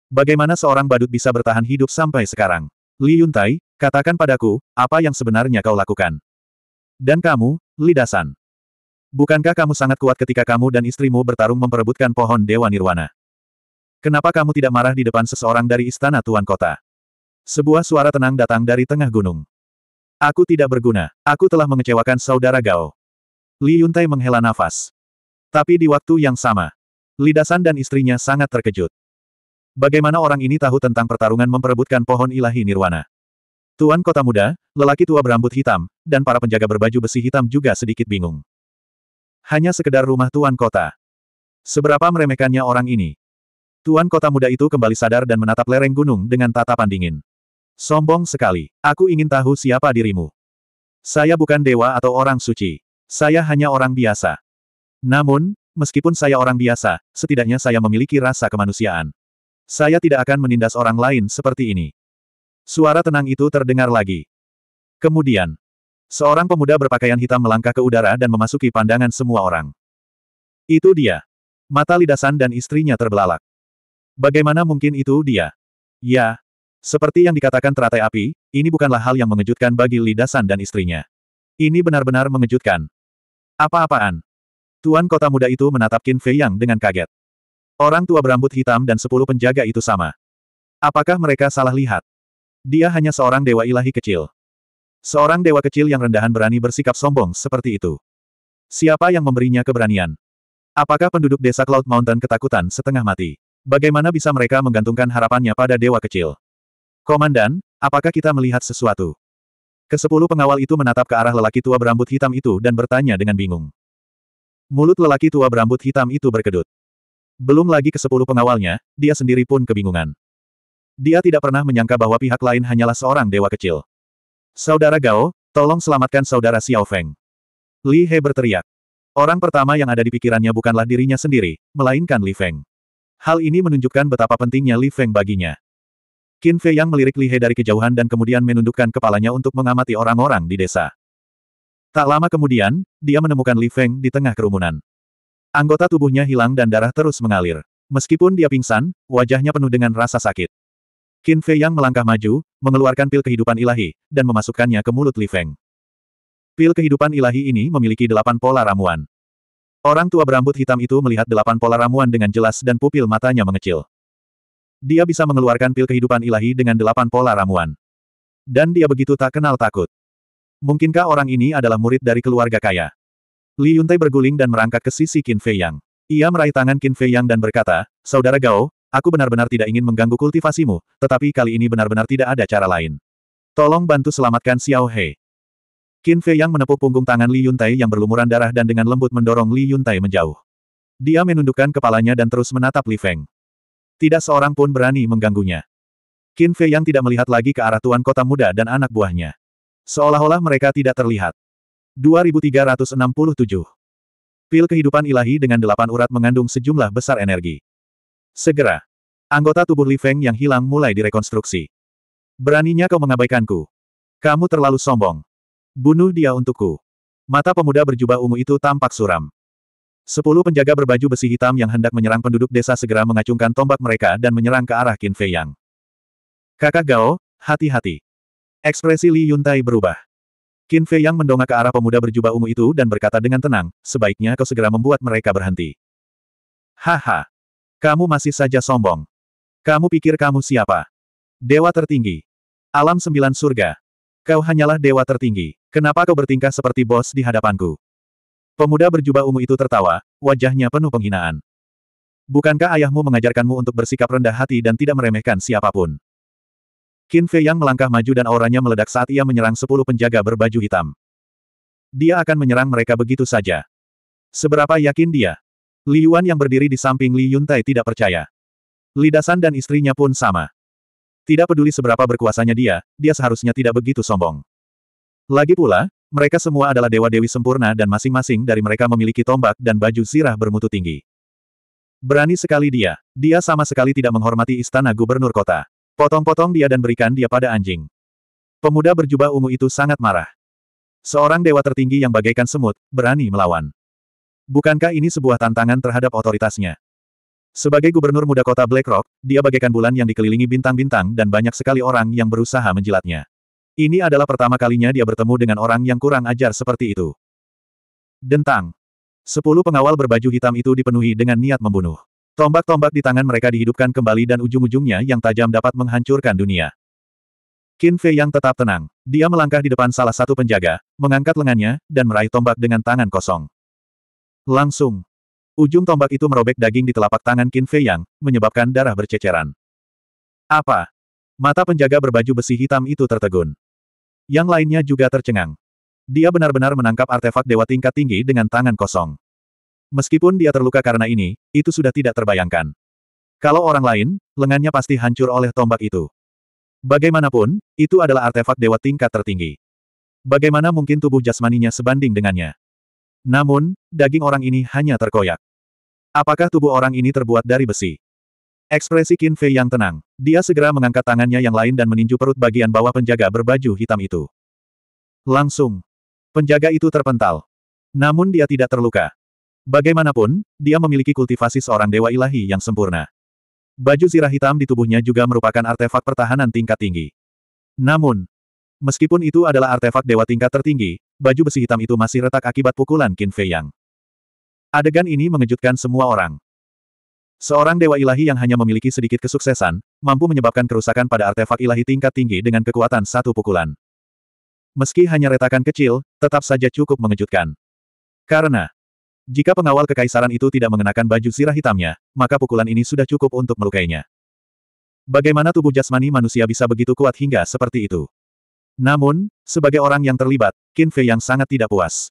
Bagaimana seorang badut bisa bertahan hidup sampai sekarang? Li Yuntai, katakan padaku, apa yang sebenarnya kau lakukan? Dan kamu, Li Dasan. Bukankah kamu sangat kuat ketika kamu dan istrimu bertarung memperebutkan pohon Dewa Nirwana? Kenapa kamu tidak marah di depan seseorang dari istana Tuan Kota? Sebuah suara tenang datang dari tengah gunung. Aku tidak berguna. Aku telah mengecewakan saudara Gao. Li Yuntai menghela nafas. Tapi di waktu yang sama, Lidasan dan istrinya sangat terkejut. Bagaimana orang ini tahu tentang pertarungan memperebutkan pohon ilahi Nirwana? Tuan Kota Muda, lelaki tua berambut hitam, dan para penjaga berbaju besi hitam juga sedikit bingung. Hanya sekedar rumah tuan kota. Seberapa meremehkannya orang ini. Tuan kota muda itu kembali sadar dan menatap lereng gunung dengan tatapan dingin. Sombong sekali. Aku ingin tahu siapa dirimu. Saya bukan dewa atau orang suci. Saya hanya orang biasa. Namun, meskipun saya orang biasa, setidaknya saya memiliki rasa kemanusiaan. Saya tidak akan menindas orang lain seperti ini. Suara tenang itu terdengar lagi. Kemudian, Seorang pemuda berpakaian hitam melangkah ke udara dan memasuki pandangan semua orang. Itu dia. Mata lidasan dan istrinya terbelalak. Bagaimana mungkin itu dia? Ya. Seperti yang dikatakan teratai api, ini bukanlah hal yang mengejutkan bagi lidasan dan istrinya. Ini benar-benar mengejutkan. Apa-apaan? Tuan kota muda itu menatap Qin Fei Yang dengan kaget. Orang tua berambut hitam dan sepuluh penjaga itu sama. Apakah mereka salah lihat? Dia hanya seorang dewa ilahi kecil. Seorang dewa kecil yang rendahan berani bersikap sombong seperti itu. Siapa yang memberinya keberanian? Apakah penduduk desa Cloud Mountain ketakutan setengah mati? Bagaimana bisa mereka menggantungkan harapannya pada dewa kecil? Komandan, apakah kita melihat sesuatu? Kesepuluh pengawal itu menatap ke arah lelaki tua berambut hitam itu dan bertanya dengan bingung. Mulut lelaki tua berambut hitam itu berkedut. Belum lagi kesepuluh pengawalnya, dia sendiri pun kebingungan. Dia tidak pernah menyangka bahwa pihak lain hanyalah seorang dewa kecil. Saudara Gao, tolong selamatkan saudara Xiao Feng. Li He berteriak. Orang pertama yang ada di pikirannya bukanlah dirinya sendiri, melainkan Li Feng. Hal ini menunjukkan betapa pentingnya Li Feng baginya. Qin Fei yang melirik Li He dari kejauhan dan kemudian menundukkan kepalanya untuk mengamati orang-orang di desa. Tak lama kemudian, dia menemukan Li Feng di tengah kerumunan. Anggota tubuhnya hilang dan darah terus mengalir. Meskipun dia pingsan, wajahnya penuh dengan rasa sakit. Qin Fei Yang melangkah maju, mengeluarkan pil kehidupan ilahi, dan memasukkannya ke mulut Li Feng. Pil kehidupan ilahi ini memiliki delapan pola ramuan. Orang tua berambut hitam itu melihat delapan pola ramuan dengan jelas dan pupil matanya mengecil. Dia bisa mengeluarkan pil kehidupan ilahi dengan delapan pola ramuan. Dan dia begitu tak kenal takut. Mungkinkah orang ini adalah murid dari keluarga kaya? Li Yuntai berguling dan merangkak ke sisi Qin Fei Yang. Ia meraih tangan Qin Fei Yang dan berkata, Saudara Gao, Aku benar-benar tidak ingin mengganggu kultivasimu, tetapi kali ini benar-benar tidak ada cara lain. Tolong bantu selamatkan Xiao He. Qin Fei yang menepuk punggung tangan Li Yuntai yang berlumuran darah dan dengan lembut mendorong Li Yuntai menjauh. Dia menundukkan kepalanya dan terus menatap Li Feng. Tidak seorang pun berani mengganggunya. Qin Fei yang tidak melihat lagi ke arah tuan kota muda dan anak buahnya. Seolah-olah mereka tidak terlihat. 2367 Pil kehidupan ilahi dengan delapan urat mengandung sejumlah besar energi. Segera. Anggota tubuh Li Feng yang hilang mulai direkonstruksi. Beraninya kau mengabaikanku. Kamu terlalu sombong. Bunuh dia untukku. Mata pemuda berjubah ungu itu tampak suram. Sepuluh penjaga berbaju besi hitam yang hendak menyerang penduduk desa segera mengacungkan tombak mereka dan menyerang ke arah Qin Fei Yang. Kakak Gao, hati-hati. Ekspresi Li Yuntai berubah. Qin Fei Yang mendongak ke arah pemuda berjubah ungu itu dan berkata dengan tenang, sebaiknya kau segera membuat mereka berhenti. Haha, kamu masih saja sombong. Kamu pikir kamu siapa? Dewa tertinggi. Alam sembilan surga. Kau hanyalah dewa tertinggi. Kenapa kau bertingkah seperti bos di hadapanku? Pemuda berjubah ungu itu tertawa, wajahnya penuh penghinaan. Bukankah ayahmu mengajarkanmu untuk bersikap rendah hati dan tidak meremehkan siapapun? Qin Fei Yang melangkah maju dan auranya meledak saat ia menyerang sepuluh penjaga berbaju hitam. Dia akan menyerang mereka begitu saja. Seberapa yakin dia? Li Yuan yang berdiri di samping Li Yuntai tidak percaya. Li Dasan dan istrinya pun sama. Tidak peduli seberapa berkuasanya dia, dia seharusnya tidak begitu sombong. Lagi pula, mereka semua adalah dewa-dewi sempurna dan masing-masing dari mereka memiliki tombak dan baju sirah bermutu tinggi. Berani sekali dia. Dia sama sekali tidak menghormati istana gubernur kota. Potong-potong dia dan berikan dia pada anjing. Pemuda berjubah ungu itu sangat marah. Seorang dewa tertinggi yang bagaikan semut, berani melawan. Bukankah ini sebuah tantangan terhadap otoritasnya? Sebagai gubernur muda kota BlackRock, dia bagaikan bulan yang dikelilingi bintang-bintang dan banyak sekali orang yang berusaha menjilatnya. Ini adalah pertama kalinya dia bertemu dengan orang yang kurang ajar seperti itu. Dentang. Sepuluh pengawal berbaju hitam itu dipenuhi dengan niat membunuh. Tombak-tombak di tangan mereka dihidupkan kembali dan ujung-ujungnya yang tajam dapat menghancurkan dunia. Qin Fei yang tetap tenang. Dia melangkah di depan salah satu penjaga, mengangkat lengannya, dan meraih tombak dengan tangan kosong. Langsung. Ujung tombak itu merobek daging di telapak tangan Qin Fei Yang, menyebabkan darah berceceran. Apa? Mata penjaga berbaju besi hitam itu tertegun. Yang lainnya juga tercengang. Dia benar-benar menangkap artefak dewa tingkat tinggi dengan tangan kosong. Meskipun dia terluka karena ini, itu sudah tidak terbayangkan. Kalau orang lain, lengannya pasti hancur oleh tombak itu. Bagaimanapun, itu adalah artefak dewa tingkat tertinggi. Bagaimana mungkin tubuh jasmaninya sebanding dengannya? Namun, daging orang ini hanya terkoyak. Apakah tubuh orang ini terbuat dari besi? Ekspresi Qin Fei yang tenang. Dia segera mengangkat tangannya yang lain dan meninju perut bagian bawah penjaga berbaju hitam itu. Langsung. Penjaga itu terpental. Namun dia tidak terluka. Bagaimanapun, dia memiliki kultivasi seorang dewa ilahi yang sempurna. Baju zirah hitam di tubuhnya juga merupakan artefak pertahanan tingkat tinggi. Namun, Meskipun itu adalah artefak dewa tingkat tertinggi, baju besi hitam itu masih retak akibat pukulan Qin Fei Yang. Adegan ini mengejutkan semua orang. Seorang dewa ilahi yang hanya memiliki sedikit kesuksesan, mampu menyebabkan kerusakan pada artefak ilahi tingkat tinggi dengan kekuatan satu pukulan. Meski hanya retakan kecil, tetap saja cukup mengejutkan. Karena, jika pengawal kekaisaran itu tidak mengenakan baju sirah hitamnya, maka pukulan ini sudah cukup untuk melukainya. Bagaimana tubuh jasmani manusia bisa begitu kuat hingga seperti itu? Namun, sebagai orang yang terlibat, Qin Fei yang sangat tidak puas.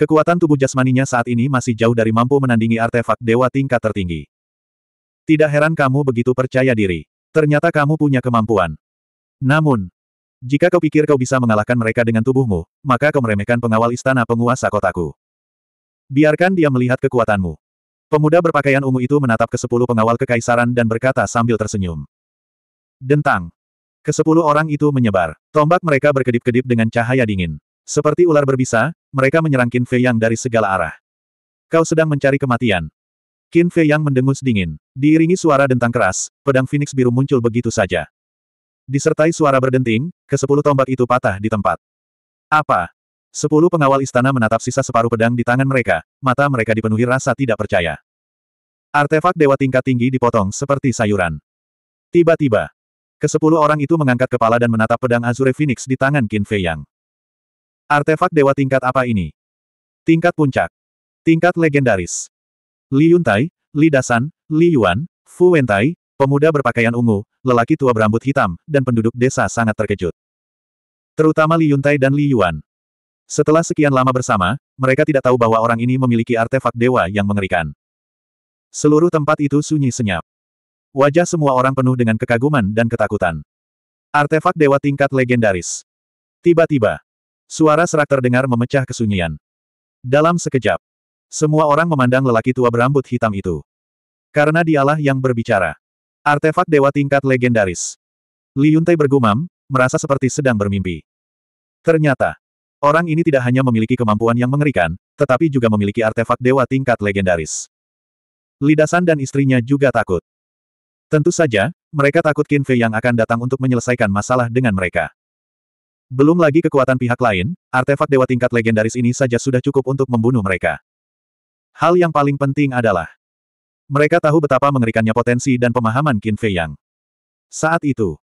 Kekuatan tubuh jasmaninya saat ini masih jauh dari mampu menandingi artefak dewa tingkat tertinggi. Tidak heran kamu begitu percaya diri. Ternyata kamu punya kemampuan. Namun, jika kau pikir kau bisa mengalahkan mereka dengan tubuhmu, maka kau meremehkan pengawal istana penguasa kotaku. Biarkan dia melihat kekuatanmu. Pemuda berpakaian ungu itu menatap ke sepuluh pengawal kekaisaran dan berkata sambil tersenyum. Dentang. Kesepuluh orang itu menyebar. Tombak mereka berkedip-kedip dengan cahaya dingin. Seperti ular berbisa, mereka menyerang Qin Fei Yang dari segala arah. Kau sedang mencari kematian. Qin Fei Yang mendengus dingin. Diiringi suara dentang keras, pedang Phoenix biru muncul begitu saja. Disertai suara berdenting, kesepuluh tombak itu patah di tempat. Apa? Sepuluh pengawal istana menatap sisa separuh pedang di tangan mereka, mata mereka dipenuhi rasa tidak percaya. Artefak dewa tingkat tinggi dipotong seperti sayuran. Tiba-tiba, Kesepuluh orang itu mengangkat kepala dan menatap pedang Azure Phoenix di tangan Qin Fei Yang. Artefak dewa tingkat apa ini? Tingkat puncak. Tingkat legendaris. Li Yuntai, Li Dasan, Li Yuan, Fu Wentai, pemuda berpakaian ungu, lelaki tua berambut hitam, dan penduduk desa sangat terkejut. Terutama Li Yuntai dan Li Yuan. Setelah sekian lama bersama, mereka tidak tahu bahwa orang ini memiliki artefak dewa yang mengerikan. Seluruh tempat itu sunyi senyap. Wajah semua orang penuh dengan kekaguman dan ketakutan. Artefak dewa tingkat legendaris. Tiba-tiba, suara serak terdengar memecah kesunyian. Dalam sekejap, semua orang memandang lelaki tua berambut hitam itu. Karena dialah yang berbicara. Artefak dewa tingkat legendaris. Li Yuntai bergumam, merasa seperti sedang bermimpi. Ternyata, orang ini tidak hanya memiliki kemampuan yang mengerikan, tetapi juga memiliki artefak dewa tingkat legendaris. Lidasan dan istrinya juga takut. Tentu saja, mereka takut Qin Fei yang akan datang untuk menyelesaikan masalah dengan mereka. Belum lagi kekuatan pihak lain, artefak dewa tingkat legendaris ini saja sudah cukup untuk membunuh mereka. Hal yang paling penting adalah, mereka tahu betapa mengerikannya potensi dan pemahaman Qin Fei Yang. Saat itu,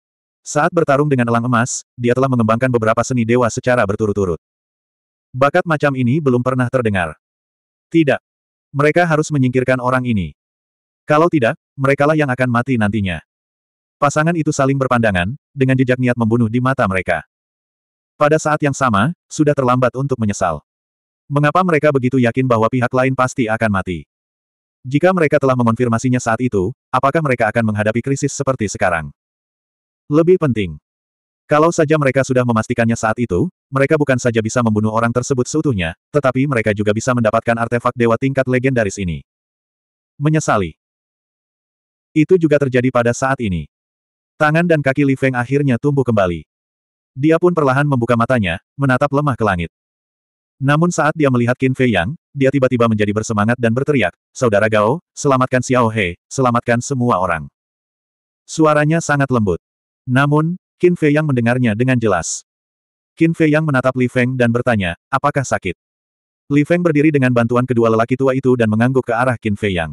saat bertarung dengan elang emas, dia telah mengembangkan beberapa seni dewa secara berturut-turut. Bakat macam ini belum pernah terdengar. Tidak. Mereka harus menyingkirkan orang ini. Kalau tidak, merekalah yang akan mati nantinya. Pasangan itu saling berpandangan, dengan jejak niat membunuh di mata mereka. Pada saat yang sama, sudah terlambat untuk menyesal. Mengapa mereka begitu yakin bahwa pihak lain pasti akan mati? Jika mereka telah mengonfirmasinya saat itu, apakah mereka akan menghadapi krisis seperti sekarang? Lebih penting. Kalau saja mereka sudah memastikannya saat itu, mereka bukan saja bisa membunuh orang tersebut seutuhnya, tetapi mereka juga bisa mendapatkan artefak dewa tingkat legendaris ini. Menyesali. Itu juga terjadi pada saat ini. Tangan dan kaki Li Feng akhirnya tumbuh kembali. Dia pun perlahan membuka matanya, menatap lemah ke langit. Namun saat dia melihat Qin Fei Yang, dia tiba-tiba menjadi bersemangat dan berteriak, Saudara Gao, selamatkan Xiao He, selamatkan semua orang. Suaranya sangat lembut. Namun, Qin Fei Yang mendengarnya dengan jelas. Qin Fei Yang menatap Li Feng dan bertanya, apakah sakit? Li Feng berdiri dengan bantuan kedua lelaki tua itu dan mengangguk ke arah Qin Fei Yang.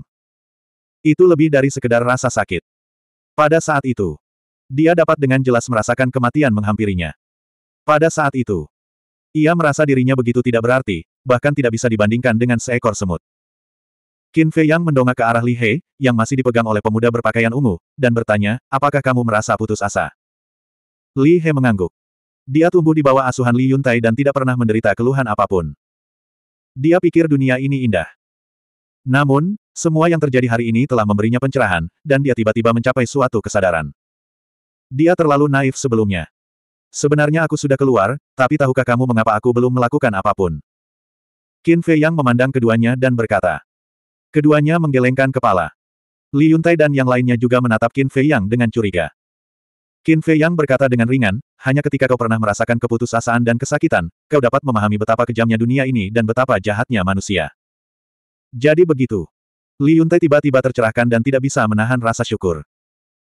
Itu lebih dari sekedar rasa sakit. Pada saat itu, dia dapat dengan jelas merasakan kematian menghampirinya. Pada saat itu, ia merasa dirinya begitu tidak berarti, bahkan tidak bisa dibandingkan dengan seekor semut. Qin Fei Yang mendongak ke arah Li He, yang masih dipegang oleh pemuda berpakaian ungu, dan bertanya, apakah kamu merasa putus asa? Li He mengangguk. Dia tumbuh di bawah asuhan Li Yuntai dan tidak pernah menderita keluhan apapun. Dia pikir dunia ini indah. Namun, semua yang terjadi hari ini telah memberinya pencerahan, dan dia tiba-tiba mencapai suatu kesadaran. Dia terlalu naif sebelumnya. Sebenarnya aku sudah keluar, tapi tahukah kamu mengapa aku belum melakukan apapun? Qin Fei Yang memandang keduanya dan berkata. Keduanya menggelengkan kepala. Li Yuntai dan yang lainnya juga menatap Qin Fei Yang dengan curiga. Qin Fei Yang berkata dengan ringan, hanya ketika kau pernah merasakan keputusasaan dan kesakitan, kau dapat memahami betapa kejamnya dunia ini dan betapa jahatnya manusia. Jadi begitu. Li Yuntai tiba-tiba tercerahkan dan tidak bisa menahan rasa syukur.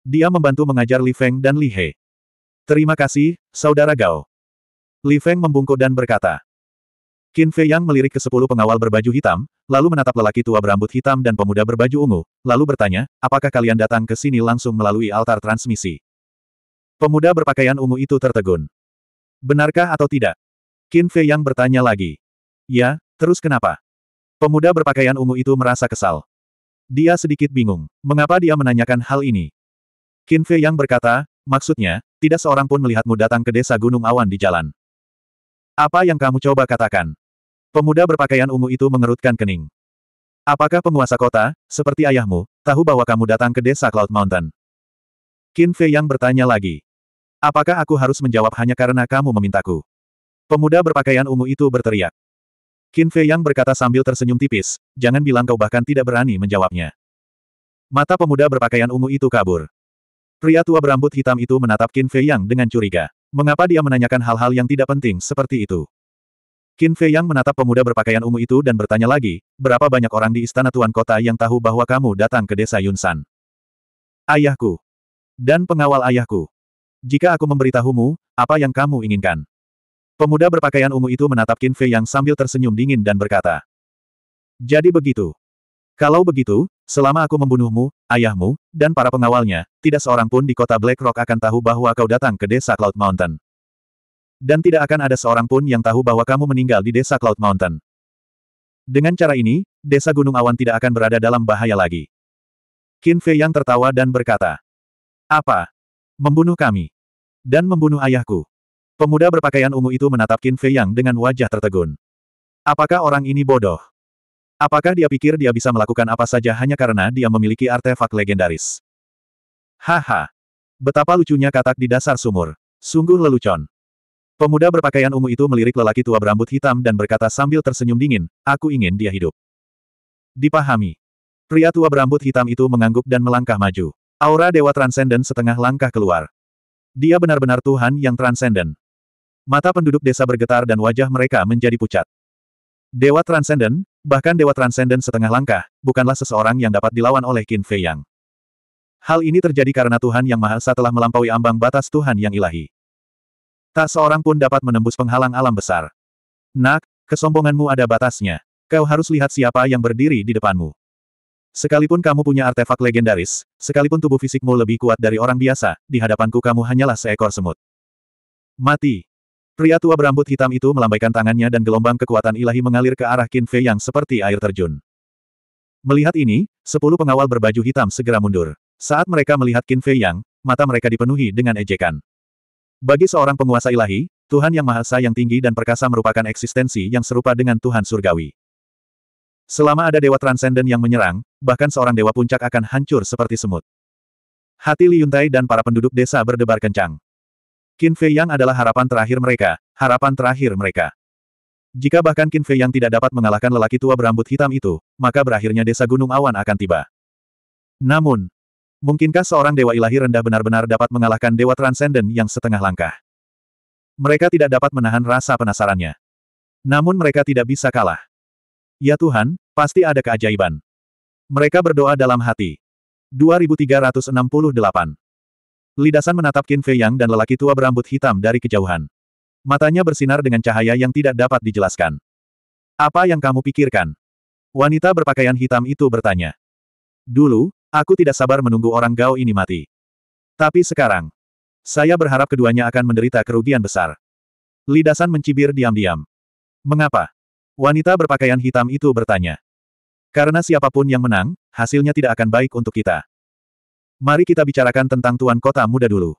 Dia membantu mengajar Li Feng dan Li He. Terima kasih, Saudara Gao. Li Feng membungkuk dan berkata. Qin Fei Yang melirik ke sepuluh pengawal berbaju hitam, lalu menatap lelaki tua berambut hitam dan pemuda berbaju ungu, lalu bertanya, apakah kalian datang ke sini langsung melalui altar transmisi? Pemuda berpakaian ungu itu tertegun. Benarkah atau tidak? Qin Fei Yang bertanya lagi. Ya, terus kenapa? Pemuda berpakaian ungu itu merasa kesal. Dia sedikit bingung. Mengapa dia menanyakan hal ini? Qin Fei yang berkata, maksudnya, tidak seorang pun melihatmu datang ke desa Gunung Awan di jalan. Apa yang kamu coba katakan? Pemuda berpakaian ungu itu mengerutkan kening. Apakah penguasa kota, seperti ayahmu, tahu bahwa kamu datang ke desa Cloud Mountain? Qin Fei yang bertanya lagi. Apakah aku harus menjawab hanya karena kamu memintaku? Pemuda berpakaian ungu itu berteriak. Qin Fei Yang berkata sambil tersenyum tipis, jangan bilang kau bahkan tidak berani menjawabnya. Mata pemuda berpakaian ungu itu kabur. Pria tua berambut hitam itu menatap Qin Fei Yang dengan curiga. Mengapa dia menanyakan hal-hal yang tidak penting seperti itu? Qin Fei Yang menatap pemuda berpakaian ungu itu dan bertanya lagi, berapa banyak orang di istana tuan kota yang tahu bahwa kamu datang ke desa Yunsan? Ayahku. Dan pengawal ayahku. Jika aku memberitahumu, apa yang kamu inginkan? Pemuda berpakaian ungu itu menatap Qin Fei yang sambil tersenyum dingin dan berkata. Jadi begitu. Kalau begitu, selama aku membunuhmu, ayahmu, dan para pengawalnya, tidak seorang pun di kota Black Rock akan tahu bahwa kau datang ke desa Cloud Mountain. Dan tidak akan ada seorang pun yang tahu bahwa kamu meninggal di desa Cloud Mountain. Dengan cara ini, desa Gunung Awan tidak akan berada dalam bahaya lagi. Qin Fei yang tertawa dan berkata, Apa? Membunuh kami. Dan membunuh ayahku. Pemuda berpakaian ungu itu menatap Qin Fei Yang dengan wajah tertegun. Apakah orang ini bodoh? Apakah dia pikir dia bisa melakukan apa saja hanya karena dia memiliki artefak legendaris? Haha. Betapa lucunya katak di dasar sumur. Sungguh lelucon. Pemuda berpakaian ungu itu melirik lelaki tua berambut hitam dan berkata sambil tersenyum dingin, aku ingin dia hidup. Dipahami. Pria tua berambut hitam itu mengangguk dan melangkah maju. Aura Dewa Transcendent setengah langkah keluar. Dia benar-benar Tuhan yang Transcendent. Mata penduduk desa bergetar dan wajah mereka menjadi pucat. Dewa Transenden, bahkan Dewa Transenden setengah langkah, bukanlah seseorang yang dapat dilawan oleh Qin Fei Yang. Hal ini terjadi karena Tuhan Yang Maha Esa telah melampaui ambang batas Tuhan Yang Ilahi. Tak seorang pun dapat menembus penghalang alam besar. Nak, kesombonganmu ada batasnya. Kau harus lihat siapa yang berdiri di depanmu. Sekalipun kamu punya artefak legendaris, sekalipun tubuh fisikmu lebih kuat dari orang biasa, di hadapanku kamu hanyalah seekor semut. Mati. Pria tua berambut hitam itu melambaikan tangannya dan gelombang kekuatan ilahi mengalir ke arah Qin Fei yang seperti air terjun. Melihat ini, sepuluh pengawal berbaju hitam segera mundur. Saat mereka melihat Qin Fei Yang, mata mereka dipenuhi dengan ejekan. Bagi seorang penguasa ilahi, Tuhan Yang Maha Esa yang tinggi dan perkasa merupakan eksistensi yang serupa dengan Tuhan Surgawi. Selama ada dewa transenden yang menyerang, bahkan seorang dewa puncak akan hancur seperti semut. Hati Liuntai dan para penduduk desa berdebar kencang. Qin Fei Yang adalah harapan terakhir mereka, harapan terakhir mereka. Jika bahkan Qin Fei Yang tidak dapat mengalahkan lelaki tua berambut hitam itu, maka berakhirnya desa gunung awan akan tiba. Namun, mungkinkah seorang dewa ilahi rendah benar-benar dapat mengalahkan dewa transenden yang setengah langkah? Mereka tidak dapat menahan rasa penasarannya. Namun mereka tidak bisa kalah. Ya Tuhan, pasti ada keajaiban. Mereka berdoa dalam hati. 2368 Lidasan menatap Qin Fei Yang dan lelaki tua berambut hitam dari kejauhan. Matanya bersinar dengan cahaya yang tidak dapat dijelaskan. Apa yang kamu pikirkan? Wanita berpakaian hitam itu bertanya. Dulu, aku tidak sabar menunggu orang Gao ini mati. Tapi sekarang, saya berharap keduanya akan menderita kerugian besar. Lidasan mencibir diam-diam. Mengapa? Wanita berpakaian hitam itu bertanya. Karena siapapun yang menang, hasilnya tidak akan baik untuk kita. Mari kita bicarakan tentang Tuan Kota Muda dulu.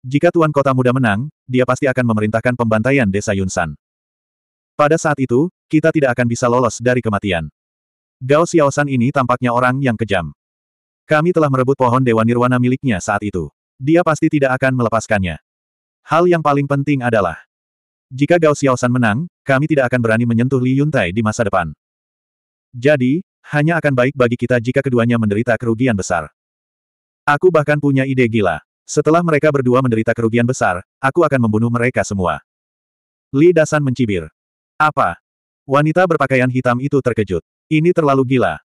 Jika Tuan Kota Muda menang, dia pasti akan memerintahkan pembantaian desa Yunsan. Pada saat itu, kita tidak akan bisa lolos dari kematian. Gao Xiaosan ini tampaknya orang yang kejam. Kami telah merebut pohon Dewa Nirwana miliknya saat itu. Dia pasti tidak akan melepaskannya. Hal yang paling penting adalah, jika Gao Xiaosan menang, kami tidak akan berani menyentuh Li Yuntai di masa depan. Jadi, hanya akan baik bagi kita jika keduanya menderita kerugian besar. Aku bahkan punya ide gila. Setelah mereka berdua menderita kerugian besar, aku akan membunuh mereka semua. Li Dasan mencibir. Apa? Wanita berpakaian hitam itu terkejut. Ini terlalu gila.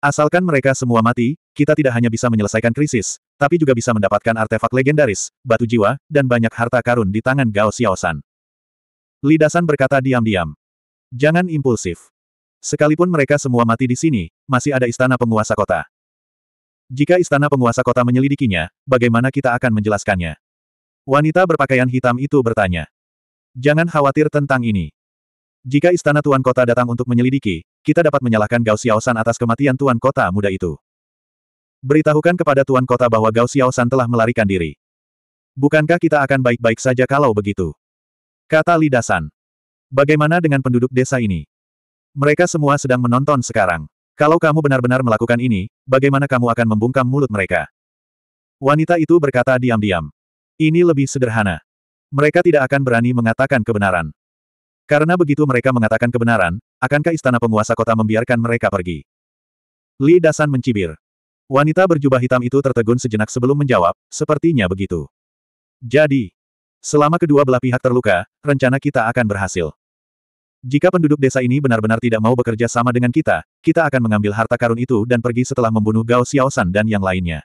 Asalkan mereka semua mati, kita tidak hanya bisa menyelesaikan krisis, tapi juga bisa mendapatkan artefak legendaris, batu jiwa, dan banyak harta karun di tangan Gao Xiaosan. Li Dasan berkata diam-diam. Jangan impulsif. Sekalipun mereka semua mati di sini, masih ada istana penguasa kota. Jika istana penguasa kota menyelidikinya, bagaimana kita akan menjelaskannya? Wanita berpakaian hitam itu bertanya. Jangan khawatir tentang ini. Jika istana tuan kota datang untuk menyelidiki, kita dapat menyalahkan Gao Xiaosan atas kematian tuan kota muda itu. Beritahukan kepada tuan kota bahwa Gao Xiaosan telah melarikan diri. Bukankah kita akan baik-baik saja kalau begitu? Kata Lidasan. Bagaimana dengan penduduk desa ini? Mereka semua sedang menonton sekarang. Kalau kamu benar-benar melakukan ini, bagaimana kamu akan membungkam mulut mereka? Wanita itu berkata diam-diam. Ini lebih sederhana. Mereka tidak akan berani mengatakan kebenaran. Karena begitu mereka mengatakan kebenaran, akankah istana penguasa kota membiarkan mereka pergi? Li Dasan mencibir. Wanita berjubah hitam itu tertegun sejenak sebelum menjawab, sepertinya begitu. Jadi, selama kedua belah pihak terluka, rencana kita akan berhasil. Jika penduduk desa ini benar-benar tidak mau bekerja sama dengan kita, kita akan mengambil harta karun itu dan pergi setelah membunuh Gao Xiaosan dan yang lainnya.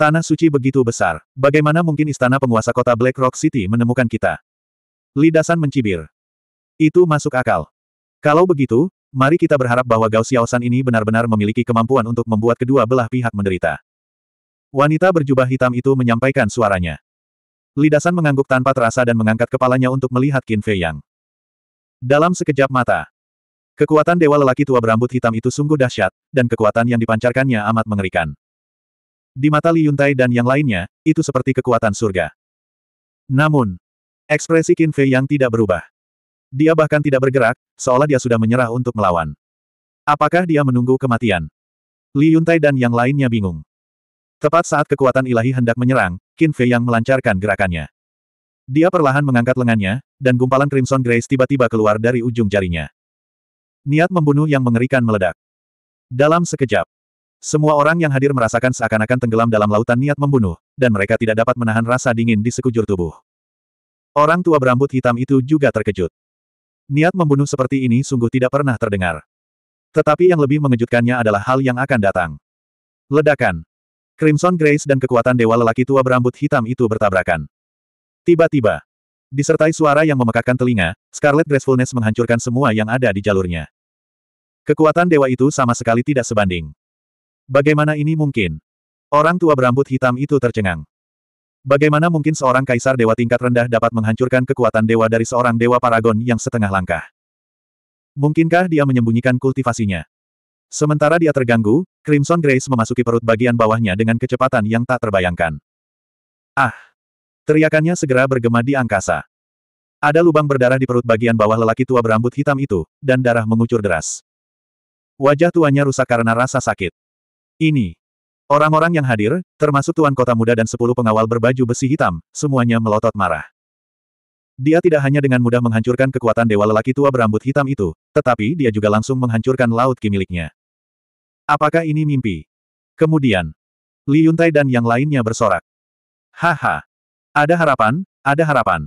Tanah suci begitu besar. Bagaimana mungkin istana penguasa kota Black Rock City menemukan kita? Lidasan mencibir. Itu masuk akal. Kalau begitu, mari kita berharap bahwa Gao Xiaosan ini benar-benar memiliki kemampuan untuk membuat kedua belah pihak menderita. Wanita berjubah hitam itu menyampaikan suaranya. Lidasan mengangguk tanpa terasa dan mengangkat kepalanya untuk melihat Qin Fei Yang. Dalam sekejap mata. Kekuatan dewa lelaki tua berambut hitam itu sungguh dahsyat, dan kekuatan yang dipancarkannya amat mengerikan. Di mata Li Yuntai dan yang lainnya, itu seperti kekuatan surga. Namun, ekspresi Qin Fei yang tidak berubah. Dia bahkan tidak bergerak, seolah dia sudah menyerah untuk melawan. Apakah dia menunggu kematian? Li Yuntai dan yang lainnya bingung. Tepat saat kekuatan ilahi hendak menyerang, Qin Fei yang melancarkan gerakannya. Dia perlahan mengangkat lengannya, dan gumpalan Crimson Grace tiba-tiba keluar dari ujung jarinya. Niat membunuh yang mengerikan meledak. Dalam sekejap, semua orang yang hadir merasakan seakan-akan tenggelam dalam lautan niat membunuh, dan mereka tidak dapat menahan rasa dingin di sekujur tubuh. Orang tua berambut hitam itu juga terkejut. Niat membunuh seperti ini sungguh tidak pernah terdengar. Tetapi yang lebih mengejutkannya adalah hal yang akan datang. Ledakan. Crimson Grace dan kekuatan dewa lelaki tua berambut hitam itu bertabrakan. Tiba-tiba, disertai suara yang memekakkan telinga, Scarlet Gracefulness menghancurkan semua yang ada di jalurnya. Kekuatan dewa itu sama sekali tidak sebanding. Bagaimana ini mungkin? Orang tua berambut hitam itu tercengang. Bagaimana mungkin seorang kaisar dewa tingkat rendah dapat menghancurkan kekuatan dewa dari seorang dewa paragon yang setengah langkah? Mungkinkah dia menyembunyikan kultivasinya? Sementara dia terganggu, Crimson Grace memasuki perut bagian bawahnya dengan kecepatan yang tak terbayangkan. Ah! Teriakannya segera bergema di angkasa. Ada lubang berdarah di perut bagian bawah lelaki tua berambut hitam itu, dan darah mengucur deras. Wajah tuanya rusak karena rasa sakit. Ini. Orang-orang yang hadir, termasuk tuan kota muda dan sepuluh pengawal berbaju besi hitam, semuanya melotot marah. Dia tidak hanya dengan mudah menghancurkan kekuatan dewa lelaki tua berambut hitam itu, tetapi dia juga langsung menghancurkan laut ki miliknya. Apakah ini mimpi? Kemudian, Li Yuntai dan yang lainnya bersorak. Haha, ada harapan, ada harapan.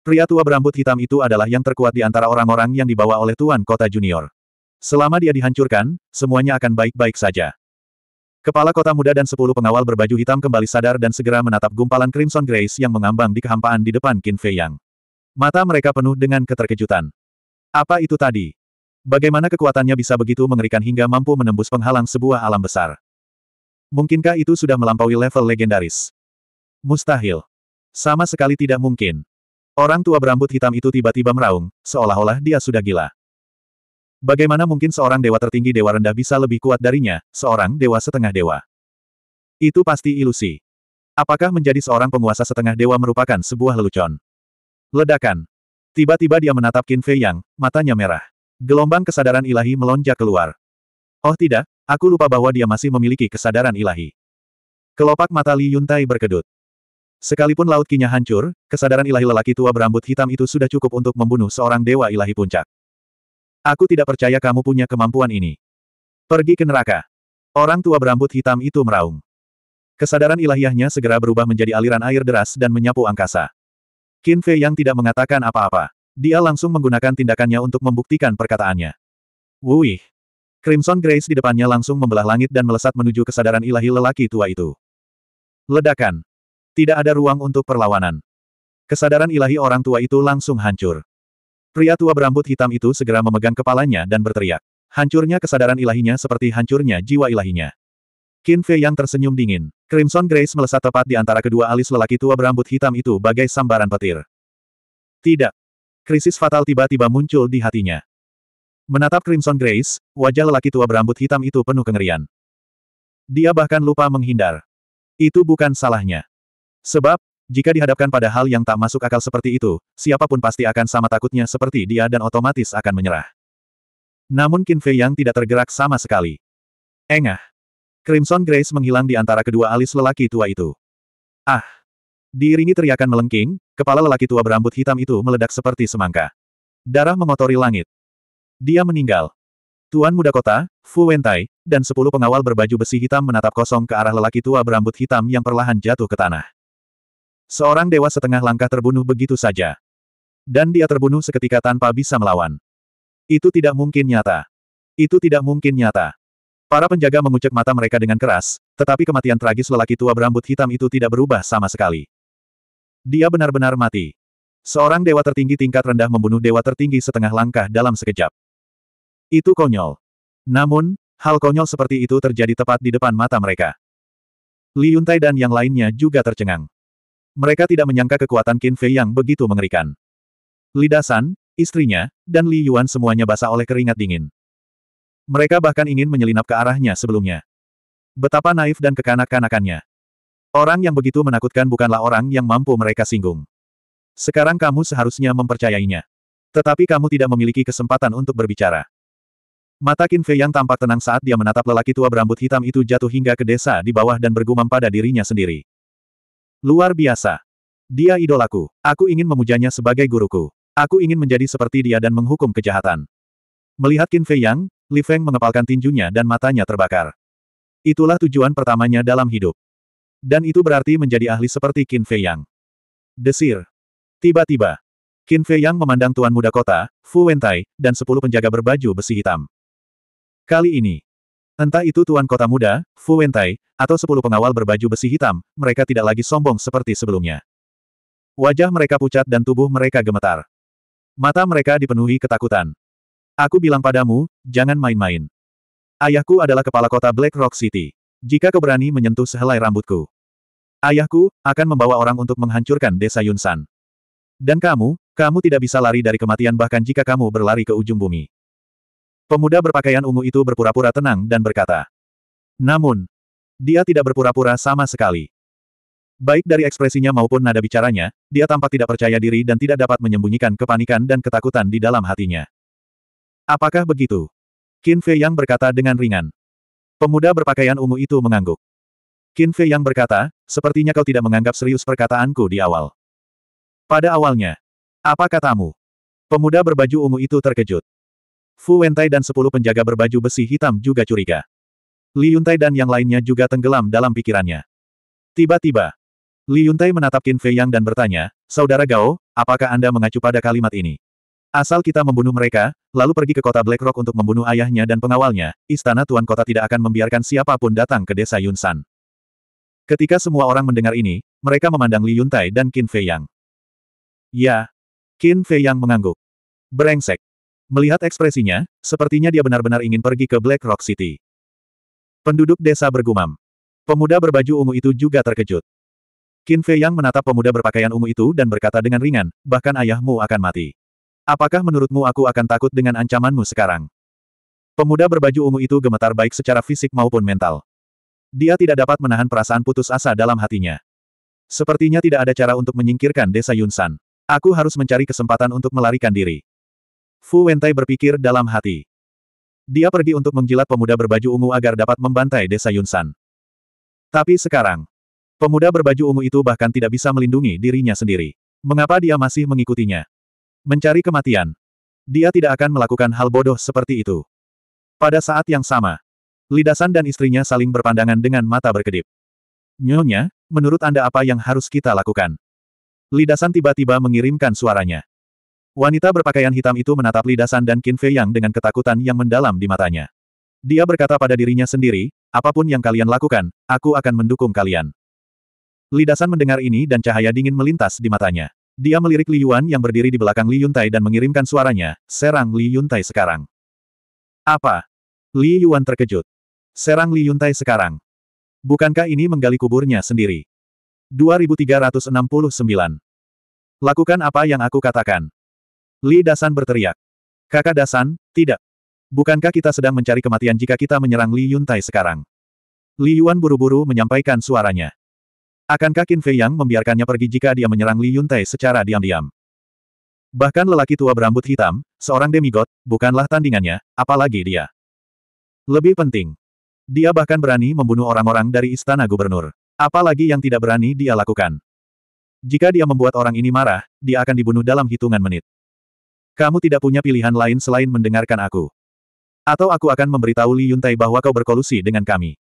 Pria tua berambut hitam itu adalah yang terkuat di antara orang-orang yang dibawa oleh Tuan Kota Junior. Selama dia dihancurkan, semuanya akan baik-baik saja. Kepala kota muda dan sepuluh pengawal berbaju hitam kembali sadar dan segera menatap gumpalan Crimson Grace yang mengambang di kehampaan di depan Qin Fei Yang. Mata mereka penuh dengan keterkejutan. Apa itu tadi? Bagaimana kekuatannya bisa begitu mengerikan hingga mampu menembus penghalang sebuah alam besar? Mungkinkah itu sudah melampaui level legendaris? Mustahil. Sama sekali tidak mungkin. Orang tua berambut hitam itu tiba-tiba meraung, seolah-olah dia sudah gila. Bagaimana mungkin seorang dewa tertinggi dewa rendah bisa lebih kuat darinya, seorang dewa setengah dewa? Itu pasti ilusi. Apakah menjadi seorang penguasa setengah dewa merupakan sebuah lelucon? Ledakan. Tiba-tiba dia menatap Qin Fei Yang, matanya merah. Gelombang kesadaran ilahi melonjak keluar. Oh tidak, aku lupa bahwa dia masih memiliki kesadaran ilahi. Kelopak mata Li Yuntai berkedut. Sekalipun Laut Kinya hancur, kesadaran ilahi lelaki tua berambut hitam itu sudah cukup untuk membunuh seorang dewa ilahi puncak. Aku tidak percaya kamu punya kemampuan ini. Pergi ke neraka. Orang tua berambut hitam itu meraung. Kesadaran ilahiyahnya segera berubah menjadi aliran air deras dan menyapu angkasa. Qin Fei yang tidak mengatakan apa-apa. Dia langsung menggunakan tindakannya untuk membuktikan perkataannya. Wuih! Crimson Grace di depannya langsung membelah langit dan melesat menuju kesadaran ilahi lelaki tua itu. Ledakan! Tidak ada ruang untuk perlawanan. Kesadaran ilahi orang tua itu langsung hancur. Pria tua berambut hitam itu segera memegang kepalanya dan berteriak. Hancurnya kesadaran ilahinya seperti hancurnya jiwa ilahinya. Qin Fei yang tersenyum dingin. Crimson Grace melesat tepat di antara kedua alis lelaki tua berambut hitam itu bagai sambaran petir. Tidak. Krisis fatal tiba-tiba muncul di hatinya. Menatap Crimson Grace, wajah lelaki tua berambut hitam itu penuh kengerian. Dia bahkan lupa menghindar. Itu bukan salahnya. Sebab, jika dihadapkan pada hal yang tak masuk akal seperti itu, siapapun pasti akan sama takutnya seperti dia dan otomatis akan menyerah. Namun Qin Fei yang tidak tergerak sama sekali. Engah. Crimson Grace menghilang di antara kedua alis lelaki tua itu. Ah! Diiringi teriakan melengking, kepala lelaki tua berambut hitam itu meledak seperti semangka. Darah mengotori langit. Dia meninggal. Tuan muda kota, Fu Wentai, dan sepuluh pengawal berbaju besi hitam menatap kosong ke arah lelaki tua berambut hitam yang perlahan jatuh ke tanah. Seorang dewa setengah langkah terbunuh begitu saja. Dan dia terbunuh seketika tanpa bisa melawan. Itu tidak mungkin nyata. Itu tidak mungkin nyata. Para penjaga mengucek mata mereka dengan keras, tetapi kematian tragis lelaki tua berambut hitam itu tidak berubah sama sekali. Dia benar-benar mati. Seorang dewa tertinggi tingkat rendah membunuh dewa tertinggi setengah langkah dalam sekejap. Itu konyol. Namun, hal konyol seperti itu terjadi tepat di depan mata mereka. Li Yuntai dan yang lainnya juga tercengang. Mereka tidak menyangka kekuatan Qin Fei yang begitu mengerikan. Li Dasan, istrinya, dan Li Yuan semuanya basah oleh keringat dingin. Mereka bahkan ingin menyelinap ke arahnya sebelumnya. Betapa naif dan kekanak-kanakannya. Orang yang begitu menakutkan bukanlah orang yang mampu mereka singgung. Sekarang kamu seharusnya mempercayainya. Tetapi kamu tidak memiliki kesempatan untuk berbicara. Mata Qin Fei yang tampak tenang saat dia menatap lelaki tua berambut hitam itu jatuh hingga ke desa di bawah dan bergumam pada dirinya sendiri. Luar biasa. Dia idolaku. Aku ingin memujanya sebagai guruku. Aku ingin menjadi seperti dia dan menghukum kejahatan. Melihat Qin Fei Yang, Li Feng mengepalkan tinjunya dan matanya terbakar. Itulah tujuan pertamanya dalam hidup. Dan itu berarti menjadi ahli seperti Qin Fei Yang. Desir. Tiba-tiba, Qin Fei Yang memandang Tuan Muda Kota, Fu Wentai, dan sepuluh penjaga berbaju besi hitam. Kali ini, Entah itu Tuan Kota Muda, Fu Wentai, atau sepuluh pengawal berbaju besi hitam, mereka tidak lagi sombong seperti sebelumnya. Wajah mereka pucat dan tubuh mereka gemetar. Mata mereka dipenuhi ketakutan. Aku bilang padamu, jangan main-main. Ayahku adalah kepala kota Black Rock City. Jika kau berani menyentuh sehelai rambutku, ayahku akan membawa orang untuk menghancurkan desa Yunsan. Dan kamu, kamu tidak bisa lari dari kematian bahkan jika kamu berlari ke ujung bumi. Pemuda berpakaian ungu itu berpura-pura tenang dan berkata. Namun, dia tidak berpura-pura sama sekali. Baik dari ekspresinya maupun nada bicaranya, dia tampak tidak percaya diri dan tidak dapat menyembunyikan kepanikan dan ketakutan di dalam hatinya. Apakah begitu? Qin Fei Yang berkata dengan ringan. Pemuda berpakaian ungu itu mengangguk. Qin Fei Yang berkata, sepertinya kau tidak menganggap serius perkataanku di awal. Pada awalnya, apa katamu? Pemuda berbaju ungu itu terkejut. Fu Wentai dan sepuluh penjaga berbaju besi hitam juga curiga. Li Yuntai dan yang lainnya juga tenggelam dalam pikirannya. Tiba-tiba, Li Yuntai menatap Qin Fei Yang dan bertanya, Saudara Gao, apakah Anda mengacu pada kalimat ini? Asal kita membunuh mereka, lalu pergi ke kota Blackrock untuk membunuh ayahnya dan pengawalnya, istana Tuan Kota tidak akan membiarkan siapapun datang ke desa Yunsan. Ketika semua orang mendengar ini, mereka memandang Li Yuntai dan Qin Fei Yang. Ya. Qin Fei Yang mengangguk. Brengsek. Melihat ekspresinya, sepertinya dia benar-benar ingin pergi ke Black Rock City. Penduduk desa bergumam. Pemuda berbaju ungu itu juga terkejut. Qin Fei Yang menatap pemuda berpakaian ungu itu dan berkata dengan ringan, bahkan ayahmu akan mati. Apakah menurutmu aku akan takut dengan ancamanmu sekarang? Pemuda berbaju ungu itu gemetar baik secara fisik maupun mental. Dia tidak dapat menahan perasaan putus asa dalam hatinya. Sepertinya tidak ada cara untuk menyingkirkan desa Yunsan. Aku harus mencari kesempatan untuk melarikan diri. Fu Wentai berpikir dalam hati. Dia pergi untuk menjilat pemuda berbaju ungu agar dapat membantai desa Yunsan. Tapi sekarang, pemuda berbaju ungu itu bahkan tidak bisa melindungi dirinya sendiri. Mengapa dia masih mengikutinya? Mencari kematian. Dia tidak akan melakukan hal bodoh seperti itu. Pada saat yang sama, Lidasan dan istrinya saling berpandangan dengan mata berkedip. Nyonya, menurut Anda apa yang harus kita lakukan? Lidasan tiba-tiba mengirimkan suaranya. Wanita berpakaian hitam itu menatap lidah San dan Qin Fei Yang dengan ketakutan yang mendalam di matanya. Dia berkata pada dirinya sendiri, apapun yang kalian lakukan, aku akan mendukung kalian. Lidasan mendengar ini dan cahaya dingin melintas di matanya. Dia melirik Li Yuan yang berdiri di belakang Li Yuntai dan mengirimkan suaranya, serang Li Yuntai sekarang. Apa? Li Yuan terkejut. Serang Li Yuntai sekarang. Bukankah ini menggali kuburnya sendiri? 2369. Lakukan apa yang aku katakan. Li Dasan berteriak. Kakak Dasan, tidak. Bukankah kita sedang mencari kematian jika kita menyerang Li Yuntai sekarang? Li Yuan buru-buru menyampaikan suaranya. Akankah Qin Fei Yang membiarkannya pergi jika dia menyerang Li Yuntai secara diam-diam? Bahkan lelaki tua berambut hitam, seorang demigod, bukanlah tandingannya, apalagi dia. Lebih penting. Dia bahkan berani membunuh orang-orang dari istana gubernur. Apalagi yang tidak berani dia lakukan. Jika dia membuat orang ini marah, dia akan dibunuh dalam hitungan menit. Kamu tidak punya pilihan lain selain mendengarkan aku. Atau aku akan memberitahu Li Yuntai bahwa kau berkolusi dengan kami.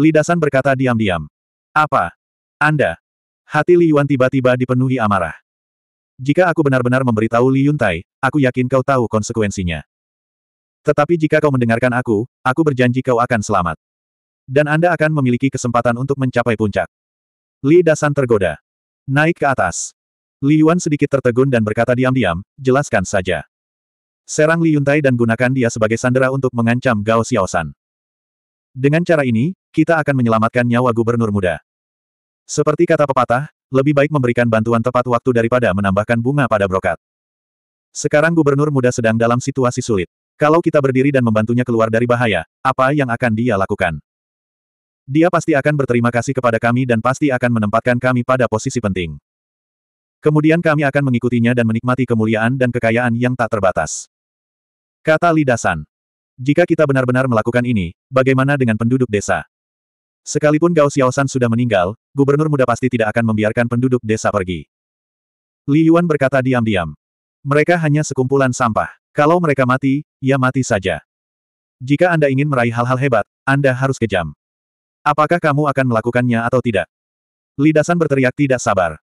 Li Dasan berkata diam-diam. Apa? Anda? Hati Li Yuan tiba-tiba dipenuhi amarah. Jika aku benar-benar memberitahu Li Yuntai, aku yakin kau tahu konsekuensinya. Tetapi jika kau mendengarkan aku, aku berjanji kau akan selamat. Dan Anda akan memiliki kesempatan untuk mencapai puncak. Li Dasan tergoda. Naik ke atas. Li Yuan sedikit tertegun dan berkata diam-diam, jelaskan saja. Serang Li Yuntai dan gunakan dia sebagai sandera untuk mengancam Gao Xiaosan. Dengan cara ini, kita akan menyelamatkan nyawa gubernur muda. Seperti kata pepatah, lebih baik memberikan bantuan tepat waktu daripada menambahkan bunga pada brokat. Sekarang gubernur muda sedang dalam situasi sulit. Kalau kita berdiri dan membantunya keluar dari bahaya, apa yang akan dia lakukan? Dia pasti akan berterima kasih kepada kami dan pasti akan menempatkan kami pada posisi penting. Kemudian kami akan mengikutinya dan menikmati kemuliaan dan kekayaan yang tak terbatas. Kata Lidasan. Jika kita benar-benar melakukan ini, bagaimana dengan penduduk desa? Sekalipun Gao Xiaosan sudah meninggal, gubernur muda pasti tidak akan membiarkan penduduk desa pergi. Li Yuan berkata diam-diam. Mereka hanya sekumpulan sampah. Kalau mereka mati, ya mati saja. Jika Anda ingin meraih hal-hal hebat, Anda harus kejam. Apakah kamu akan melakukannya atau tidak? Lidasan berteriak tidak sabar.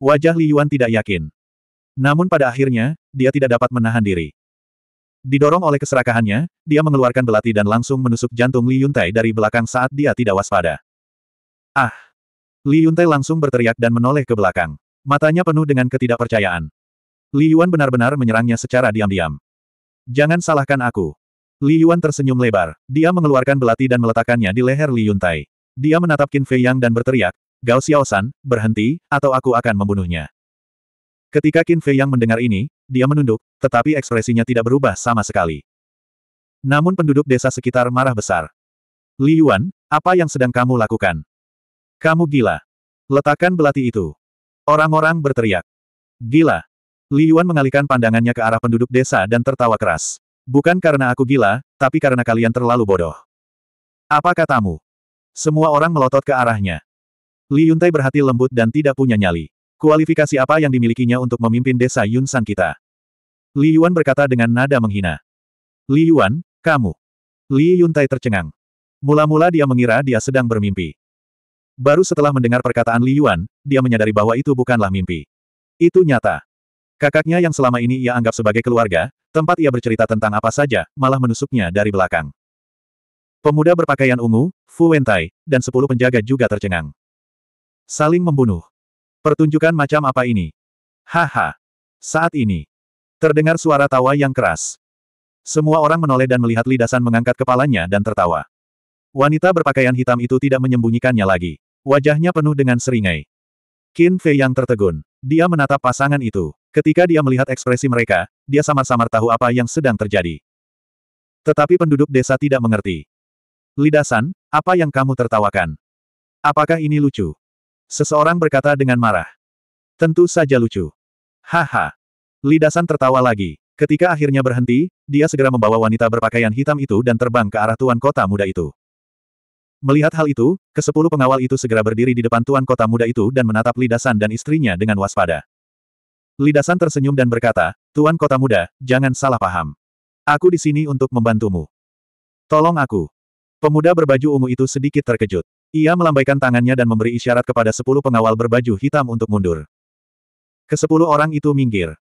Wajah Li Yuan tidak yakin. Namun pada akhirnya, dia tidak dapat menahan diri. Didorong oleh keserakahannya, dia mengeluarkan belati dan langsung menusuk jantung Li Yuntai dari belakang saat dia tidak waspada. Ah! Li Yuntai langsung berteriak dan menoleh ke belakang. Matanya penuh dengan ketidakpercayaan. Li Yuan benar-benar menyerangnya secara diam-diam. Jangan salahkan aku. Li Yuan tersenyum lebar. Dia mengeluarkan belati dan meletakkannya di leher Li Yuntai. Dia menatap Qin Fei Yang dan berteriak, Gao Xiaosan, berhenti, atau aku akan membunuhnya. Ketika Qin Fei yang mendengar ini, dia menunduk, tetapi ekspresinya tidak berubah sama sekali. Namun penduduk desa sekitar marah besar. Li Yuan, apa yang sedang kamu lakukan? Kamu gila. Letakkan belati itu. Orang-orang berteriak. Gila. Li Yuan mengalihkan pandangannya ke arah penduduk desa dan tertawa keras. Bukan karena aku gila, tapi karena kalian terlalu bodoh. Apa katamu? Semua orang melotot ke arahnya. Li Yuntai berhati lembut dan tidak punya nyali. Kualifikasi apa yang dimilikinya untuk memimpin desa Yunsan kita? Li Yuan berkata dengan nada menghina. Li Yuan, kamu. Li Yuntai tercengang. Mula-mula dia mengira dia sedang bermimpi. Baru setelah mendengar perkataan Li Yuan, dia menyadari bahwa itu bukanlah mimpi. Itu nyata. Kakaknya yang selama ini ia anggap sebagai keluarga, tempat ia bercerita tentang apa saja, malah menusuknya dari belakang. Pemuda berpakaian ungu, Fu Wentai, dan sepuluh penjaga juga tercengang. Saling membunuh. Pertunjukan macam apa ini? Haha. Saat ini. Terdengar suara tawa yang keras. Semua orang menoleh dan melihat lidasan mengangkat kepalanya dan tertawa. Wanita berpakaian hitam itu tidak menyembunyikannya lagi. Wajahnya penuh dengan seringai. Qin Fei yang tertegun. Dia menatap pasangan itu. Ketika dia melihat ekspresi mereka, dia samar-samar tahu apa yang sedang terjadi. Tetapi penduduk desa tidak mengerti. Lidasan, apa yang kamu tertawakan? Apakah ini lucu? Seseorang berkata dengan marah. Tentu saja lucu. Haha. Lidasan tertawa lagi. Ketika akhirnya berhenti, dia segera membawa wanita berpakaian hitam itu dan terbang ke arah tuan kota muda itu. Melihat hal itu, kesepuluh pengawal itu segera berdiri di depan tuan kota muda itu dan menatap lidasan dan istrinya dengan waspada. Lidasan tersenyum dan berkata, Tuan kota muda, jangan salah paham. Aku di sini untuk membantumu. Tolong aku. Pemuda berbaju ungu itu sedikit terkejut. Ia melambaikan tangannya dan memberi isyarat kepada sepuluh pengawal berbaju hitam untuk mundur. Kesepuluh orang itu minggir.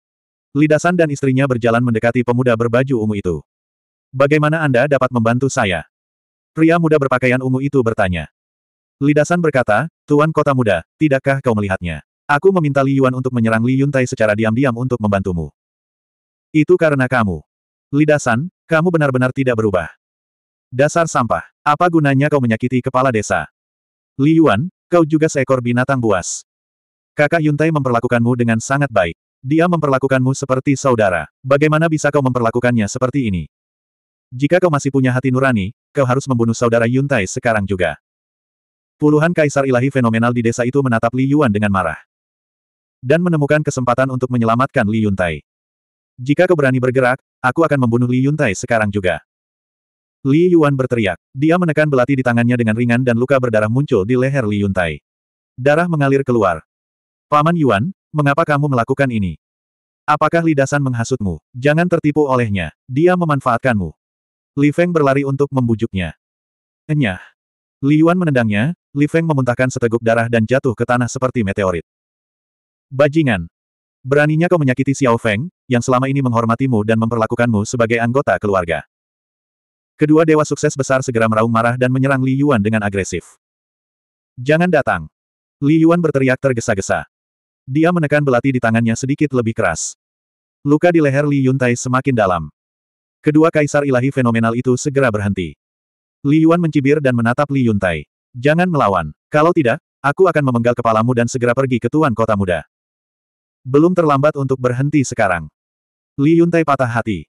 Lidasan dan istrinya berjalan mendekati pemuda berbaju ungu itu. Bagaimana Anda dapat membantu saya? Pria muda berpakaian ungu itu bertanya. Lidasan berkata, Tuan Kota Muda, tidakkah kau melihatnya? Aku meminta Li Yuan untuk menyerang Li Yuntai secara diam-diam untuk membantumu. Itu karena kamu. Lidasan, kamu benar-benar tidak berubah. Dasar sampah, apa gunanya kau menyakiti kepala desa? Li Yuan, kau juga seekor binatang buas. Kakak Yuntai memperlakukanmu dengan sangat baik. Dia memperlakukanmu seperti saudara. Bagaimana bisa kau memperlakukannya seperti ini? Jika kau masih punya hati nurani, kau harus membunuh saudara Yuntai sekarang juga. Puluhan kaisar ilahi fenomenal di desa itu menatap Li Yuan dengan marah. Dan menemukan kesempatan untuk menyelamatkan Li Yuntai. Jika kau berani bergerak, aku akan membunuh Li Yuntai sekarang juga. Li Yuan berteriak. Dia menekan belati di tangannya dengan ringan dan luka berdarah muncul di leher Li Yuntai. Darah mengalir keluar. Paman Yuan, mengapa kamu melakukan ini? Apakah lidasan menghasutmu? Jangan tertipu olehnya. Dia memanfaatkanmu. Li Feng berlari untuk membujuknya. Enyah. Li Yuan menendangnya, Li Feng memuntahkan seteguk darah dan jatuh ke tanah seperti meteorit. Bajingan. Beraninya kau menyakiti Xiao Feng, yang selama ini menghormatimu dan memperlakukanmu sebagai anggota keluarga. Kedua dewa sukses besar segera meraung marah dan menyerang Li Yuan dengan agresif. Jangan datang. Li Yuan berteriak tergesa-gesa. Dia menekan belati di tangannya sedikit lebih keras. Luka di leher Li Yuntai semakin dalam. Kedua kaisar ilahi fenomenal itu segera berhenti. Li Yuan mencibir dan menatap Li Yuntai. Jangan melawan. Kalau tidak, aku akan memenggal kepalamu dan segera pergi ke Tuan Kota Muda. Belum terlambat untuk berhenti sekarang. Li Yuntai patah hati.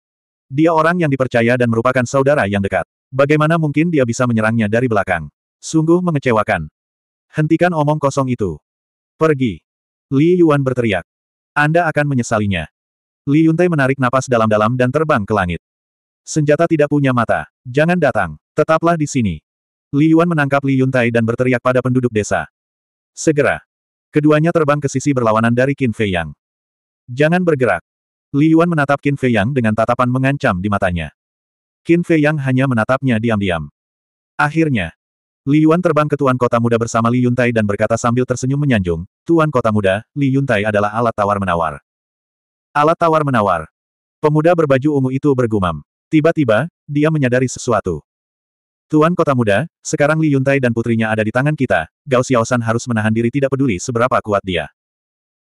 Dia orang yang dipercaya dan merupakan saudara yang dekat. Bagaimana mungkin dia bisa menyerangnya dari belakang? Sungguh mengecewakan. Hentikan omong kosong itu. Pergi. Li Yuan berteriak. Anda akan menyesalinya. Li Yuntai menarik napas dalam-dalam dan terbang ke langit. Senjata tidak punya mata. Jangan datang. Tetaplah di sini. Li Yuan menangkap Li Yuntai dan berteriak pada penduduk desa. Segera. Keduanya terbang ke sisi berlawanan dari Qin Fei Yang. Jangan bergerak. Li Yuan menatap Qin Fei Yang dengan tatapan mengancam di matanya. Qin Fei Yang hanya menatapnya diam-diam. Akhirnya, Li Yuan terbang ke Tuan Kota Muda bersama Li Yuntai dan berkata sambil tersenyum menyanjung, Tuan Kota Muda, Li Yuntai adalah alat tawar-menawar. Alat tawar-menawar. Pemuda berbaju ungu itu bergumam. Tiba-tiba, dia menyadari sesuatu. Tuan Kota Muda, sekarang Li Yuntai dan putrinya ada di tangan kita, Gao Xiaosan harus menahan diri tidak peduli seberapa kuat dia.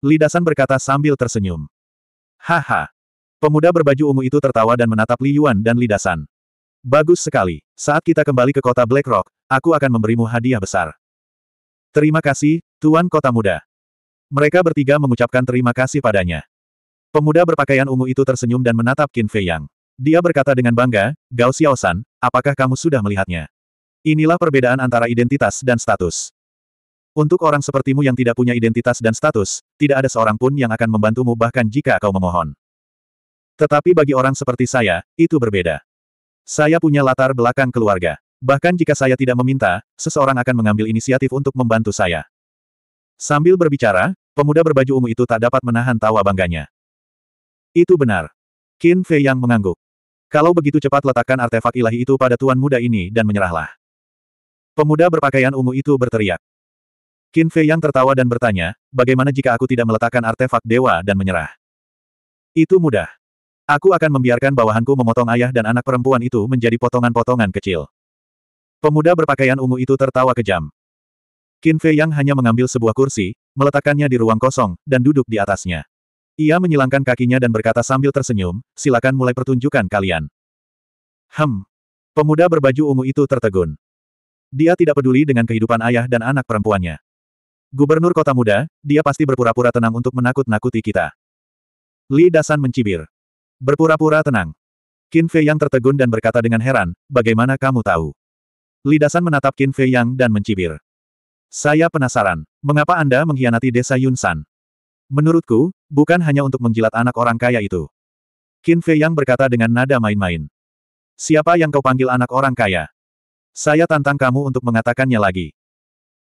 Li Dasan berkata sambil tersenyum. Haha. Pemuda berbaju ungu itu tertawa dan menatap Li Yuan dan Li Dasan. Bagus sekali. Saat kita kembali ke kota Black Rock, aku akan memberimu hadiah besar. Terima kasih, Tuan Kota Muda. Mereka bertiga mengucapkan terima kasih padanya. Pemuda berpakaian ungu itu tersenyum dan menatap Qin Fei Yang. Dia berkata dengan bangga, Gao Xiaosan, apakah kamu sudah melihatnya? Inilah perbedaan antara identitas dan status. Untuk orang sepertimu yang tidak punya identitas dan status, tidak ada seorang pun yang akan membantumu bahkan jika kau memohon. Tetapi bagi orang seperti saya, itu berbeda. Saya punya latar belakang keluarga. Bahkan jika saya tidak meminta, seseorang akan mengambil inisiatif untuk membantu saya. Sambil berbicara, pemuda berbaju ungu itu tak dapat menahan tawa bangganya. Itu benar. Qin Fei yang mengangguk. Kalau begitu cepat letakkan artefak ilahi itu pada tuan muda ini dan menyerahlah. Pemuda berpakaian ungu itu berteriak. Qin Fei yang tertawa dan bertanya, bagaimana jika aku tidak meletakkan artefak dewa dan menyerah? Itu mudah. Aku akan membiarkan bawahanku memotong ayah dan anak perempuan itu menjadi potongan-potongan kecil. Pemuda berpakaian ungu itu tertawa kejam. Qin Fei yang hanya mengambil sebuah kursi, meletakkannya di ruang kosong, dan duduk di atasnya. Ia menyilangkan kakinya dan berkata sambil tersenyum, silakan mulai pertunjukan kalian. Hem. Pemuda berbaju ungu itu tertegun. Dia tidak peduli dengan kehidupan ayah dan anak perempuannya. Gubernur kota muda, dia pasti berpura-pura tenang untuk menakut-nakuti kita. Li Dasan mencibir. Berpura-pura tenang. Qin Fei Yang tertegun dan berkata dengan heran, bagaimana kamu tahu? Li Dasan menatap Qin Fei Yang dan mencibir. Saya penasaran, mengapa Anda mengkhianati desa Yunsan? Menurutku, bukan hanya untuk menjilat anak orang kaya itu. Qin Fei Yang berkata dengan nada main-main. Siapa yang kau panggil anak orang kaya? Saya tantang kamu untuk mengatakannya lagi.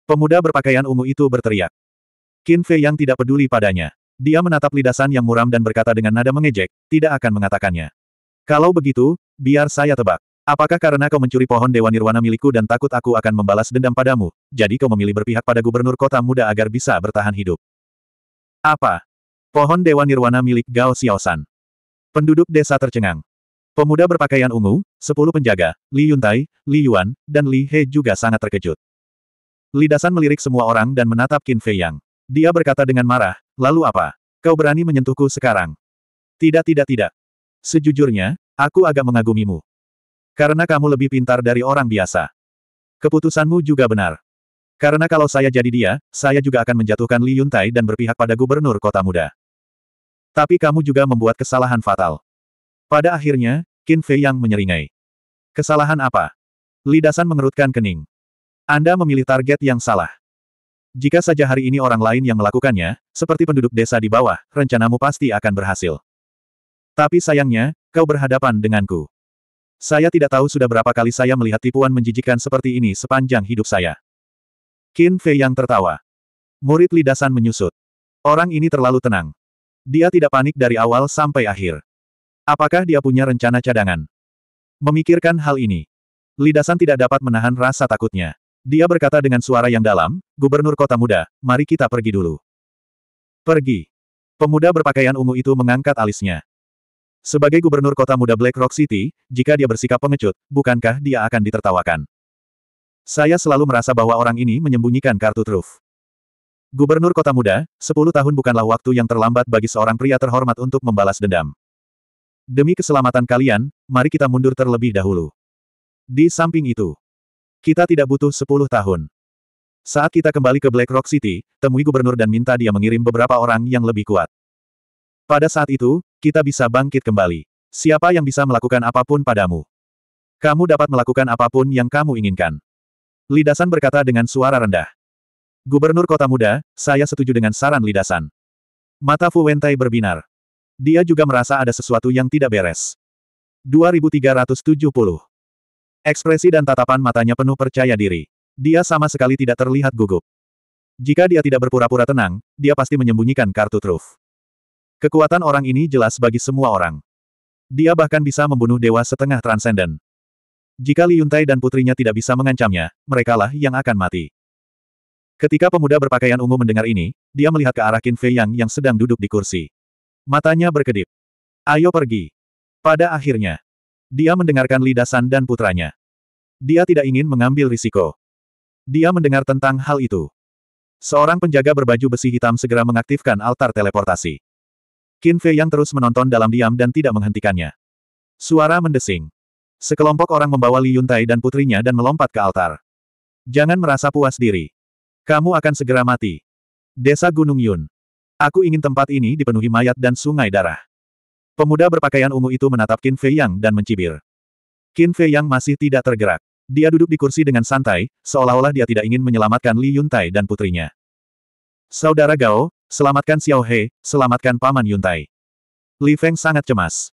Pemuda berpakaian ungu itu berteriak. Qin Fei yang tidak peduli padanya. Dia menatap lidasan yang muram dan berkata dengan nada mengejek, tidak akan mengatakannya. Kalau begitu, biar saya tebak. Apakah karena kau mencuri pohon Dewa Nirwana milikku dan takut aku akan membalas dendam padamu, jadi kau memilih berpihak pada gubernur kota muda agar bisa bertahan hidup? Apa? Pohon Dewa Nirwana milik Gao Xiaosan. Penduduk desa tercengang. Pemuda berpakaian ungu, sepuluh penjaga, Li Yuntai, Li Yuan, dan Li He juga sangat terkejut. Lidasan melirik semua orang dan menatap Qin Fei Yang. Dia berkata dengan marah, lalu apa? Kau berani menyentuhku sekarang? Tidak tidak tidak. Sejujurnya, aku agak mengagumimu. Karena kamu lebih pintar dari orang biasa. Keputusanmu juga benar. Karena kalau saya jadi dia, saya juga akan menjatuhkan Li Yuntai dan berpihak pada gubernur kota muda. Tapi kamu juga membuat kesalahan fatal. Pada akhirnya, Qin Fei Yang menyeringai. Kesalahan apa? Lidasan mengerutkan kening. Anda memilih target yang salah. Jika saja hari ini orang lain yang melakukannya, seperti penduduk desa di bawah, rencanamu pasti akan berhasil. Tapi sayangnya, kau berhadapan denganku. Saya tidak tahu sudah berapa kali saya melihat tipuan menjijikan seperti ini sepanjang hidup saya. Qin Fei yang tertawa. Murid lidasan menyusut. Orang ini terlalu tenang. Dia tidak panik dari awal sampai akhir. Apakah dia punya rencana cadangan? Memikirkan hal ini, lidasan tidak dapat menahan rasa takutnya. Dia berkata dengan suara yang dalam, Gubernur Kota Muda, mari kita pergi dulu. Pergi. Pemuda berpakaian ungu itu mengangkat alisnya. Sebagai Gubernur Kota Muda Black Rock City, jika dia bersikap pengecut, bukankah dia akan ditertawakan? Saya selalu merasa bahwa orang ini menyembunyikan kartu truf. Gubernur Kota Muda, 10 tahun bukanlah waktu yang terlambat bagi seorang pria terhormat untuk membalas dendam. Demi keselamatan kalian, mari kita mundur terlebih dahulu. Di samping itu, kita tidak butuh 10 tahun. Saat kita kembali ke Black Rock City, temui gubernur dan minta dia mengirim beberapa orang yang lebih kuat. Pada saat itu, kita bisa bangkit kembali. Siapa yang bisa melakukan apapun padamu? Kamu dapat melakukan apapun yang kamu inginkan. Lidasan berkata dengan suara rendah. Gubernur Kota Muda, saya setuju dengan saran Lidasan. Mata Fu Wentai berbinar. Dia juga merasa ada sesuatu yang tidak beres. 2370 Ekspresi dan tatapan matanya penuh percaya diri. Dia sama sekali tidak terlihat gugup. Jika dia tidak berpura-pura tenang, dia pasti menyembunyikan kartu truf. Kekuatan orang ini jelas bagi semua orang. Dia bahkan bisa membunuh dewa setengah transenden. Jika Li Yuntai dan putrinya tidak bisa mengancamnya, merekalah yang akan mati. Ketika pemuda berpakaian ungu mendengar ini, dia melihat ke arah Qin Fei Yang yang sedang duduk di kursi. Matanya berkedip. Ayo pergi. Pada akhirnya, dia mendengarkan lidasan dan putranya. Dia tidak ingin mengambil risiko. Dia mendengar tentang hal itu. Seorang penjaga berbaju besi hitam segera mengaktifkan altar teleportasi. Qin Fei yang terus menonton dalam diam dan tidak menghentikannya. Suara mendesing. Sekelompok orang membawa Li Yuntai dan putrinya dan melompat ke altar. Jangan merasa puas diri. Kamu akan segera mati. Desa Gunung Yun. Aku ingin tempat ini dipenuhi mayat dan sungai darah. Pemuda berpakaian ungu itu menatap Qin Fei Yang dan mencibir. Qin Fei Yang masih tidak tergerak. Dia duduk di kursi dengan santai, seolah-olah dia tidak ingin menyelamatkan Li Yuntai dan putrinya. Saudara Gao, selamatkan Xiao He, selamatkan Paman Yuntai. Li Feng sangat cemas.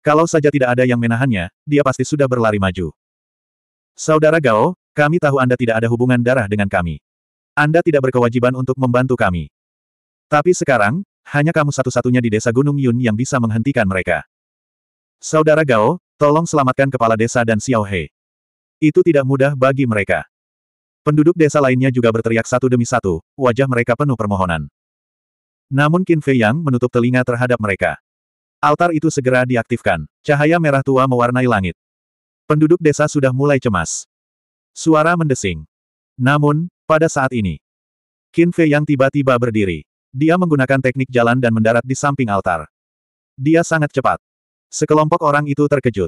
Kalau saja tidak ada yang menahannya, dia pasti sudah berlari maju. Saudara Gao, kami tahu Anda tidak ada hubungan darah dengan kami. Anda tidak berkewajiban untuk membantu kami. Tapi sekarang, hanya kamu satu-satunya di desa Gunung Yun yang bisa menghentikan mereka. Saudara Gao, tolong selamatkan kepala desa dan Xiao He. Itu tidak mudah bagi mereka. Penduduk desa lainnya juga berteriak satu demi satu, wajah mereka penuh permohonan. Namun Qin Fei Yang menutup telinga terhadap mereka. Altar itu segera diaktifkan. Cahaya merah tua mewarnai langit. Penduduk desa sudah mulai cemas. Suara mendesing. Namun, pada saat ini, Qin Fei Yang tiba-tiba berdiri. Dia menggunakan teknik jalan dan mendarat di samping altar. Dia sangat cepat. Sekelompok orang itu terkejut.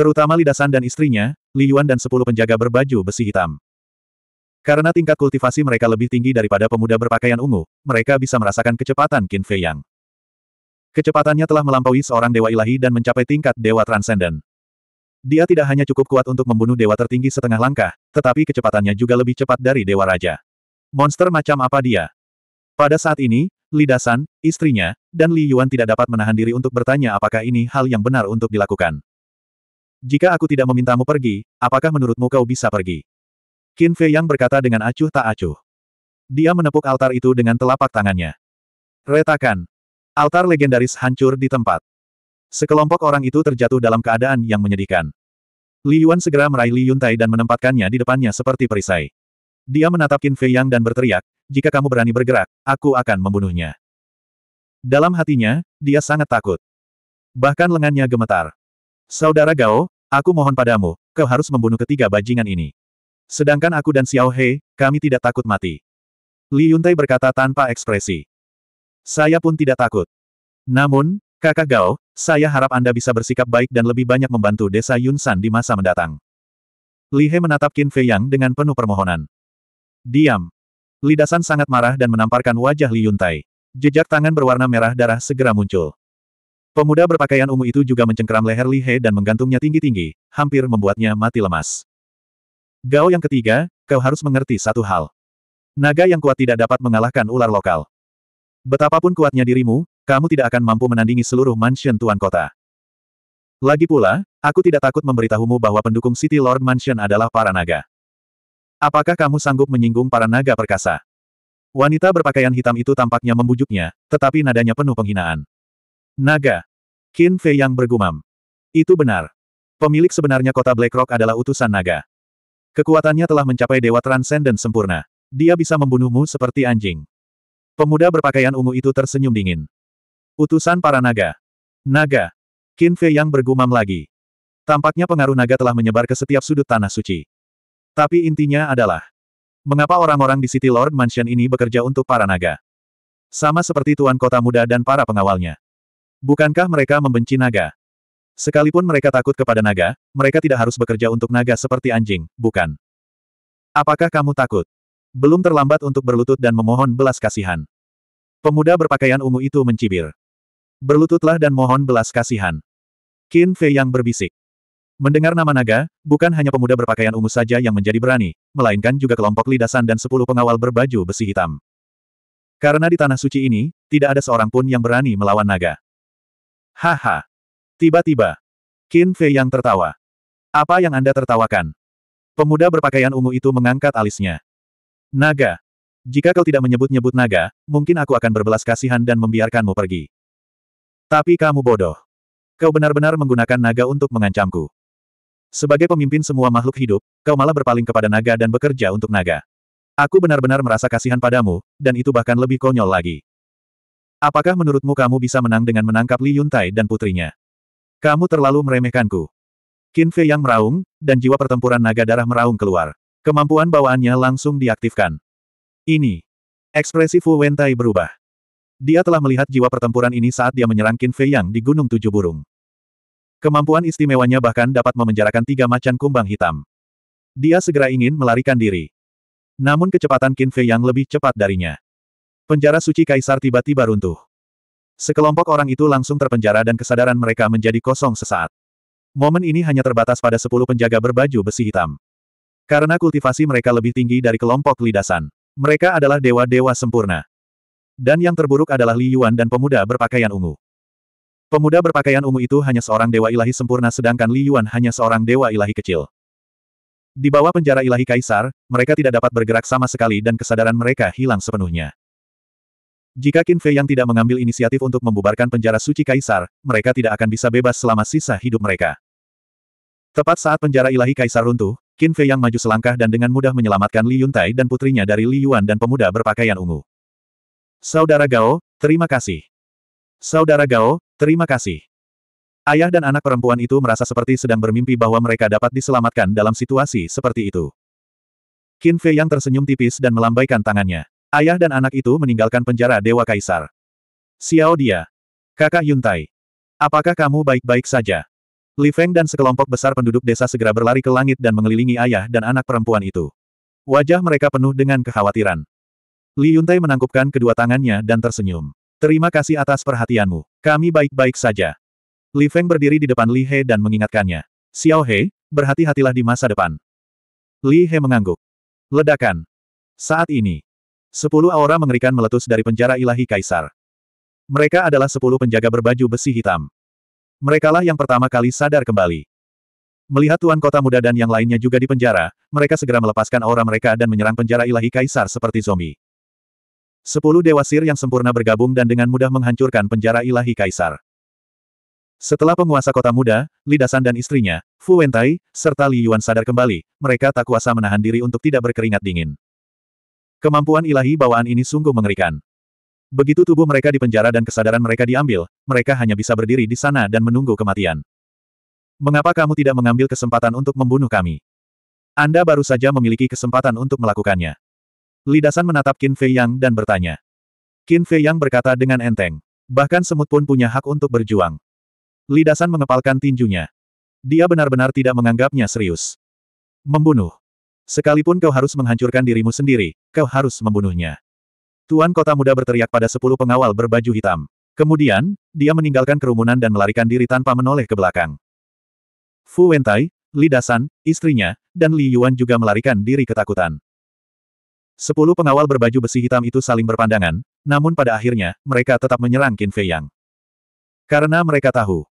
Terutama Lidasan dan istrinya, Li Yuan dan sepuluh penjaga berbaju besi hitam. Karena tingkat kultivasi mereka lebih tinggi daripada pemuda berpakaian ungu, mereka bisa merasakan kecepatan Qin Fei Yang. Kecepatannya telah melampaui seorang dewa ilahi dan mencapai tingkat dewa transenden. Dia tidak hanya cukup kuat untuk membunuh dewa tertinggi setengah langkah, tetapi kecepatannya juga lebih cepat dari dewa raja. Monster macam apa dia? Pada saat ini, Li Dasan, istrinya, dan Li Yuan tidak dapat menahan diri untuk bertanya apakah ini hal yang benar untuk dilakukan. Jika aku tidak memintamu pergi, apakah menurutmu kau bisa pergi? Qin Fei Yang berkata dengan acuh tak acuh. Dia menepuk altar itu dengan telapak tangannya. Retakan. Altar legendaris hancur di tempat. Sekelompok orang itu terjatuh dalam keadaan yang menyedihkan. Li Yuan segera meraih Li Yuntai dan menempatkannya di depannya seperti perisai. Dia menatap Qin Fei Yang dan berteriak, jika kamu berani bergerak, aku akan membunuhnya. Dalam hatinya, dia sangat takut. Bahkan lengannya gemetar. Saudara Gao, aku mohon padamu, kau harus membunuh ketiga bajingan ini. Sedangkan aku dan Xiao He, kami tidak takut mati. Li Yuntai berkata tanpa ekspresi. Saya pun tidak takut. Namun, kakak Gao, saya harap Anda bisa bersikap baik dan lebih banyak membantu desa Yunsan di masa mendatang. Li He menatap Qin Fei Yang dengan penuh permohonan. Diam, Lidasan sangat marah dan menamparkan wajah Li Yuntai. Jejak tangan berwarna merah darah segera muncul. Pemuda berpakaian ungu itu juga mencengkeram leher Li He dan menggantungnya tinggi-tinggi, hampir membuatnya mati lemas. Gao yang ketiga, kau harus mengerti satu hal. Naga yang kuat tidak dapat mengalahkan ular lokal. Betapapun kuatnya dirimu, kamu tidak akan mampu menandingi seluruh mansion tuan kota. Lagi pula, aku tidak takut memberitahumu bahwa pendukung City Lord Mansion adalah para naga. Apakah kamu sanggup menyinggung para naga perkasa? Wanita berpakaian hitam itu tampaknya membujuknya, tetapi nadanya penuh penghinaan. Naga. Qin Fei yang bergumam. Itu benar. Pemilik sebenarnya kota Black Rock adalah utusan naga. Kekuatannya telah mencapai dewa transenden sempurna. Dia bisa membunuhmu seperti anjing. Pemuda berpakaian ungu itu tersenyum dingin. Utusan para naga. Naga. Qin Fei yang bergumam lagi. Tampaknya pengaruh naga telah menyebar ke setiap sudut tanah suci. Tapi intinya adalah, mengapa orang-orang di City Lord Mansion ini bekerja untuk para naga? Sama seperti Tuan Kota Muda dan para pengawalnya. Bukankah mereka membenci naga? Sekalipun mereka takut kepada naga, mereka tidak harus bekerja untuk naga seperti anjing, bukan? Apakah kamu takut? Belum terlambat untuk berlutut dan memohon belas kasihan. Pemuda berpakaian ungu itu mencibir. Berlututlah dan mohon belas kasihan. Qin Fei yang berbisik. Mendengar nama naga, bukan hanya pemuda berpakaian ungu saja yang menjadi berani, melainkan juga kelompok lidasan dan sepuluh pengawal berbaju besi hitam. Karena di tanah suci ini, tidak ada seorang pun yang berani melawan naga. Haha. Tiba-tiba. Qin Fei yang tertawa. Apa yang Anda tertawakan? Pemuda berpakaian ungu itu mengangkat alisnya. Naga. Jika kau tidak menyebut-nyebut naga, mungkin aku akan berbelas kasihan dan membiarkanmu pergi. Tapi kamu bodoh. Kau benar-benar menggunakan naga untuk mengancamku. Sebagai pemimpin semua makhluk hidup, kau malah berpaling kepada naga dan bekerja untuk naga. Aku benar-benar merasa kasihan padamu, dan itu bahkan lebih konyol lagi. Apakah menurutmu kamu bisa menang dengan menangkap Li Yuntai dan putrinya? Kamu terlalu meremehkanku. Qin Fei yang meraung, dan jiwa pertempuran naga darah meraung keluar. Kemampuan bawaannya langsung diaktifkan. Ini. Ekspresi Fu Wentai berubah. Dia telah melihat jiwa pertempuran ini saat dia menyerang Qin Fei Yang di Gunung Tujuh Burung. Kemampuan istimewanya bahkan dapat memenjarakan tiga macan kumbang hitam. Dia segera ingin melarikan diri. Namun kecepatan Qin Fei yang lebih cepat darinya. Penjara suci kaisar tiba-tiba runtuh. Sekelompok orang itu langsung terpenjara dan kesadaran mereka menjadi kosong sesaat. Momen ini hanya terbatas pada sepuluh penjaga berbaju besi hitam. Karena kultivasi mereka lebih tinggi dari kelompok lidasan. Mereka adalah dewa-dewa sempurna. Dan yang terburuk adalah Li Yuan dan pemuda berpakaian ungu. Pemuda berpakaian ungu itu hanya seorang dewa ilahi sempurna sedangkan Li Yuan hanya seorang dewa ilahi kecil. Di bawah penjara ilahi kaisar, mereka tidak dapat bergerak sama sekali dan kesadaran mereka hilang sepenuhnya. Jika Qin Fei yang tidak mengambil inisiatif untuk membubarkan penjara suci kaisar, mereka tidak akan bisa bebas selama sisa hidup mereka. Tepat saat penjara ilahi kaisar runtuh, Qin Fei yang maju selangkah dan dengan mudah menyelamatkan Li Yuntai dan putrinya dari Li Yuan dan pemuda berpakaian ungu. Saudara Gao, terima kasih. Saudara Gao, Terima kasih. Ayah dan anak perempuan itu merasa seperti sedang bermimpi bahwa mereka dapat diselamatkan dalam situasi seperti itu. Qin Fei yang tersenyum tipis dan melambaikan tangannya. Ayah dan anak itu meninggalkan penjara Dewa Kaisar. Xiao dia. Kakak Yuntai. Apakah kamu baik-baik saja? Li Feng dan sekelompok besar penduduk desa segera berlari ke langit dan mengelilingi ayah dan anak perempuan itu. Wajah mereka penuh dengan kekhawatiran. Li Yuntai menangkupkan kedua tangannya dan tersenyum. Terima kasih atas perhatianmu. Kami baik-baik saja. Li Feng berdiri di depan Li He dan mengingatkannya. Xiao He, berhati-hatilah di masa depan. Li He mengangguk. Ledakan. Saat ini, sepuluh aura mengerikan meletus dari penjara ilahi kaisar. Mereka adalah sepuluh penjaga berbaju besi hitam. Merekalah yang pertama kali sadar kembali. Melihat tuan kota muda dan yang lainnya juga di penjara, mereka segera melepaskan aura mereka dan menyerang penjara ilahi kaisar seperti zombie. Sepuluh Dewa Sir yang sempurna bergabung dan dengan mudah menghancurkan penjara ilahi Kaisar. Setelah penguasa kota muda, Lidasan dan istrinya, Fu Wentai, serta Li Yuan sadar kembali, mereka tak kuasa menahan diri untuk tidak berkeringat dingin. Kemampuan ilahi bawaan ini sungguh mengerikan. Begitu tubuh mereka dipenjara dan kesadaran mereka diambil, mereka hanya bisa berdiri di sana dan menunggu kematian. Mengapa kamu tidak mengambil kesempatan untuk membunuh kami? Anda baru saja memiliki kesempatan untuk melakukannya. Lidasan menatap Qin Fei Yang dan bertanya. Qin Fei Yang berkata dengan enteng. Bahkan semut pun punya hak untuk berjuang. Lidasan mengepalkan tinjunya. Dia benar-benar tidak menganggapnya serius. Membunuh. Sekalipun kau harus menghancurkan dirimu sendiri, kau harus membunuhnya. Tuan kota muda berteriak pada sepuluh pengawal berbaju hitam. Kemudian, dia meninggalkan kerumunan dan melarikan diri tanpa menoleh ke belakang. Fu Wentai, Lidasan, istrinya, dan Li Yuan juga melarikan diri ketakutan. Sepuluh pengawal berbaju besi hitam itu saling berpandangan, namun pada akhirnya, mereka tetap menyerang Qin Fei Yang. Karena mereka tahu,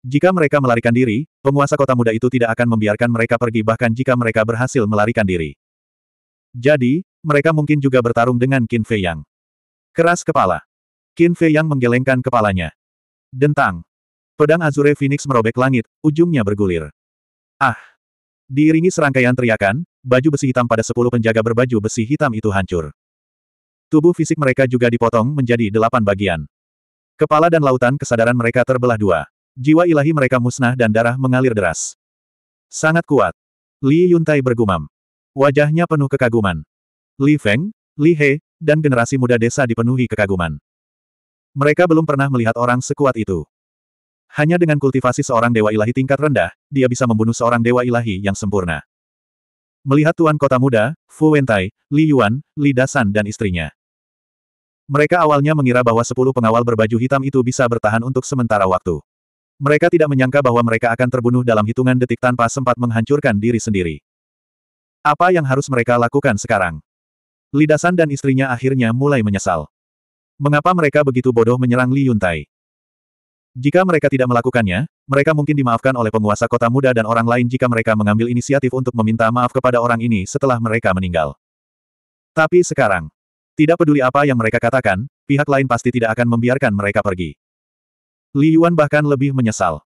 jika mereka melarikan diri, penguasa kota muda itu tidak akan membiarkan mereka pergi bahkan jika mereka berhasil melarikan diri. Jadi, mereka mungkin juga bertarung dengan Qin Fei Yang. Keras kepala. Qin Fei Yang menggelengkan kepalanya. Dentang. Pedang Azure Phoenix merobek langit, ujungnya bergulir. Ah! Diiringi serangkaian teriakan, baju besi hitam pada sepuluh penjaga berbaju besi hitam itu hancur. Tubuh fisik mereka juga dipotong menjadi delapan bagian. Kepala dan lautan kesadaran mereka terbelah dua. Jiwa ilahi mereka musnah dan darah mengalir deras. Sangat kuat. Li Yuntai bergumam. Wajahnya penuh kekaguman. Li Feng, Li He, dan generasi muda desa dipenuhi kekaguman. Mereka belum pernah melihat orang sekuat itu. Hanya dengan kultivasi seorang dewa ilahi tingkat rendah, dia bisa membunuh seorang dewa ilahi yang sempurna. Melihat tuan kota muda, Fu Wentai, Li Yuan, Li Dasan dan istrinya. Mereka awalnya mengira bahwa sepuluh pengawal berbaju hitam itu bisa bertahan untuk sementara waktu. Mereka tidak menyangka bahwa mereka akan terbunuh dalam hitungan detik tanpa sempat menghancurkan diri sendiri. Apa yang harus mereka lakukan sekarang? Lidasan dan istrinya akhirnya mulai menyesal. Mengapa mereka begitu bodoh menyerang Li Yuntai? Jika mereka tidak melakukannya, mereka mungkin dimaafkan oleh penguasa kota muda dan orang lain jika mereka mengambil inisiatif untuk meminta maaf kepada orang ini setelah mereka meninggal. Tapi sekarang, tidak peduli apa yang mereka katakan, pihak lain pasti tidak akan membiarkan mereka pergi. Li Yuan bahkan lebih menyesal.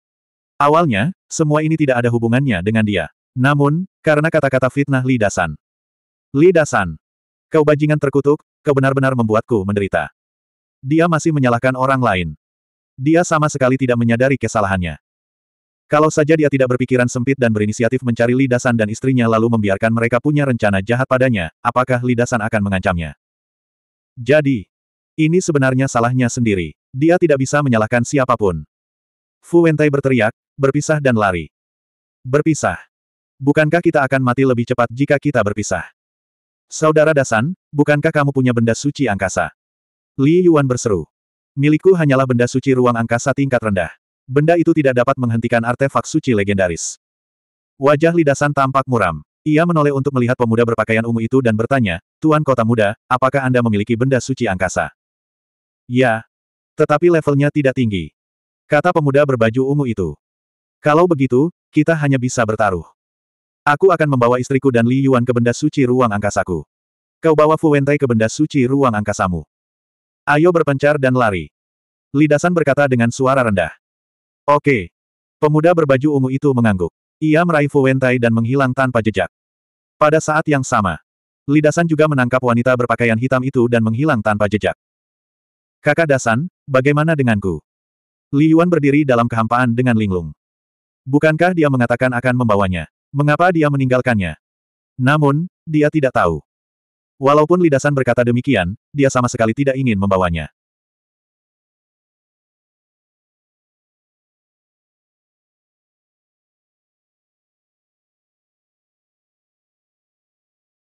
Awalnya, semua ini tidak ada hubungannya dengan dia. Namun, karena kata-kata fitnah Li Dasan. Li Dasan, kau bajingan terkutuk, kau benar-benar membuatku menderita. Dia masih menyalahkan orang lain. Dia sama sekali tidak menyadari kesalahannya. Kalau saja dia tidak berpikiran sempit dan berinisiatif mencari Lidasan dan istrinya lalu membiarkan mereka punya rencana jahat padanya, apakah Lidasan akan mengancamnya? Jadi, ini sebenarnya salahnya sendiri. Dia tidak bisa menyalahkan siapapun. Fu Wentai berteriak, berpisah dan lari. Berpisah. Bukankah kita akan mati lebih cepat jika kita berpisah? Saudara Dasan, bukankah kamu punya benda suci angkasa? Li Yuan berseru. Milikku hanyalah benda suci ruang angkasa tingkat rendah. Benda itu tidak dapat menghentikan artefak suci legendaris. Wajah lidasan tampak muram. Ia menoleh untuk melihat pemuda berpakaian ungu itu dan bertanya, Tuan Kota Muda, apakah Anda memiliki benda suci angkasa? Ya. Tetapi levelnya tidak tinggi. Kata pemuda berbaju ungu itu. Kalau begitu, kita hanya bisa bertaruh. Aku akan membawa istriku dan Li Yuan ke benda suci ruang angkasaku. Kau bawa Fuwentai ke benda suci ruang angkasamu. Ayo berpencar dan lari. Lidasan berkata dengan suara rendah. Oke. Pemuda berbaju ungu itu mengangguk. Ia meraih Fuwentai dan menghilang tanpa jejak. Pada saat yang sama, Lidasan juga menangkap wanita berpakaian hitam itu dan menghilang tanpa jejak. Kakak Dasan, bagaimana denganku? Li Yuan berdiri dalam kehampaan dengan linglung. Bukankah dia mengatakan akan membawanya? Mengapa dia meninggalkannya? Namun, dia tidak tahu. Walaupun lidasan berkata demikian, dia sama sekali tidak ingin membawanya.